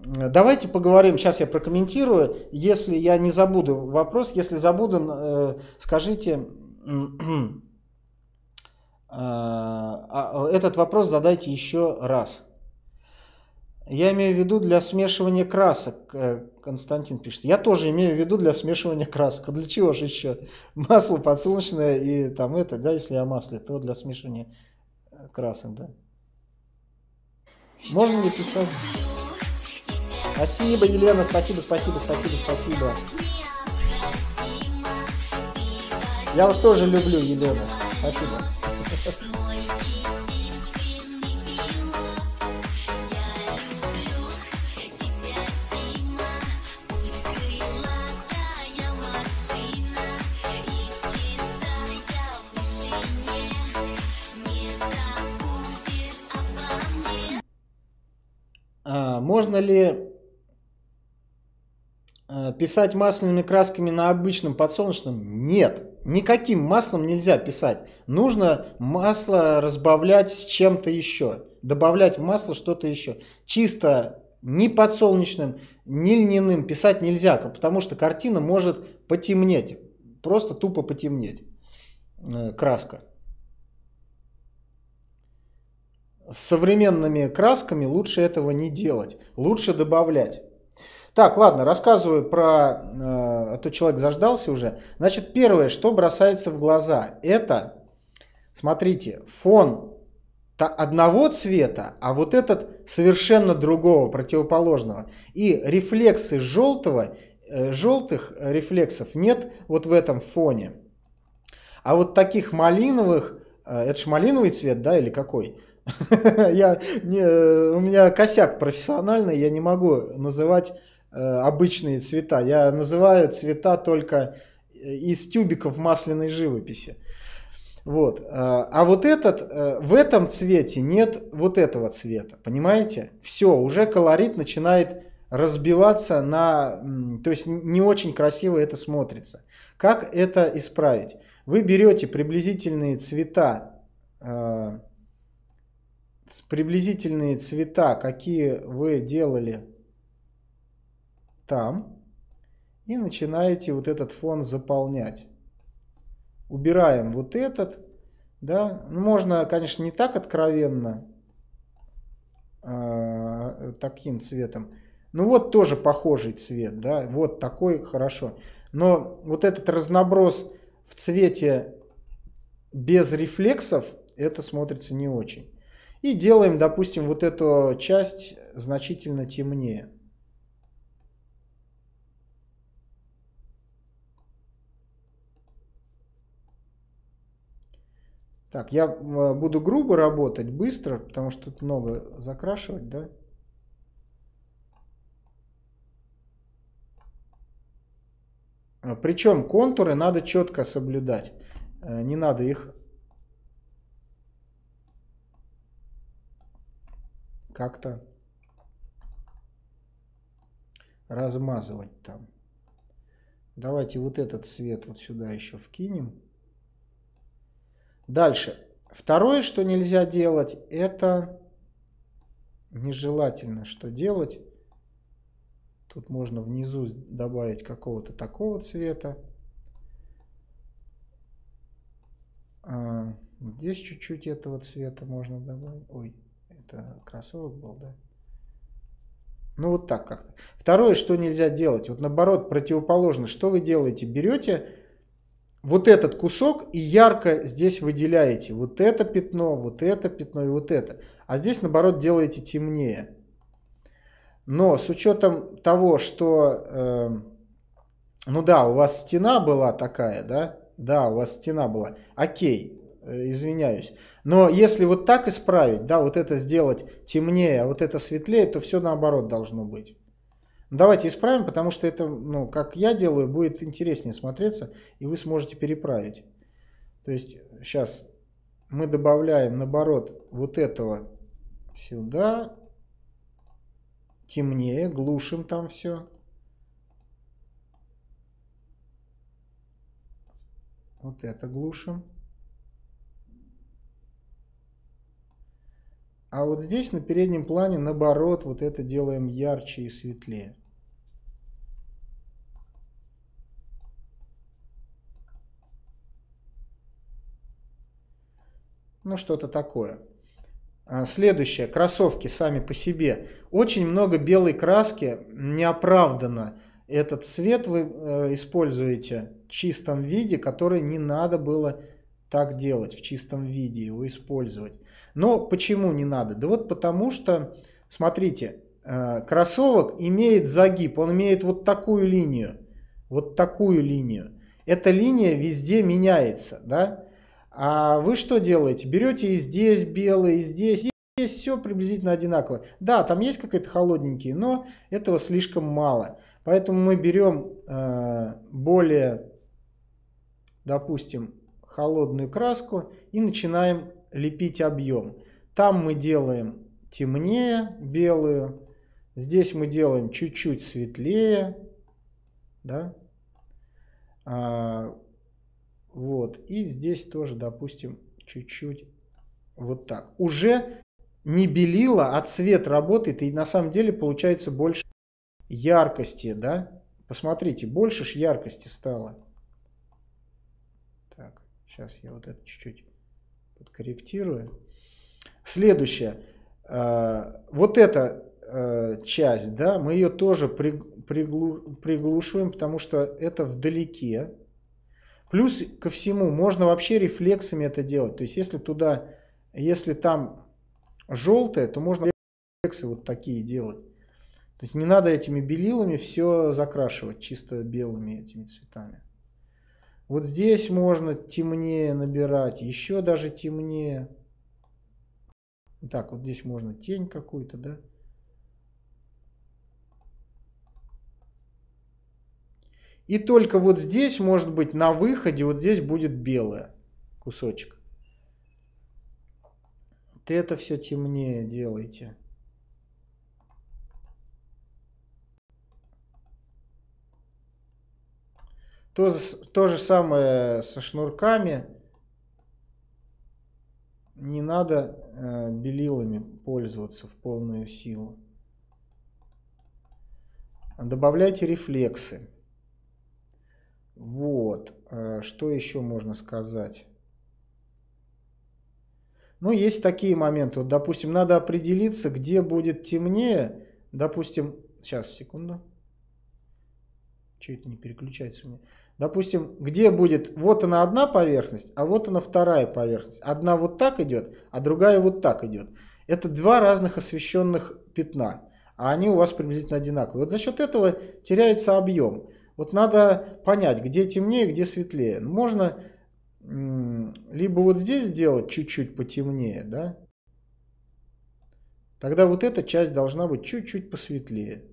Давайте поговорим, сейчас я прокомментирую. Если я не забуду вопрос, если забуду, э, скажите, а, а, этот вопрос задайте еще раз. Я имею в виду для смешивания красок, э, Константин пишет. Я тоже имею в виду для смешивания красок. для чего же еще? Масло подсолнечное и там это, да, если я масле, то для смешивания красок, да? Можно ли писать? Спасибо, Елена, спасибо, спасибо, спасибо, спасибо. Я вас тоже люблю, Елена. Спасибо. можно ли э, писать масляными красками на обычном подсолнечном? Нет. Никаким маслом нельзя писать. Нужно масло разбавлять с чем-то еще. Добавлять в масло что-то еще. Чисто ни подсолнечным, ни льняным писать нельзя, потому что картина может потемнеть. Просто тупо потемнеть э, краска. с современными красками лучше этого не делать, лучше добавлять. Так, ладно, рассказываю про... Э, а то человек заждался уже. Значит, первое, что бросается в глаза, это, смотрите, фон одного цвета, а вот этот совершенно другого, противоположного. И рефлексы желтого, э, желтых рефлексов нет вот в этом фоне. А вот таких малиновых, э, это же малиновый цвет, да, или какой? я, не, у меня косяк профессиональный, я не могу называть э, обычные цвета. Я называю цвета только э, из тюбиков масляной живописи. Вот. Э, а вот этот, э, в этом цвете нет вот этого цвета, понимаете? Все, уже колорит начинает разбиваться на... То есть не очень красиво это смотрится. Как это исправить? Вы берете приблизительные цвета приблизительные цвета, какие вы делали там. И начинаете вот этот фон заполнять. Убираем вот этот. Да? Ну, можно, конечно, не так откровенно, э, таким цветом. Ну вот тоже похожий цвет, да, вот такой хорошо. Но вот этот разноброс в цвете без рефлексов, это смотрится не очень. И делаем, допустим, вот эту часть значительно темнее. Так, я э, буду грубо работать, быстро, потому что тут много закрашивать, да? А, Причем контуры надо четко соблюдать. Э, не надо их как-то размазывать там. Давайте вот этот цвет вот сюда еще вкинем. Дальше. Второе, что нельзя делать, это нежелательно, что делать. Тут можно внизу добавить какого-то такого цвета. А здесь чуть-чуть этого цвета можно добавить. Ой, это кроссовок был, да? Ну вот так как-то. Второе, что нельзя делать, вот наоборот, противоположно, что вы делаете? Берете вот этот кусок и ярко здесь выделяете вот это пятно, вот это пятно и вот это. А здесь, наоборот, делаете темнее. Но с учетом того, что, э, ну да, у вас стена была такая, да? Да, у вас стена была. Окей, э, извиняюсь. Но если вот так исправить, да, вот это сделать темнее, а вот это светлее, то все наоборот должно быть. Ну, давайте исправим, потому что это, ну, как я делаю, будет интереснее смотреться, и вы сможете переправить. То есть сейчас мы добавляем, наоборот, вот этого сюда, темнее, глушим там все. Вот это глушим. А вот здесь на переднем плане, наоборот, вот это делаем ярче и светлее. Ну, что-то такое. А, следующее. Кроссовки сами по себе. Очень много белой краски неоправданно. Этот цвет вы э, используете в чистом виде, который не надо было так делать в чистом виде, его использовать. Но почему не надо? Да вот потому что, смотрите, э, кроссовок имеет загиб, он имеет вот такую линию, вот такую линию. Эта линия везде меняется, да? А вы что делаете? Берете и здесь белый, и здесь, и здесь все приблизительно одинаково. Да, там есть какие-то холодненькие, но этого слишком мало. Поэтому мы берем э, более, допустим, холодную краску и начинаем лепить объем. Там мы делаем темнее белую, здесь мы делаем чуть-чуть светлее, да, а, вот, и здесь тоже, допустим, чуть-чуть вот так. Уже не белило, а цвет работает, и на самом деле получается больше яркости, да, посмотрите, больше ж яркости стало. Сейчас я вот это чуть-чуть подкорректирую. Следующее. Э, вот эта э, часть, да, мы ее тоже приглушиваем, потому что это вдалеке. Плюс ко всему, можно вообще рефлексами это делать. То есть, если туда, если там желтое, то можно рефлексы вот такие делать. То есть, не надо этими белилами все закрашивать чисто белыми этими цветами. Вот здесь можно темнее набирать, еще даже темнее. Так, вот здесь можно тень какую-то, да? И только вот здесь, может быть, на выходе, вот здесь будет белое кусочек. Ты это все темнее делайте. То, то же самое со шнурками. Не надо э, белилами пользоваться в полную силу. Добавляйте рефлексы. Вот. Э, что еще можно сказать? Ну, есть такие моменты. Вот, допустим, надо определиться, где будет темнее. Допустим, сейчас, секунду. чего Чуть не переключается у меня. Допустим, где будет, вот она одна поверхность, а вот она вторая поверхность. Одна вот так идет, а другая вот так идет. Это два разных освещенных пятна, а они у вас приблизительно одинаковые. Вот за счет этого теряется объем. Вот надо понять, где темнее, где светлее. Можно либо вот здесь сделать чуть-чуть потемнее, да? Тогда вот эта часть должна быть чуть-чуть посветлее.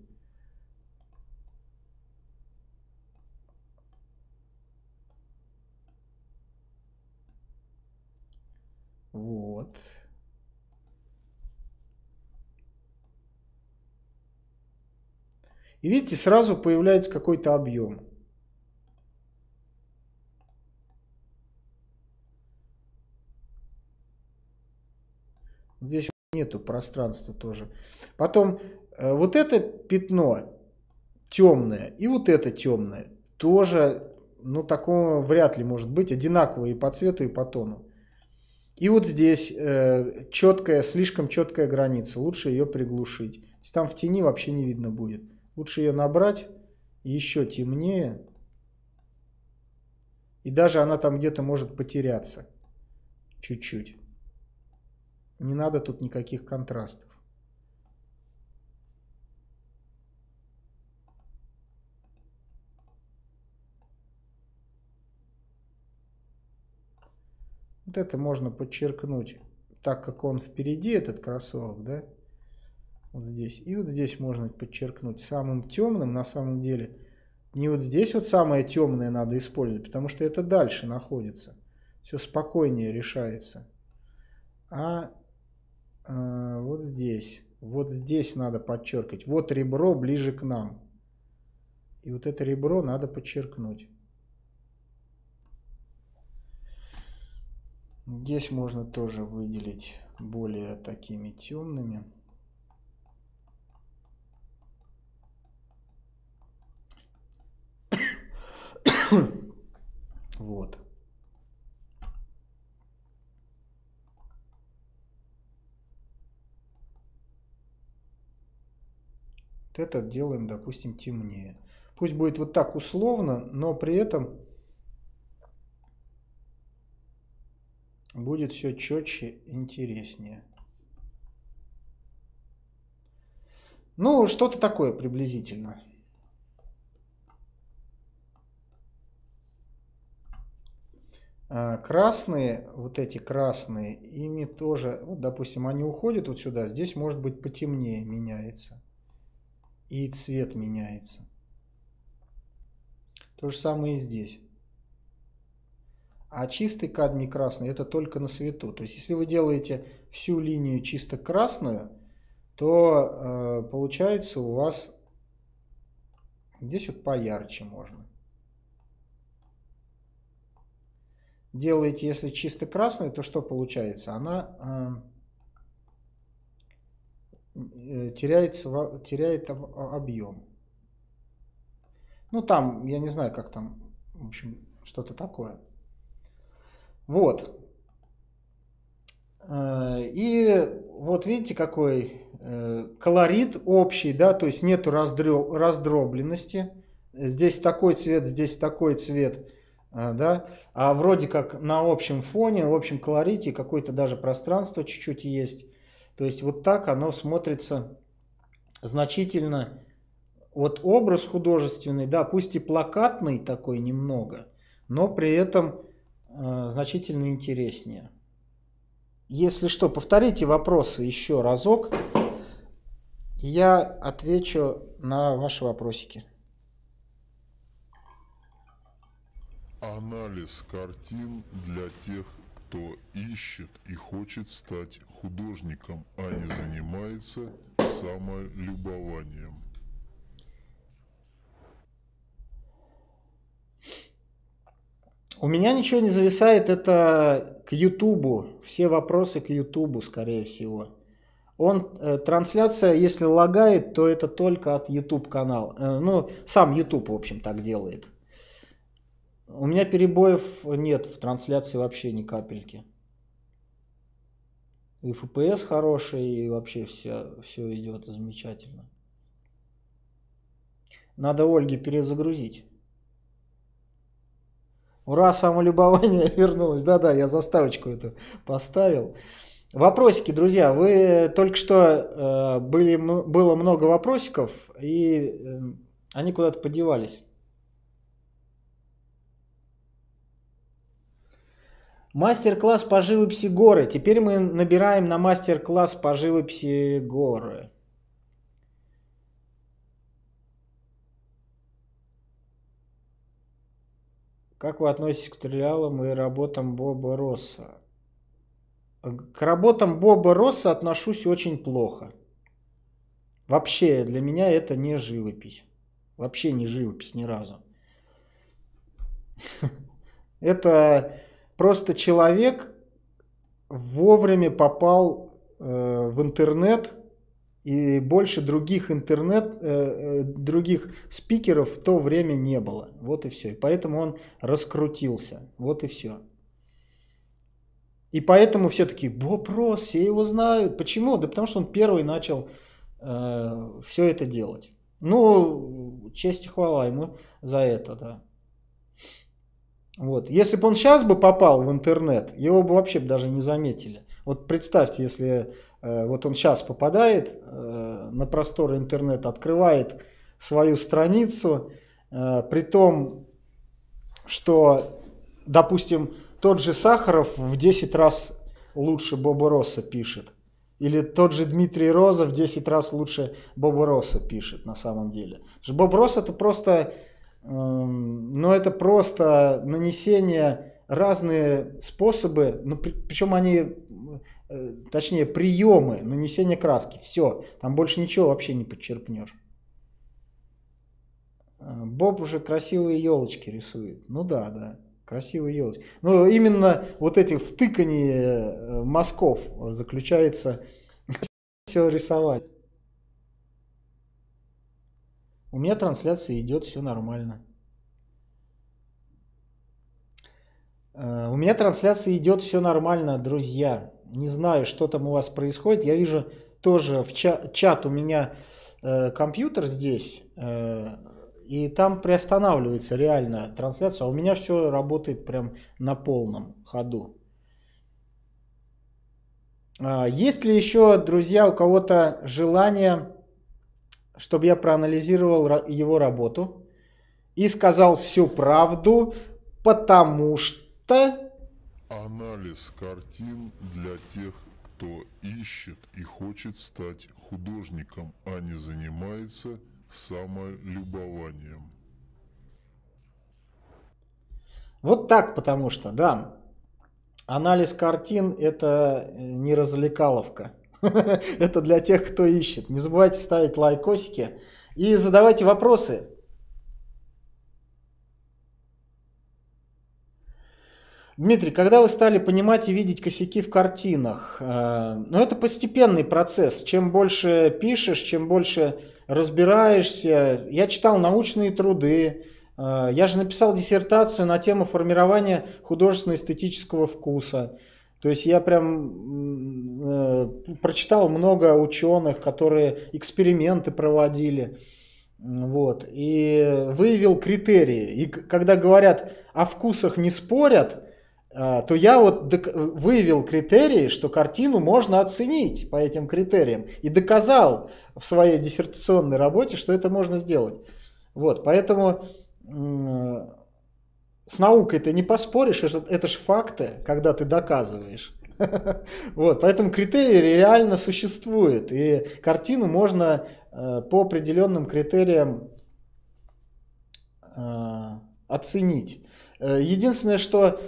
Вот. И видите, сразу появляется какой-то объем. Здесь нету пространства тоже. Потом э, вот это пятно темное и вот это темное тоже, ну такого вряд ли может быть, одинаковые и по цвету и по тону. И вот здесь э, четкая, слишком четкая граница, лучше ее приглушить. То есть там в тени вообще не видно будет. Лучше ее набрать, еще темнее. И даже она там где-то может потеряться чуть-чуть. Не надо тут никаких контрастов. Вот это можно подчеркнуть, так как он впереди, этот кроссовок, да, вот здесь. И вот здесь можно подчеркнуть самым темным, на самом деле, не вот здесь вот самое темное надо использовать, потому что это дальше находится. Все спокойнее решается. А э, вот здесь, вот здесь надо подчеркивать. Вот ребро ближе к нам. И вот это ребро надо подчеркнуть. Здесь можно тоже выделить более такими темными. вот. Этот делаем, допустим, темнее. Пусть будет вот так условно, но при этом Будет все четче, интереснее. Ну, что-то такое приблизительно. А, красные, вот эти красные, ими тоже, вот, допустим, они уходят вот сюда, здесь может быть потемнее меняется. И цвет меняется. То же самое и здесь. А чистый кадмий красный это только на свету. То есть, если вы делаете всю линию чисто красную, то э, получается у вас здесь вот поярче можно. Делаете, если чисто красную, то что получается? Она э, э теряется, теряет объем. Ну там, я не знаю, как там, в общем, что-то такое. Вот. Э, и вот видите, какой э, колорит общий, да, то есть нету раздробленности. Здесь такой цвет, здесь такой цвет, э, да. А вроде как на общем фоне, в общем колорите какое-то даже пространство чуть-чуть есть. То есть вот так оно смотрится значительно. Вот образ художественный, да, пусть и плакатный такой немного, но при этом Э, значительно интереснее. Если что, повторите вопросы еще разок, и я отвечу на ваши вопросики. Анализ картин для тех, кто ищет и хочет стать художником, а не занимается самолюбованием. У меня ничего не зависает, это к Ютубу, все вопросы к Ютубу, скорее всего. Он, э, трансляция, если лагает, то это только от YouTube канал, Э, ну, сам YouTube, в общем, так делает. У меня перебоев нет в трансляции вообще ни капельки. И FPS хороший, и вообще все, все идет замечательно. Надо Ольге перезагрузить. Ура, самолюбование вернулось. Да-да, я заставочку эту поставил. Вопросики, друзья, вы только что э, были, было много вопросиков, и э, они куда-то подевались. Мастер-класс по живописи горы. Теперь мы набираем на мастер-класс по живописи горы. Как вы относитесь к триалам и работам Боба Росса? К работам Боба Росса отношусь очень плохо. Вообще для меня это не живопись. Вообще не живопись ни разу. Это просто человек вовремя попал э, в интернет – и больше других интернет, э, э, других спикеров в то время не было. Вот и все. И поэтому он раскрутился. Вот и все. И поэтому все такие, вопрос, все его знают. Почему? Да потому что он первый начал э, все это делать. Ну, честь и хвала ему за это, да. Вот. Если бы он сейчас бы попал в интернет, его бы вообще даже не заметили. Вот представьте, если Э, вот он сейчас попадает э, на просторы интернета, открывает свою страницу, э, при том, что, допустим, тот же Сахаров в 10 раз лучше Боба Росса пишет. Или тот же Дмитрий Роза в 10 раз лучше Боба Росса пишет на самом деле. Боб Росс это просто, эм, ну это просто нанесение разные способы, ну, причем они Э, точнее приемы нанесения краски. Все, там больше ничего вообще не подчерпнешь. Э, Боб уже красивые елочки рисует. Ну да, да, красивые елочки. Но именно вот эти втыкание э, мазков заключается все рисовать. У меня трансляция идет, все нормально. У меня трансляция идет, все нормально, друзья не знаю, что там у вас происходит. Я вижу тоже в чат, чат у меня э, компьютер здесь, э, и там приостанавливается реально трансляция. А у меня все работает прям на полном ходу. А, есть ли еще, друзья, у кого-то желание, чтобы я проанализировал его работу и сказал всю правду, потому что Анализ картин для тех, кто ищет и хочет стать художником, а не занимается самолюбованием. Вот так, потому что, да, анализ картин – это э, не развлекаловка. это для тех, кто ищет. Не забывайте ставить лайкосики и задавайте вопросы. Дмитрий, когда вы стали понимать и видеть косяки в картинах? Э, ну, это постепенный процесс. Чем больше пишешь, чем больше разбираешься. Я читал научные труды, э, я же написал диссертацию на тему формирования художественно-эстетического вкуса. То есть я прям э, прочитал много ученых, которые эксперименты проводили. Вот, и выявил критерии. И когда говорят о вкусах не спорят, а, то я вот выявил критерии, что картину можно оценить по этим критериям. И доказал в своей диссертационной работе, что это можно сделать. Вот, поэтому с наукой ты не поспоришь, это, это же факты, когда ты доказываешь. Вот, поэтому критерии реально существуют, и картину можно э, по определенным критериям э, оценить. Э, единственное, что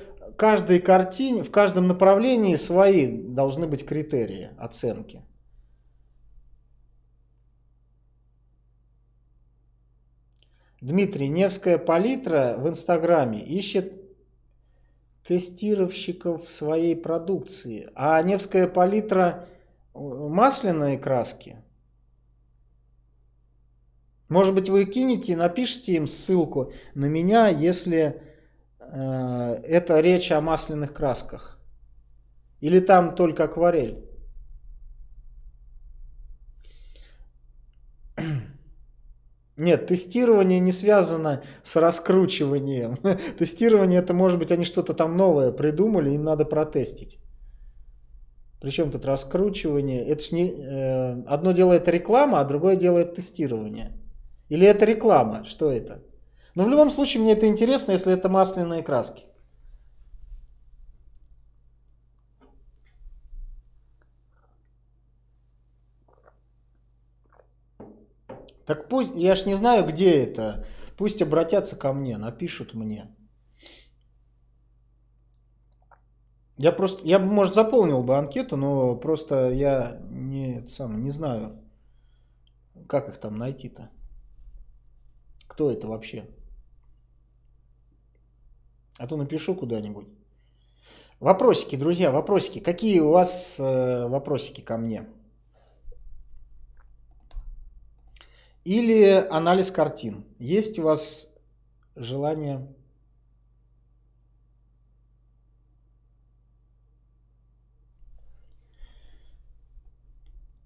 каждой картине, в каждом направлении свои должны быть критерии оценки. Дмитрий, Невская палитра в Инстаграме ищет тестировщиков своей продукции. А Невская палитра масляные краски? Может быть, вы кинете напишите им ссылку на меня, если Э, это речь о масляных красках? Или там только акварель? Нет, тестирование не связано с раскручиванием. Тестирование это может быть они что-то там новое придумали, им надо протестить. Причем тут раскручивание? Это ж не, э, одно дело это реклама, а другое дело это тестирование. Или это реклама? Что это? Но в любом случае мне это интересно, если это масляные краски. Так пусть, я ж не знаю, где это. Пусть обратятся ко мне, напишут мне. Я просто, я бы, может, заполнил бы анкету, но просто я не, сам, не знаю, как их там найти-то. Кто это вообще? А то напишу куда-нибудь. Вопросики, друзья, вопросики. Какие у вас э, вопросики ко мне? Или анализ картин. Есть у вас желание...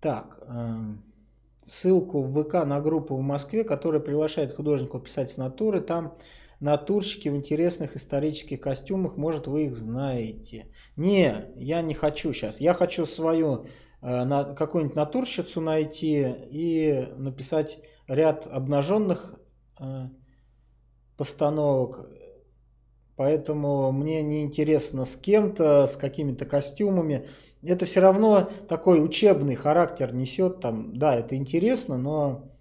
Так, э, ссылку в ВК на группу в Москве, которая приглашает художников писать с натуры. Там натурщики в интересных исторических костюмах, может, вы их знаете. Не, я не хочу сейчас. Я хочу свою э, на, какую-нибудь натурщицу найти и написать ряд обнаженных э, постановок. Поэтому мне не интересно с кем-то, с какими-то костюмами. Это все равно такой учебный характер несет. Там, да, это интересно, но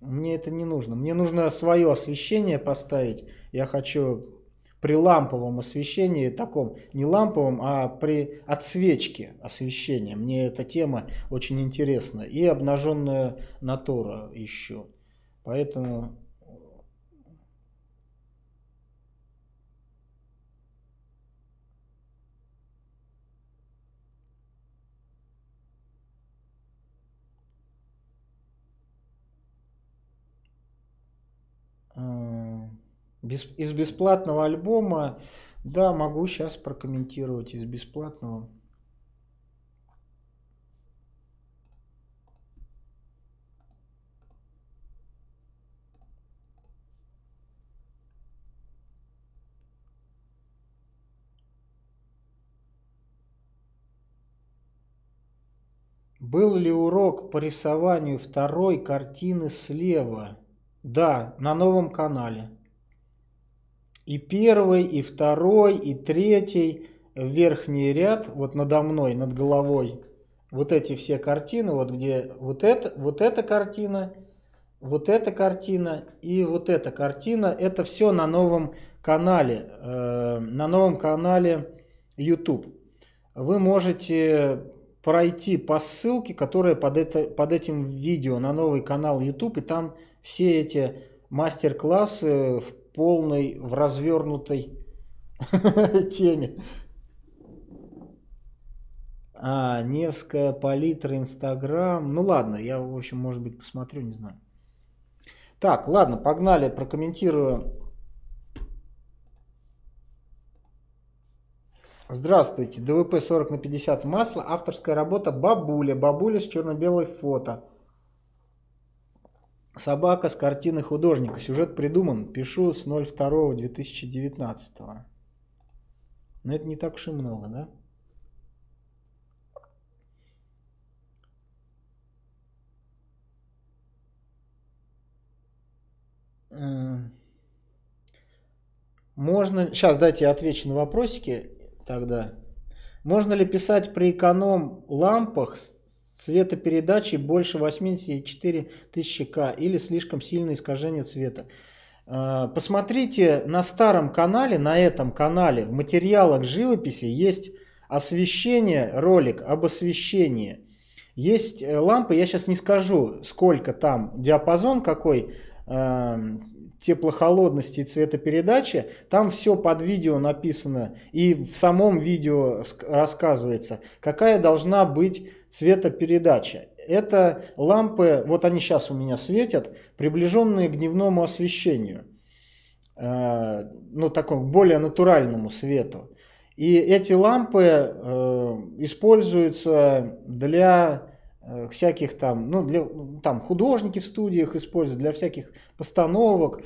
мне это не нужно. Мне нужно свое освещение поставить. Я хочу при ламповом освещении, таком не ламповом, а при отсвечке освещения. Мне эта тема очень интересна. И обнаженная натура еще. Поэтому Э, из бесплатного альбома, да, могу сейчас прокомментировать из бесплатного. Был ли урок по рисованию второй картины слева? Да, на новом канале. И первый, и второй, и третий, верхний ряд, вот надо мной, над головой, вот эти все картины, вот где вот, это, вот эта картина, вот эта картина и вот эта картина, это все на новом канале, э, на новом канале YouTube. Вы можете пройти по ссылке, которая под, это, под этим видео на новый канал YouTube, и там все эти мастер-классы в полной, в развернутой теме. А, Невская, Палитра, Инстаграм. Ну ладно, я, в общем, может быть, посмотрю, не знаю. Так, ладно, погнали, прокомментирую. Здравствуйте, ДВП 40 на 50 масло, авторская работа «Бабуля», «Бабуля» с черно-белой фото. Собака с картины художника. Сюжет придуман. Пишу с 02.2019. Но это не так уж и много, да? Можно... Сейчас дайте я отвечу на вопросики тогда. Можно ли писать при эконом лампах с цветопередачи больше 84 тысячи К или слишком сильное искажение цвета. А, посмотрите на старом канале, на этом канале, в материалах живописи есть освещение, ролик об освещении. Есть э, лампы, я сейчас не скажу, сколько там, диапазон какой, а, теплохолодности и цветопередачи, там все под видео написано, и в самом видео рассказывается, какая должна быть цветопередача. Это лампы, вот они сейчас у меня светят, приближенные к дневному освещению, э, ну, такому более натуральному свету. И эти лампы э, используются для Э, всяких там, ну, для, там художники в студиях используют, для всяких постановок, э,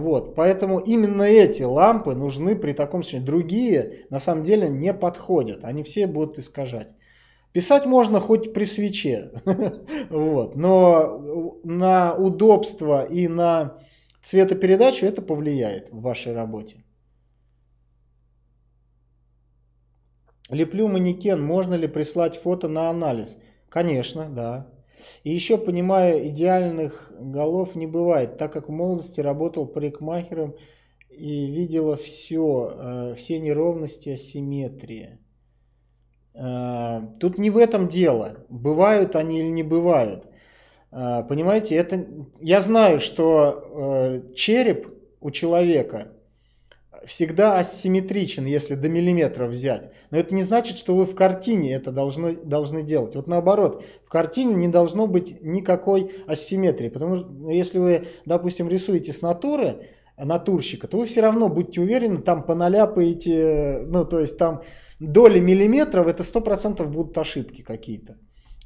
вот, поэтому именно эти лампы нужны при таком сочинении, другие на самом деле не подходят, они все будут искажать. Писать можно хоть при свече, вот, но на удобство и на цветопередачу это повлияет в вашей работе. Леплю манекен, можно ли прислать фото на анализ – Конечно, да. И еще, понимаю, идеальных голов не бывает, так как в молодости работал парикмахером и видела все, э, все неровности, асимметрии. Э, тут не в этом дело, бывают они или не бывают. Э, понимаете, это я знаю, что череп у человека всегда асимметричен, если до миллиметра взять. Но это не значит, что вы в картине это должны, должны делать. Вот наоборот, в картине не должно быть никакой асимметрии. Потому что ну, если вы, допустим, рисуете с натуры, э, натурщика, то вы все равно будьте уверены, там поналяпаете, э, ну то есть там доли миллиметров, это сто процентов будут ошибки какие-то.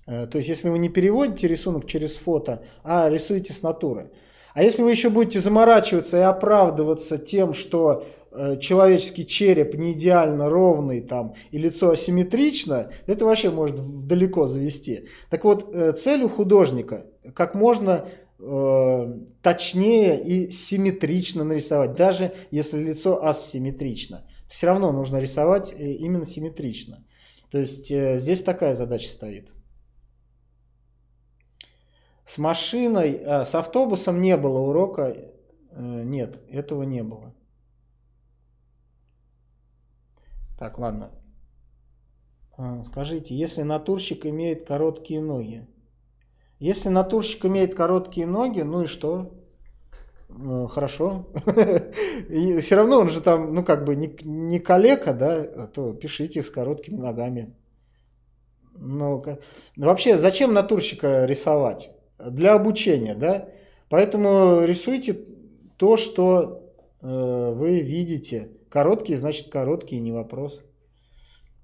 Э, то есть если вы не переводите рисунок через фото, а рисуете с натуры. А если вы еще будете заморачиваться и оправдываться тем, что э, человеческий череп не идеально ровный там и лицо асимметрично, это вообще может далеко завести. Так вот, э, цель у художника как можно э, точнее и симметрично нарисовать, даже если лицо асимметрично. Все равно нужно рисовать э, именно симметрично. То есть э, здесь такая задача стоит. С машиной, а, с автобусом не было урока. Э, нет, этого не было. Так, ладно. Э, скажите, если натурщик имеет короткие ноги? Если натурщик имеет короткие ноги, ну и что? Ну, хорошо. И все равно он же там, ну как бы не, не калека, да, а то пишите с короткими ногами. Ну, ну вообще, зачем натурщика рисовать? для обучения, да. Поэтому рисуйте то, что э, вы видите. Короткие, значит, короткие, не вопрос.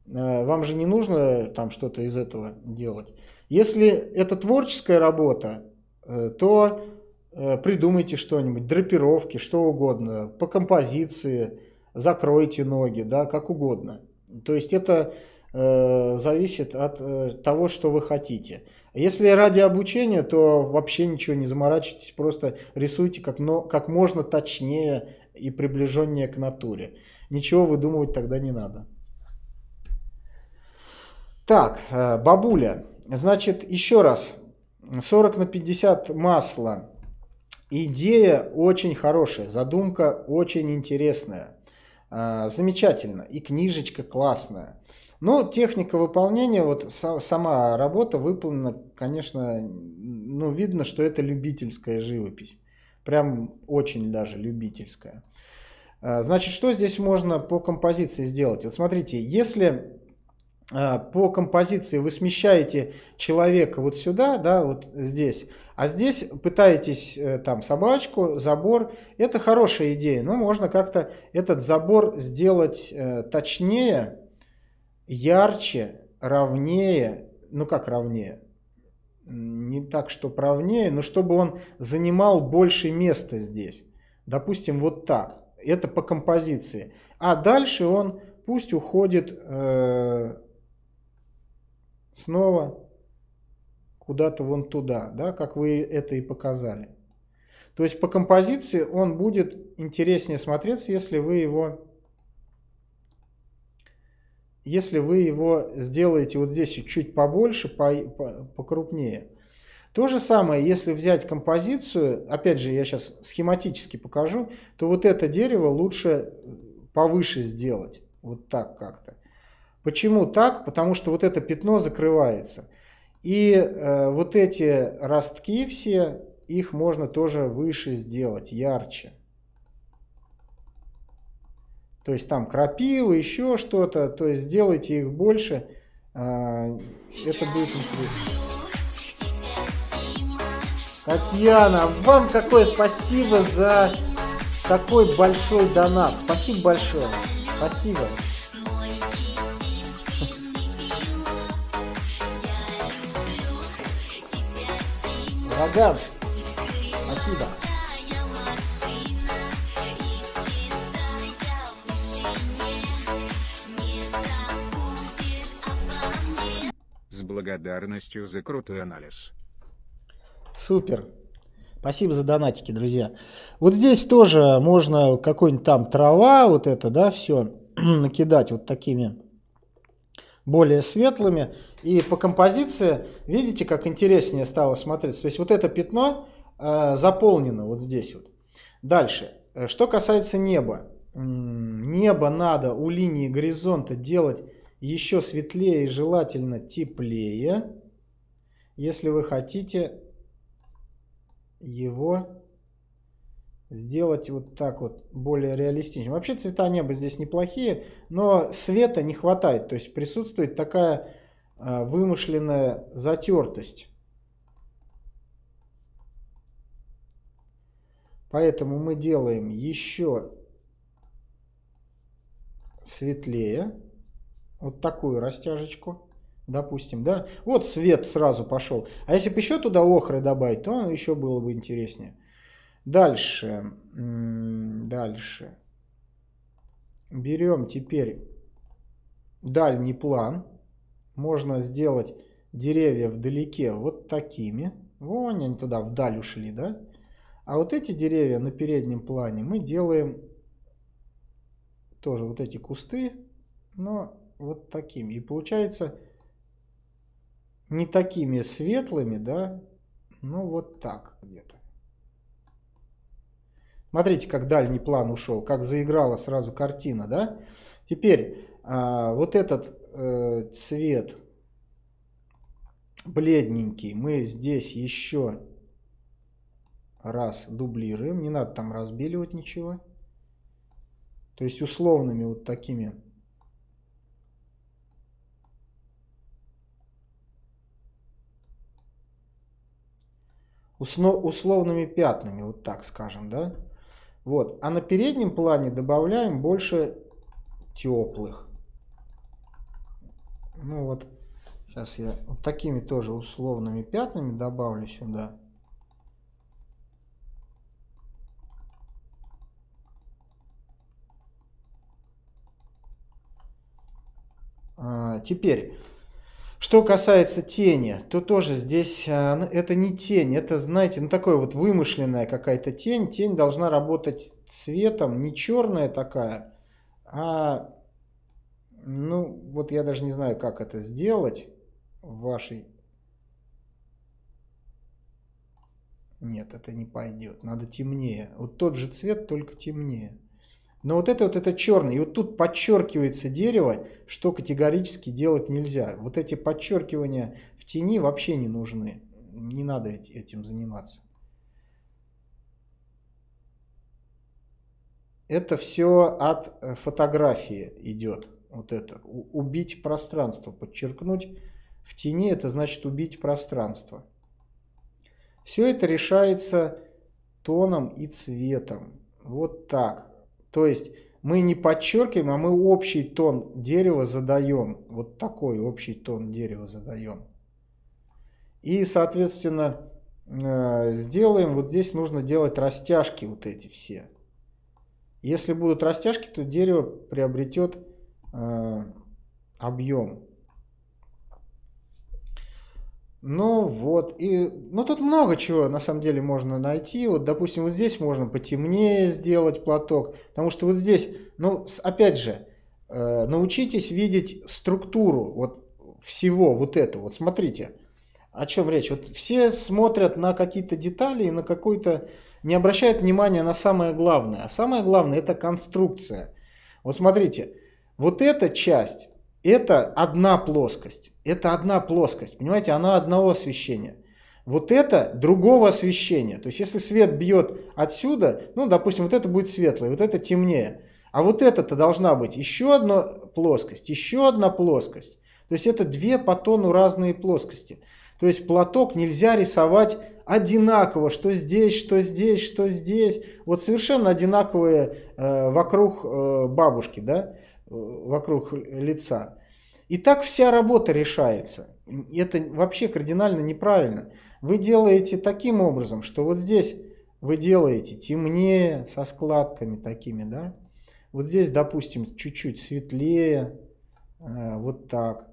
Э, вам же не нужно там что-то из этого делать. Если это творческая работа, э, то э, придумайте что-нибудь, драпировки, что угодно, по композиции, закройте ноги, да, как угодно. То есть это э, зависит от э, того, что вы хотите. Если ради обучения, то вообще ничего не заморачивайтесь, просто рисуйте как, но, как можно точнее и приближеннее к натуре. Ничего выдумывать тогда не надо. Так, э, бабуля, значит, еще раз, 40 на 50 масла. Идея очень хорошая, задумка очень интересная, э, замечательно, и книжечка классная. Ну техника выполнения, вот сама работа выполнена, конечно, ну, видно, что это любительская живопись. Прям очень даже любительская. А, значит, что здесь можно по композиции сделать? Вот смотрите, если а, по композиции вы смещаете человека вот сюда, да, вот здесь, а здесь пытаетесь э, там собачку, забор, это хорошая идея, но можно как-то этот забор сделать э, точнее, ярче, равнее, ну как равнее, не так, что правнее, но чтобы он занимал больше места здесь. Допустим, вот так. Это по композиции. А дальше он пусть уходит э, снова куда-то вон туда, да, как вы это и показали. То есть по композиции он будет интереснее смотреться, если вы его если вы его сделаете вот здесь чуть побольше, по, по, покрупнее. То же самое, если взять композицию, опять же, я сейчас схематически покажу, то вот это дерево лучше повыше сделать. Вот так как-то. Почему так? Потому что вот это пятно закрывается. И э, вот эти ростки все, их можно тоже выше сделать, ярче. То есть там крапивы, еще что-то. То есть сделайте их больше. А, это будет интересно. Татьяна, вам какое спасибо за такой большой донат. Спасибо большое. Спасибо. Ваган, благодарностью за крутой анализ. Супер. Спасибо за донатики, друзья. Вот здесь тоже можно какой-нибудь там трава, вот это, да, все накидать вот такими более светлыми. И по композиции, видите, как интереснее стало смотреться. То есть вот это пятно э, заполнено вот здесь вот. Дальше. Э, что касается неба. Небо надо у линии горизонта делать еще светлее и желательно теплее, если вы хотите его сделать вот так вот более реалистичным. Вообще цвета неба здесь неплохие, но света не хватает, то есть присутствует такая а, вымышленная затертость. Поэтому мы делаем еще светлее вот такую растяжечку, допустим, да? Вот свет сразу пошел. А если бы еще туда охры добавить, то еще было бы интереснее. Дальше, дальше. Берем теперь дальний план. Можно сделать деревья вдалеке вот такими. Вон они туда вдаль ушли, да? А вот эти деревья на переднем плане мы делаем тоже вот эти кусты, но вот такими. И получается не такими светлыми, да, ну вот так где-то. Смотрите, как дальний план ушел, как заиграла сразу картина, да? Теперь а, вот этот э, цвет бледненький мы здесь еще раз дублируем. Не надо там разбеливать ничего. То есть условными вот такими условными пятнами, вот так скажем, да. Вот. А на переднем плане добавляем больше теплых. Ну вот, сейчас я вот такими тоже условными пятнами добавлю сюда. А, теперь что касается тени, то тоже здесь а, ну, это не тень, это, знаете, ну такое вот вымышленная какая-то тень. Тень должна работать цветом, не черная такая, а, ну, вот я даже не знаю, как это сделать в вашей... Нет, это не пойдет, надо темнее. Вот тот же цвет, только темнее. Но вот это вот это черное. И вот тут подчеркивается дерево, что категорически делать нельзя. Вот эти подчеркивания в тени вообще не нужны. Не надо этим заниматься. Это все от э, фотографии идет. Вот это. Убить пространство, подчеркнуть. В тени это значит убить пространство. Все это решается тоном и цветом. Вот так. То есть мы не подчеркиваем, а мы общий тон дерева задаем. Вот такой общий тон дерева задаем. И, соответственно, э, сделаем, вот здесь нужно делать растяжки вот эти все. Если будут растяжки, то дерево приобретет э, объем. Ну вот, и, ну тут много чего на самом деле можно найти. Вот, допустим, вот здесь можно потемнее сделать платок, потому что вот здесь, ну, опять же, э, научитесь видеть структуру вот всего вот этого. Вот смотрите, о чем речь. Вот все смотрят на какие-то детали и на какую-то, не обращают внимания на самое главное. А самое главное это конструкция. Вот смотрите, вот эта часть это одна плоскость, это одна плоскость, понимаете, она одного освещения. Вот это другого освещения. То есть, если свет бьет отсюда, ну, допустим, вот это будет светлое, вот это темнее. А вот это-то должна быть еще одна плоскость, еще одна плоскость. То есть, это две по тону разные плоскости. То есть, платок нельзя рисовать одинаково, что здесь, что здесь, что здесь. Вот совершенно одинаковые э, вокруг э, бабушки, да вокруг лица. И так вся работа решается. Это вообще кардинально неправильно. Вы делаете таким образом, что вот здесь вы делаете темнее, со складками такими, да? Вот здесь, допустим, чуть-чуть светлее, э, вот так.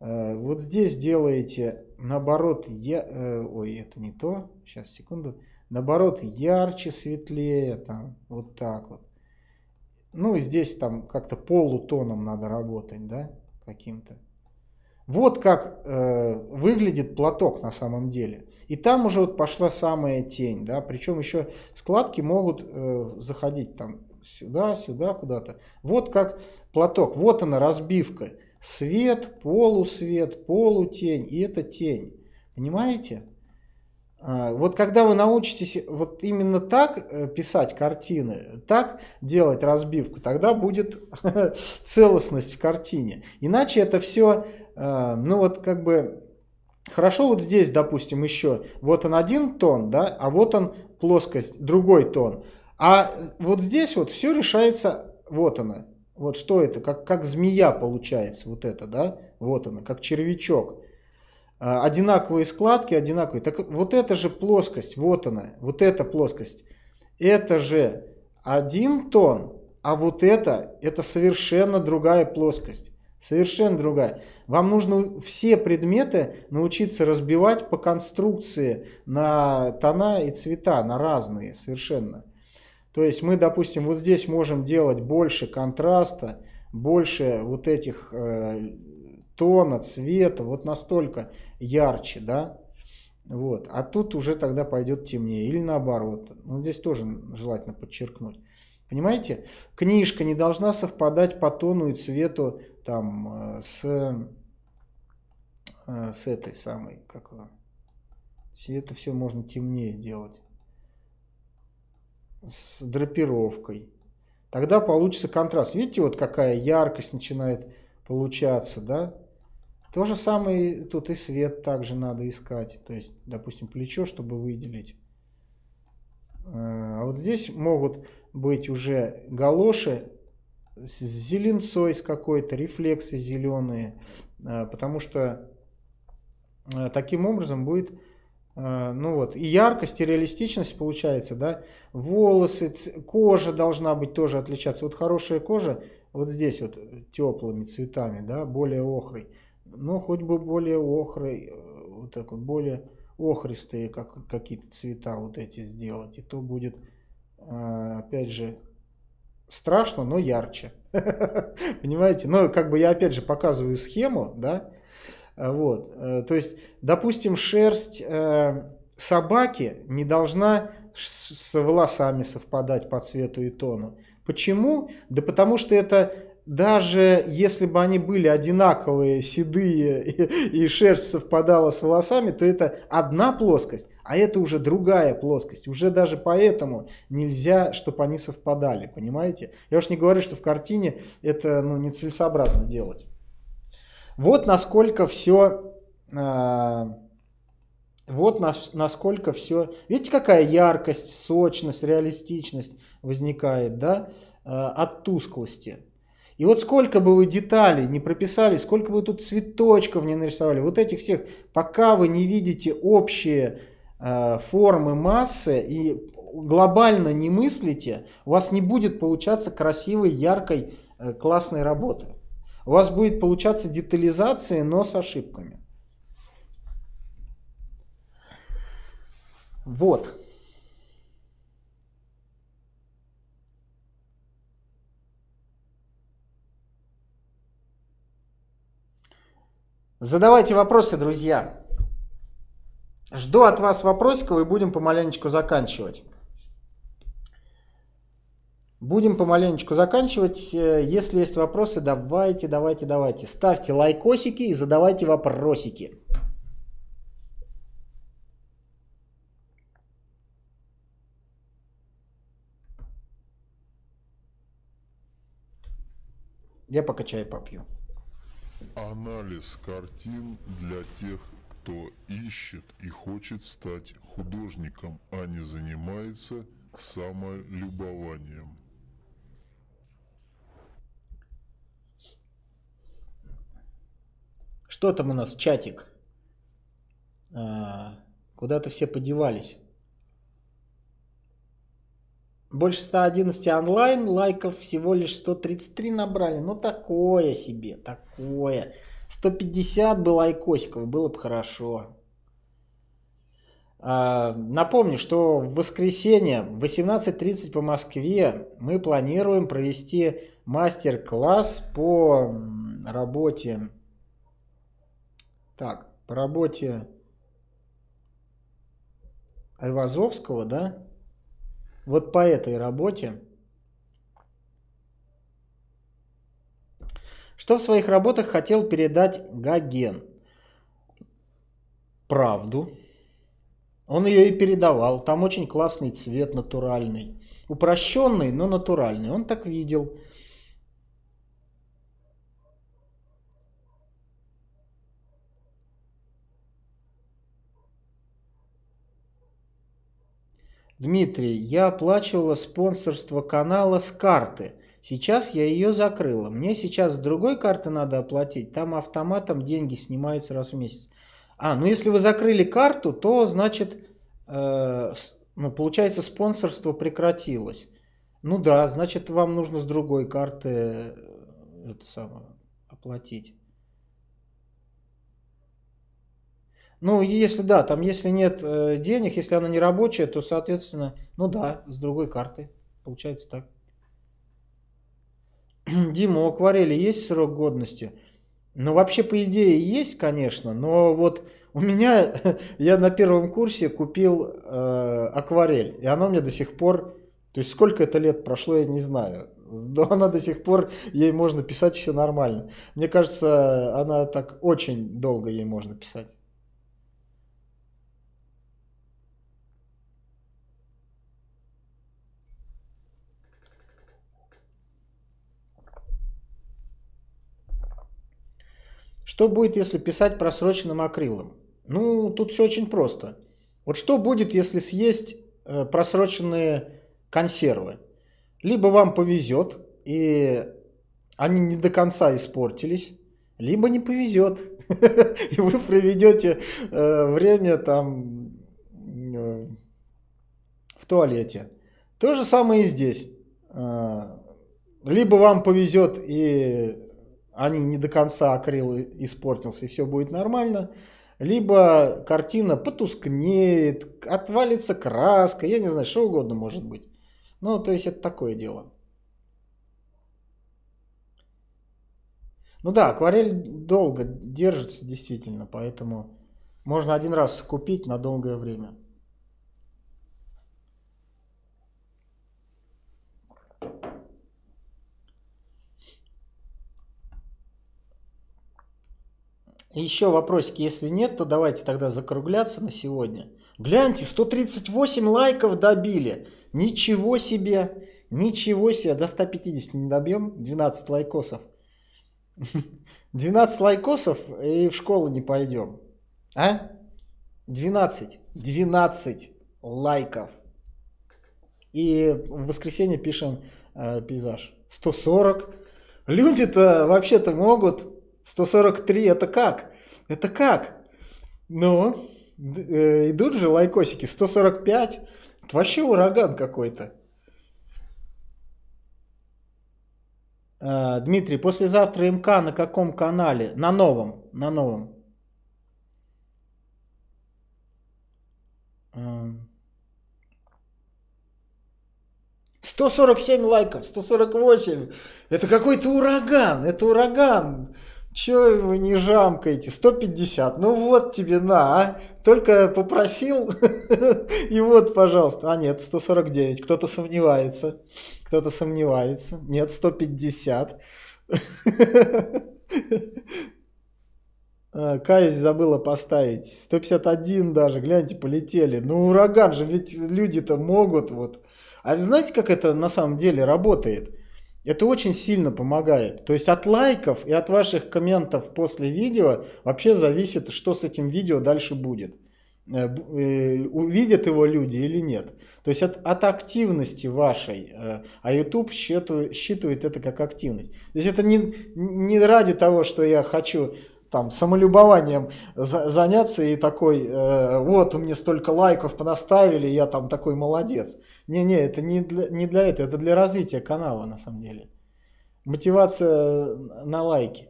Э, вот здесь делаете, наоборот, я... Э, ой, это не то, сейчас, секунду. Наоборот, ярче, светлее, там, вот так вот. Ну, здесь там как-то полутоном надо работать, да, каким-то. Вот как э, выглядит платок на самом деле. И там уже вот пошла самая тень, да, причем еще складки могут э, заходить там сюда, сюда, куда-то. Вот как платок, вот она разбивка. Свет, полусвет, полутень, и это тень. Понимаете? А, вот когда вы научитесь вот именно так э, писать картины, так делать разбивку, тогда будет целостность в картине. Иначе это все, э, ну вот как бы, хорошо вот здесь, допустим, еще, вот он один тон, да, а вот он плоскость, другой тон. А вот здесь вот все решается, вот она, вот что это, как, как змея получается, вот это, да, вот она, как червячок – а, одинаковые складки, одинаковые. Так вот эта же плоскость, вот она, вот эта плоскость, это же один тон, а вот это, это совершенно другая плоскость. Совершенно другая. Вам нужно все предметы научиться разбивать по конструкции на тона и цвета, на разные совершенно. То есть мы, допустим, вот здесь можем делать больше контраста, больше вот этих э, тона, цвета, вот настолько ярче, да, вот. А тут уже тогда пойдет темнее или наоборот. Ну, здесь тоже желательно подчеркнуть. Понимаете? Книжка не должна совпадать по тону и цвету там э, с, э, с этой самой, как все это все можно темнее делать. С драпировкой. Тогда получится контраст. Видите, вот какая яркость начинает получаться, да? То же самое тут и свет также надо искать. То есть, допустим, плечо, чтобы выделить. А вот здесь могут быть уже галоши с зеленцой с какой-то, рефлексы зеленые, а, потому что а, таким образом будет, а, ну вот, и яркость, и реалистичность получается, да, волосы, кожа должна быть тоже отличаться. Вот хорошая кожа вот здесь вот теплыми цветами, да, более охрой но хоть бы более охры э, вот так вот, более охристые как, какие-то цвета вот эти сделать. И то будет, э, опять же, страшно, но ярче. Понимаете? Но как бы я опять же показываю схему, да? Э, вот. То есть, допустим, шерсть собаки не должна с волосами совпадать по цвету и тону. Почему? Да потому что это даже если бы они были одинаковые, седые, и, и шерсть совпадала с волосами, то это одна плоскость, а это уже другая плоскость. Уже даже поэтому нельзя, чтобы они совпадали, понимаете? Я уж не говорю, что в картине это ну, нецелесообразно делать. Вот насколько все... Э, а, вот нас, насколько все... Видите, какая яркость, сочность, реалистичность возникает, да? А, от тусклости. И вот сколько бы вы деталей не прописали, сколько бы тут цветочков не нарисовали, вот этих всех, пока вы не видите общие э, формы массы и глобально не мыслите, у вас не будет получаться красивой, яркой, э, классной работы. У вас будет получаться детализация, но с ошибками. Вот. Задавайте вопросы, друзья. Жду от вас вопросиков и будем помаленечку заканчивать. Будем помаленечку заканчивать. Э, если есть вопросы, давайте, давайте, давайте. Ставьте лайкосики и задавайте вопросики. Я пока чай попью. Анализ картин для тех, кто ищет и хочет стать художником, а не занимается самолюбованием. Что там у нас, чатик? А, куда-то все подевались. Больше 111 онлайн лайков всего лишь 133 набрали. Ну такое себе, такое. 150 бы лайкосиков, было бы хорошо. А, напомню, что в воскресенье в 18.30 по Москве мы планируем провести мастер-класс по работе. Так, по работе Айвазовского, да? вот по этой работе. Что в своих работах хотел передать Гаген? Правду. Он ее и передавал. Там очень классный цвет натуральный. Упрощенный, но натуральный. Он так видел. Дмитрий, я оплачивала спонсорство канала с карты. Сейчас я ее закрыла. Мне сейчас с другой карты надо оплатить. Там автоматом деньги снимаются раз в месяц. А, ну если вы закрыли карту, то значит, э, ну, получается, спонсорство прекратилось. Ну да, значит, вам нужно с другой карты э, это самое оплатить. Ну, если да, там если нет э, денег, если она не рабочая, то, соответственно, ну да, с другой карты. Получается так. Дима, у акварели есть срок годности? Ну, вообще, по идее, есть, конечно, но вот у меня, я на первом курсе купил э, акварель, и она мне до сих пор, то есть сколько это лет прошло, я не знаю, но она до сих пор, ей можно писать все нормально. Мне кажется, она так очень долго ей можно писать. Что будет, если писать просроченным акрилом? Ну, тут все очень просто. Вот что будет, если съесть э, просроченные консервы? Либо вам повезет, и они не до конца испортились, либо не повезет, и вы проведете э, время там э, в туалете. То же самое и здесь. Либо вам повезет и они не до конца акрил испортился и все будет нормально, либо картина потускнеет, отвалится краска, я не знаю, что угодно может быть. Ну, то есть это такое дело. Ну да, акварель долго держится действительно, поэтому можно один раз купить на долгое время. Еще вопросики, если нет, то давайте тогда закругляться на сегодня. Гляньте, 138 лайков добили. Ничего себе, ничего себе, до 150 не добьем, 12 лайкосов. 12 лайкосов и в школу не пойдем. А? 12. 12 лайков. И в воскресенье пишем э, пейзаж. 140. Люди-то вообще-то могут 143 это как? Это как? Ну, э, идут же лайкосики. 145. Это вообще ураган какой-то. Э, Дмитрий, послезавтра МК на каком канале? На новом. На новом. Э, а, 147 лайков, 148. Это какой-то ураган, это ураган. Че вы не жамкаете? 150. Ну вот тебе на, а. Только попросил. И вот, пожалуйста. А нет, 149. Кто-то сомневается. Кто-то сомневается. Нет, 150. А, каюсь, забыла поставить. 151 даже, гляньте, полетели. Ну, ураган же, ведь люди-то могут вот. А знаете, как это на самом деле работает? Это очень сильно помогает. То есть от лайков и от ваших комментов после видео вообще зависит, что с этим видео дальше будет. Э, э, увидят его люди или нет. То есть от, от активности вашей, э, а YouTube считывает, считывает это как активность. То есть это не, не ради того, что я хочу там самолюбованием заняться и такой, вот у меня столько лайков понаставили, я там такой молодец. Не-не, это не для, не для этого, это для развития канала на самом деле. Мотивация на лайки.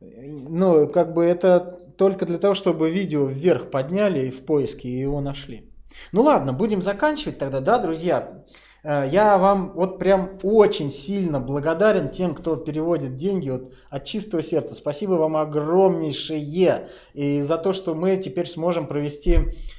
Ну, как бы это только для того, чтобы видео вверх подняли и в поиске и его нашли. Ну ладно, будем заканчивать тогда, да, друзья? Э, я вам вот прям очень сильно благодарен тем, кто переводит деньги вот от чистого сердца. Спасибо вам огромнейшее и за то, что мы теперь сможем провести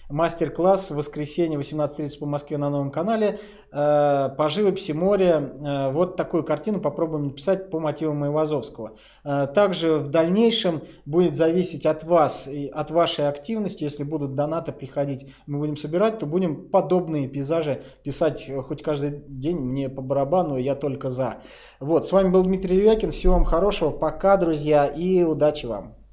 мастер-класс в воскресенье 18.30 по Москве на новом канале э, по живописи моря. Э, вот такую картину попробуем написать по мотивам Айвазовского. Э, также в дальнейшем будет зависеть от вас, и от вашей активности. Если будут донаты приходить, мы будем собирать, то будем подобные пейзажи писать хоть каждый день. Мне по барабану, я только за. Вот, с вами был Дмитрий Ревякин. Всего вам хорошего, пока, друзья, и удачи вам!